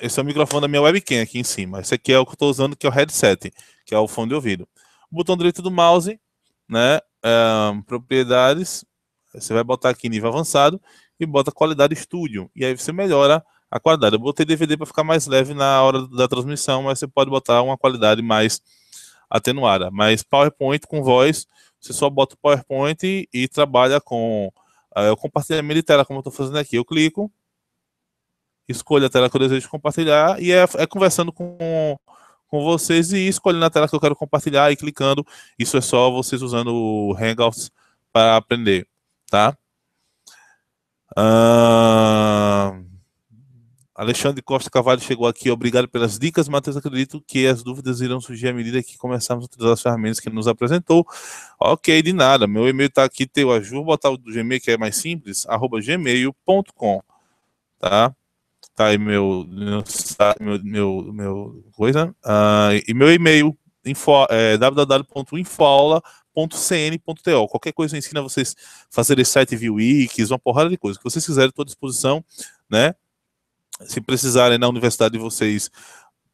Esse é o microfone da minha webcam aqui em cima. Esse aqui é o que eu estou usando, que é o headset, que é o fone de ouvido o botão direito do mouse, né? propriedades, você vai botar aqui nível avançado e bota qualidade estúdio. E aí você melhora a qualidade. Eu botei DVD para ficar mais leve na hora da transmissão, mas você pode botar uma qualidade mais atenuada. Mas PowerPoint com voz, você só bota o PowerPoint e, e trabalha com uh, ah, o compartilhamento de tela, como eu estou fazendo aqui. Eu clico, escolho a tela que eu desejo compartilhar e é, é conversando com com vocês e escolhendo a tela que eu quero compartilhar e clicando. Isso é só vocês usando o Hangouts para aprender, tá? Uh... Alexandre Costa Cavalho chegou aqui. Obrigado pelas dicas, Matheus. Acredito que as dúvidas irão surgir à medida que começarmos a utilizar as ferramentas que ele nos apresentou. Ok, de nada. Meu e-mail está aqui, teu ajuda botar o do Gmail, que é mais simples, arroba gmail.com. Tá? Tá, tá aí meu, meu, meu, meu coisa, uh, e meu e-mail, info, é, www.infoaula.cn.to. Qualquer coisa ensina vocês fazerem site view wikis, uma porrada de coisa. que vocês quiserem, estou à disposição, né? Se precisarem na universidade de vocês,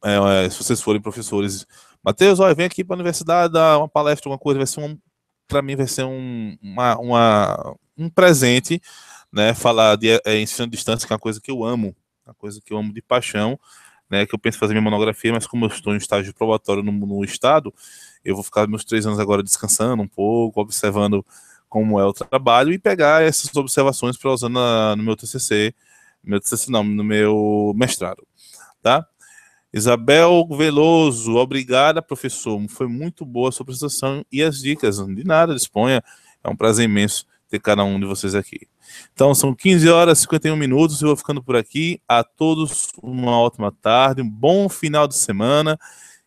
é, é, se vocês forem professores, Matheus, olha, vem aqui para a universidade dar uma palestra, alguma coisa, vai ser um, para mim vai ser um, uma, uma, um presente, né? Falar de é, ensino à distância, que é uma coisa que eu amo, uma coisa que eu amo de paixão, né, que eu penso fazer minha monografia, mas como eu estou em estágio probatório no, no Estado, eu vou ficar meus três anos agora descansando um pouco, observando como é o trabalho e pegar essas observações para usar na, no meu TCC, meu TCC não, no meu mestrado, tá? Isabel Veloso, obrigada, professor. Foi muito boa a sua apresentação e as dicas. De nada, disponha. É um prazer imenso ter cada um de vocês aqui. Então são 15 horas e 51 minutos. Eu vou ficando por aqui. A todos uma ótima tarde, um bom final de semana.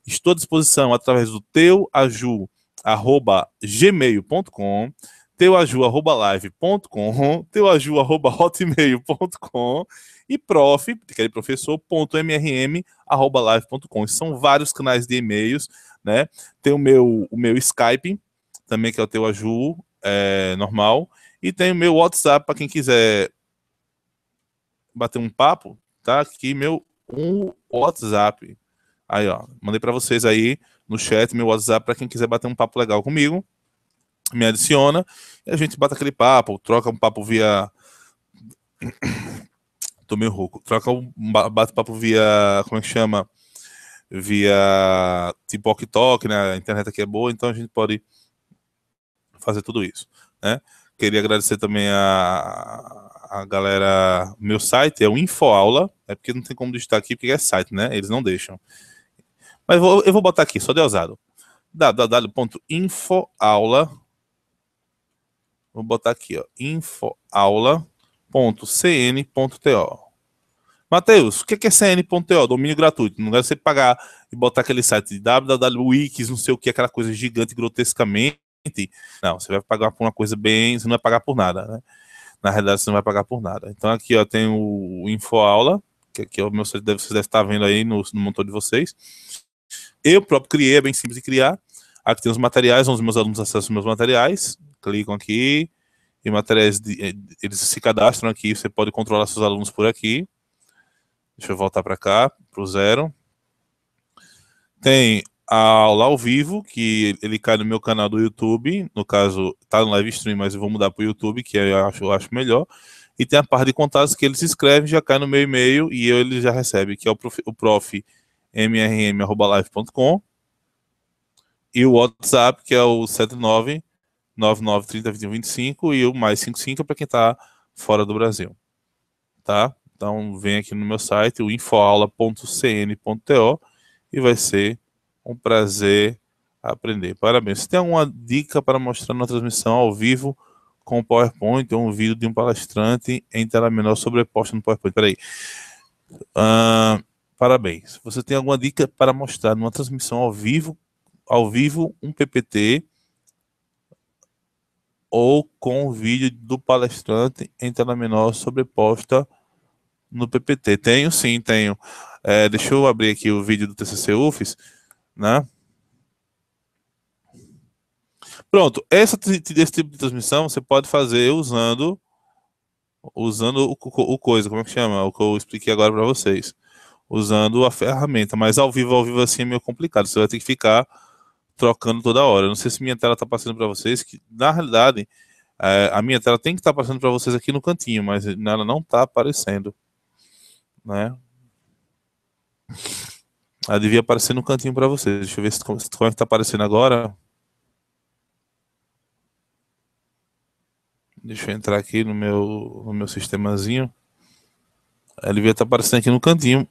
Estou à disposição através do teuaju@gmail.com, teuaju@live.com, teuaju@hotmail.com e prof, que é professor.mrm@live.com. São vários canais de e-mails, né? Tem o meu o meu Skype também que é o teuaju é, normal e tem o meu WhatsApp para quem quiser bater um papo, tá? Aqui meu um WhatsApp. Aí, ó, mandei para vocês aí no chat meu WhatsApp para quem quiser bater um papo legal comigo. Me adiciona e a gente bate aquele papo, troca um papo via Tô meio rouco. Troca um bate-papo via como é que chama? Via TikTok tipo né? A internet aqui é boa, então a gente pode fazer tudo isso, né? Queria agradecer também a, a galera. Meu site é o Infoaula. É porque não tem como digitar aqui, porque é site, né? Eles não deixam. Mas vou, eu vou botar aqui, só de ousado. www.infoaula. Vou botar aqui, ó. Infoaula.cn.to. Matheus, o que é CN.to? Domínio gratuito. Não deve você pagar e botar aquele site de www.wikis, não sei o que, aquela coisa gigante, grotescamente não, você vai pagar por uma coisa bem, você não vai pagar por nada, né? Na realidade, você não vai pagar por nada. Então aqui, ó, tem o InfoAula, que aqui é o meu vocês devem estar vendo aí no, no motor de vocês. Eu próprio criei, é bem simples de criar. Aqui tem os materiais, onde os meus alunos acessam os meus materiais, clicam aqui, e materiais, de, eh, eles se cadastram aqui, você pode controlar seus alunos por aqui. Deixa eu voltar para cá, para o zero. Tem a aula ao vivo, que ele cai no meu canal do YouTube. No caso, tá no live stream, mas eu vou mudar para o YouTube, que eu acho, eu acho melhor. E tem a parte de contatos que ele se inscreve, já cai no meu e-mail e ele já recebe, que é o prof, o prof mrm.live.com e o WhatsApp, que é o 79 9930 e o mais 55 é para quem está fora do Brasil. Tá? Então vem aqui no meu site, o infoaula.cn.to e vai ser um prazer aprender. Parabéns. Você tem alguma dica para mostrar na transmissão ao vivo com PowerPoint ou um vídeo de um palestrante em tela menor sobreposta no PowerPoint? Peraí. Uh, parabéns. Você tem alguma dica para mostrar numa transmissão ao vivo, ao vivo um PPT ou com o vídeo do palestrante em tela menor sobreposta no PPT? Tenho sim, tenho. É, deixa eu abrir aqui o vídeo do TCC UFES né? Pronto, essa, esse tipo de transmissão você pode fazer usando usando o, o, o coisa, como é que chama? O que eu expliquei agora para vocês. Usando a ferramenta, mas ao vivo, ao vivo assim é meio complicado. Você vai ter que ficar trocando toda hora. Não sei se minha tela está passando para vocês, que na realidade é, a minha tela tem que estar tá passando para vocês aqui no cantinho, mas ela não está aparecendo, né? Ela devia aparecer no cantinho para vocês Deixa eu ver se, como é que tá aparecendo agora. Deixa eu entrar aqui no meu, no meu sistemazinho. Ela devia estar tá aparecendo aqui no cantinho.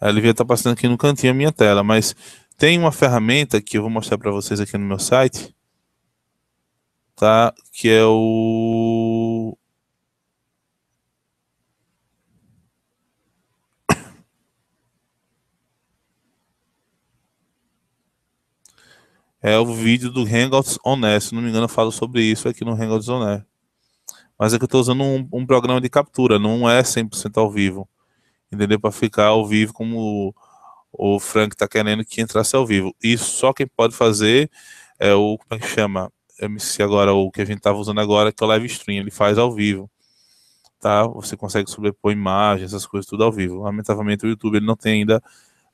Ela devia estar tá aparecendo aqui no cantinho a minha tela, mas tem uma ferramenta que eu vou mostrar para vocês aqui no meu site, tá? Que é o É o vídeo do Hangouts Honest. se não me engano, eu falo sobre isso aqui no Hangouts Honest. Mas é que eu estou usando um, um, programa de captura, não é 100% ao vivo. Entendeu? Para ficar ao vivo como o, o Frank está querendo que entrasse ao vivo. E só quem pode fazer é o. Como é que chama? Eu agora, o que a gente estava usando agora, que é o live stream, ele faz ao vivo. Tá? Você consegue sobrepor imagens, essas coisas tudo ao vivo. Lamentavelmente o YouTube ele não tem ainda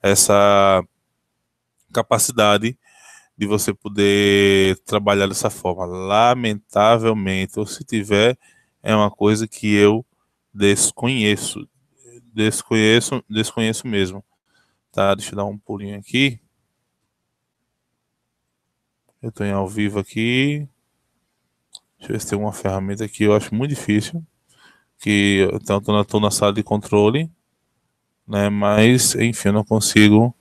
essa capacidade de você poder trabalhar dessa forma. Lamentavelmente, ou se tiver, é uma coisa que eu desconheço. Desconheço, desconheço mesmo. Tá, deixa eu dar um pulinho aqui. Eu tô em ao vivo aqui. Deixa eu ver se tem uma ferramenta aqui, eu acho muito difícil. Que então eu tô na, na sala de controle, né? Mas, enfim, eu não consigo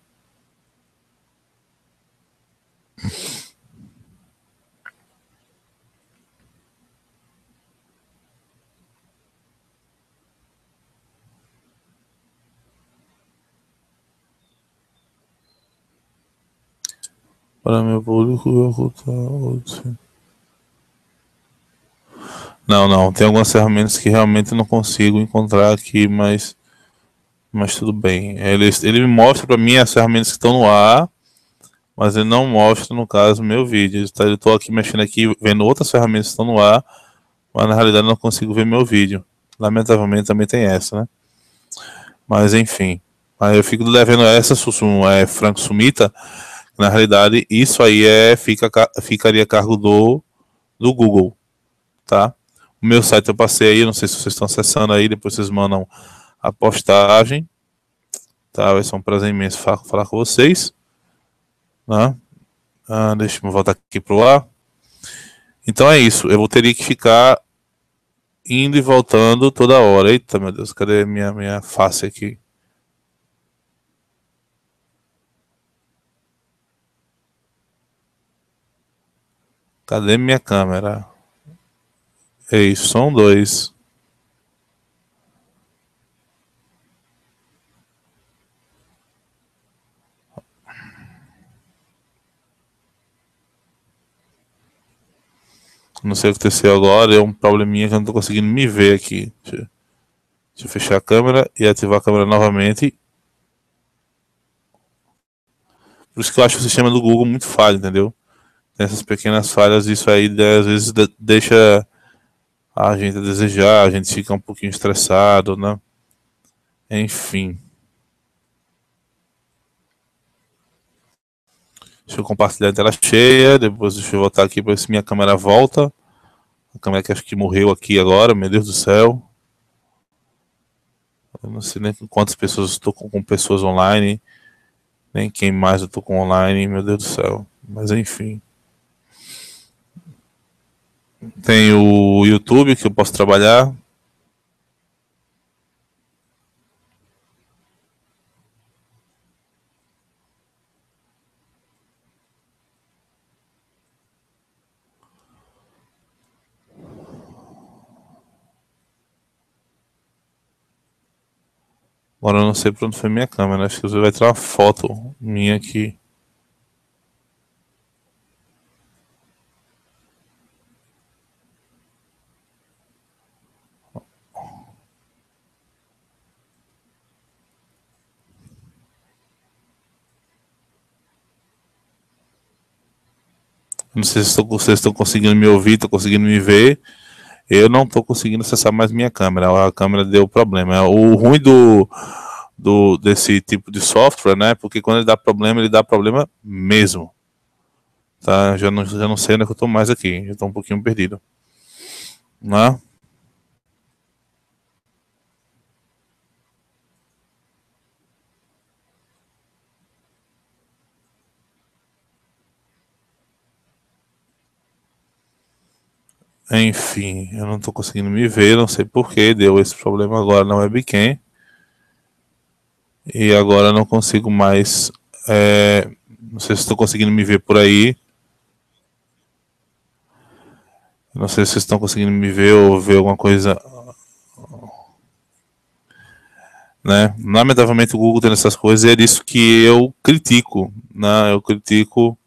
para meu público vou outro. Não, não, tem algumas ferramentas que realmente não consigo encontrar aqui, mas mas tudo bem. Ele, ele mostra para mim as ferramentas que estão no ar, mas ele não mostra, no caso, meu vídeo. está Eu estou aqui mexendo aqui, vendo outras ferramentas que estão no ar, mas na realidade não consigo ver meu vídeo. Lamentavelmente também tem essa, né? Mas enfim. Aí eu fico devendo essa, Sussumo, é Franco Sumita. Na realidade, isso aí é fica, ficaria a cargo do, do Google, tá? O meu site eu passei aí, não sei se vocês estão acessando aí, depois vocês mandam a postagem, tá? Vai ser um prazer imenso falar, falar com vocês, né? Ah, deixa eu voltar aqui pro ar. Então é isso, eu teria que ficar indo e voltando toda hora. Eita, meu Deus, cadê minha, minha face aqui? Cadê tá minha câmera? Ei, é som dois. Não sei o que aconteceu agora, é um probleminha que eu não tô conseguindo me ver aqui. Deixa, deixa eu fechar a câmera e ativar a câmera novamente. Por isso que eu acho o sistema do Google muito falho, entendeu? nessas pequenas falhas, isso aí às vezes deixa a gente a desejar, a gente fica um pouquinho estressado, né? Enfim. Deixa eu compartilhar a tela cheia, depois deixa eu voltar aqui para ver se minha câmera volta. A câmera que acho que morreu aqui agora, meu Deus do céu. Eu não sei nem quantas pessoas estou com, com pessoas online, nem quem mais eu estou com online, meu Deus do céu. Mas enfim. Tem o YouTube que eu posso trabalhar. Agora eu não sei para onde foi minha câmera. Acho que você vai tirar uma foto minha aqui. Não sei se vocês estão conseguindo me ouvir, estão conseguindo me ver. Eu não estou conseguindo acessar mais minha câmera. A câmera deu problema. O ruim do, do desse tipo de software, né? Porque quando ele dá problema, ele dá problema mesmo. Tá? Já não, já não sei onde é que eu estou mais aqui. estou um pouquinho perdido. Né? Enfim, eu não estou conseguindo me ver, não sei porquê, deu esse problema agora na webcam. E agora não consigo mais. É, não sei se estou conseguindo me ver por aí. Não sei se vocês estão conseguindo me ver ou ver alguma coisa. Né? Lamentavelmente o Google tem essas coisas e é isso que eu critico. Né? Eu critico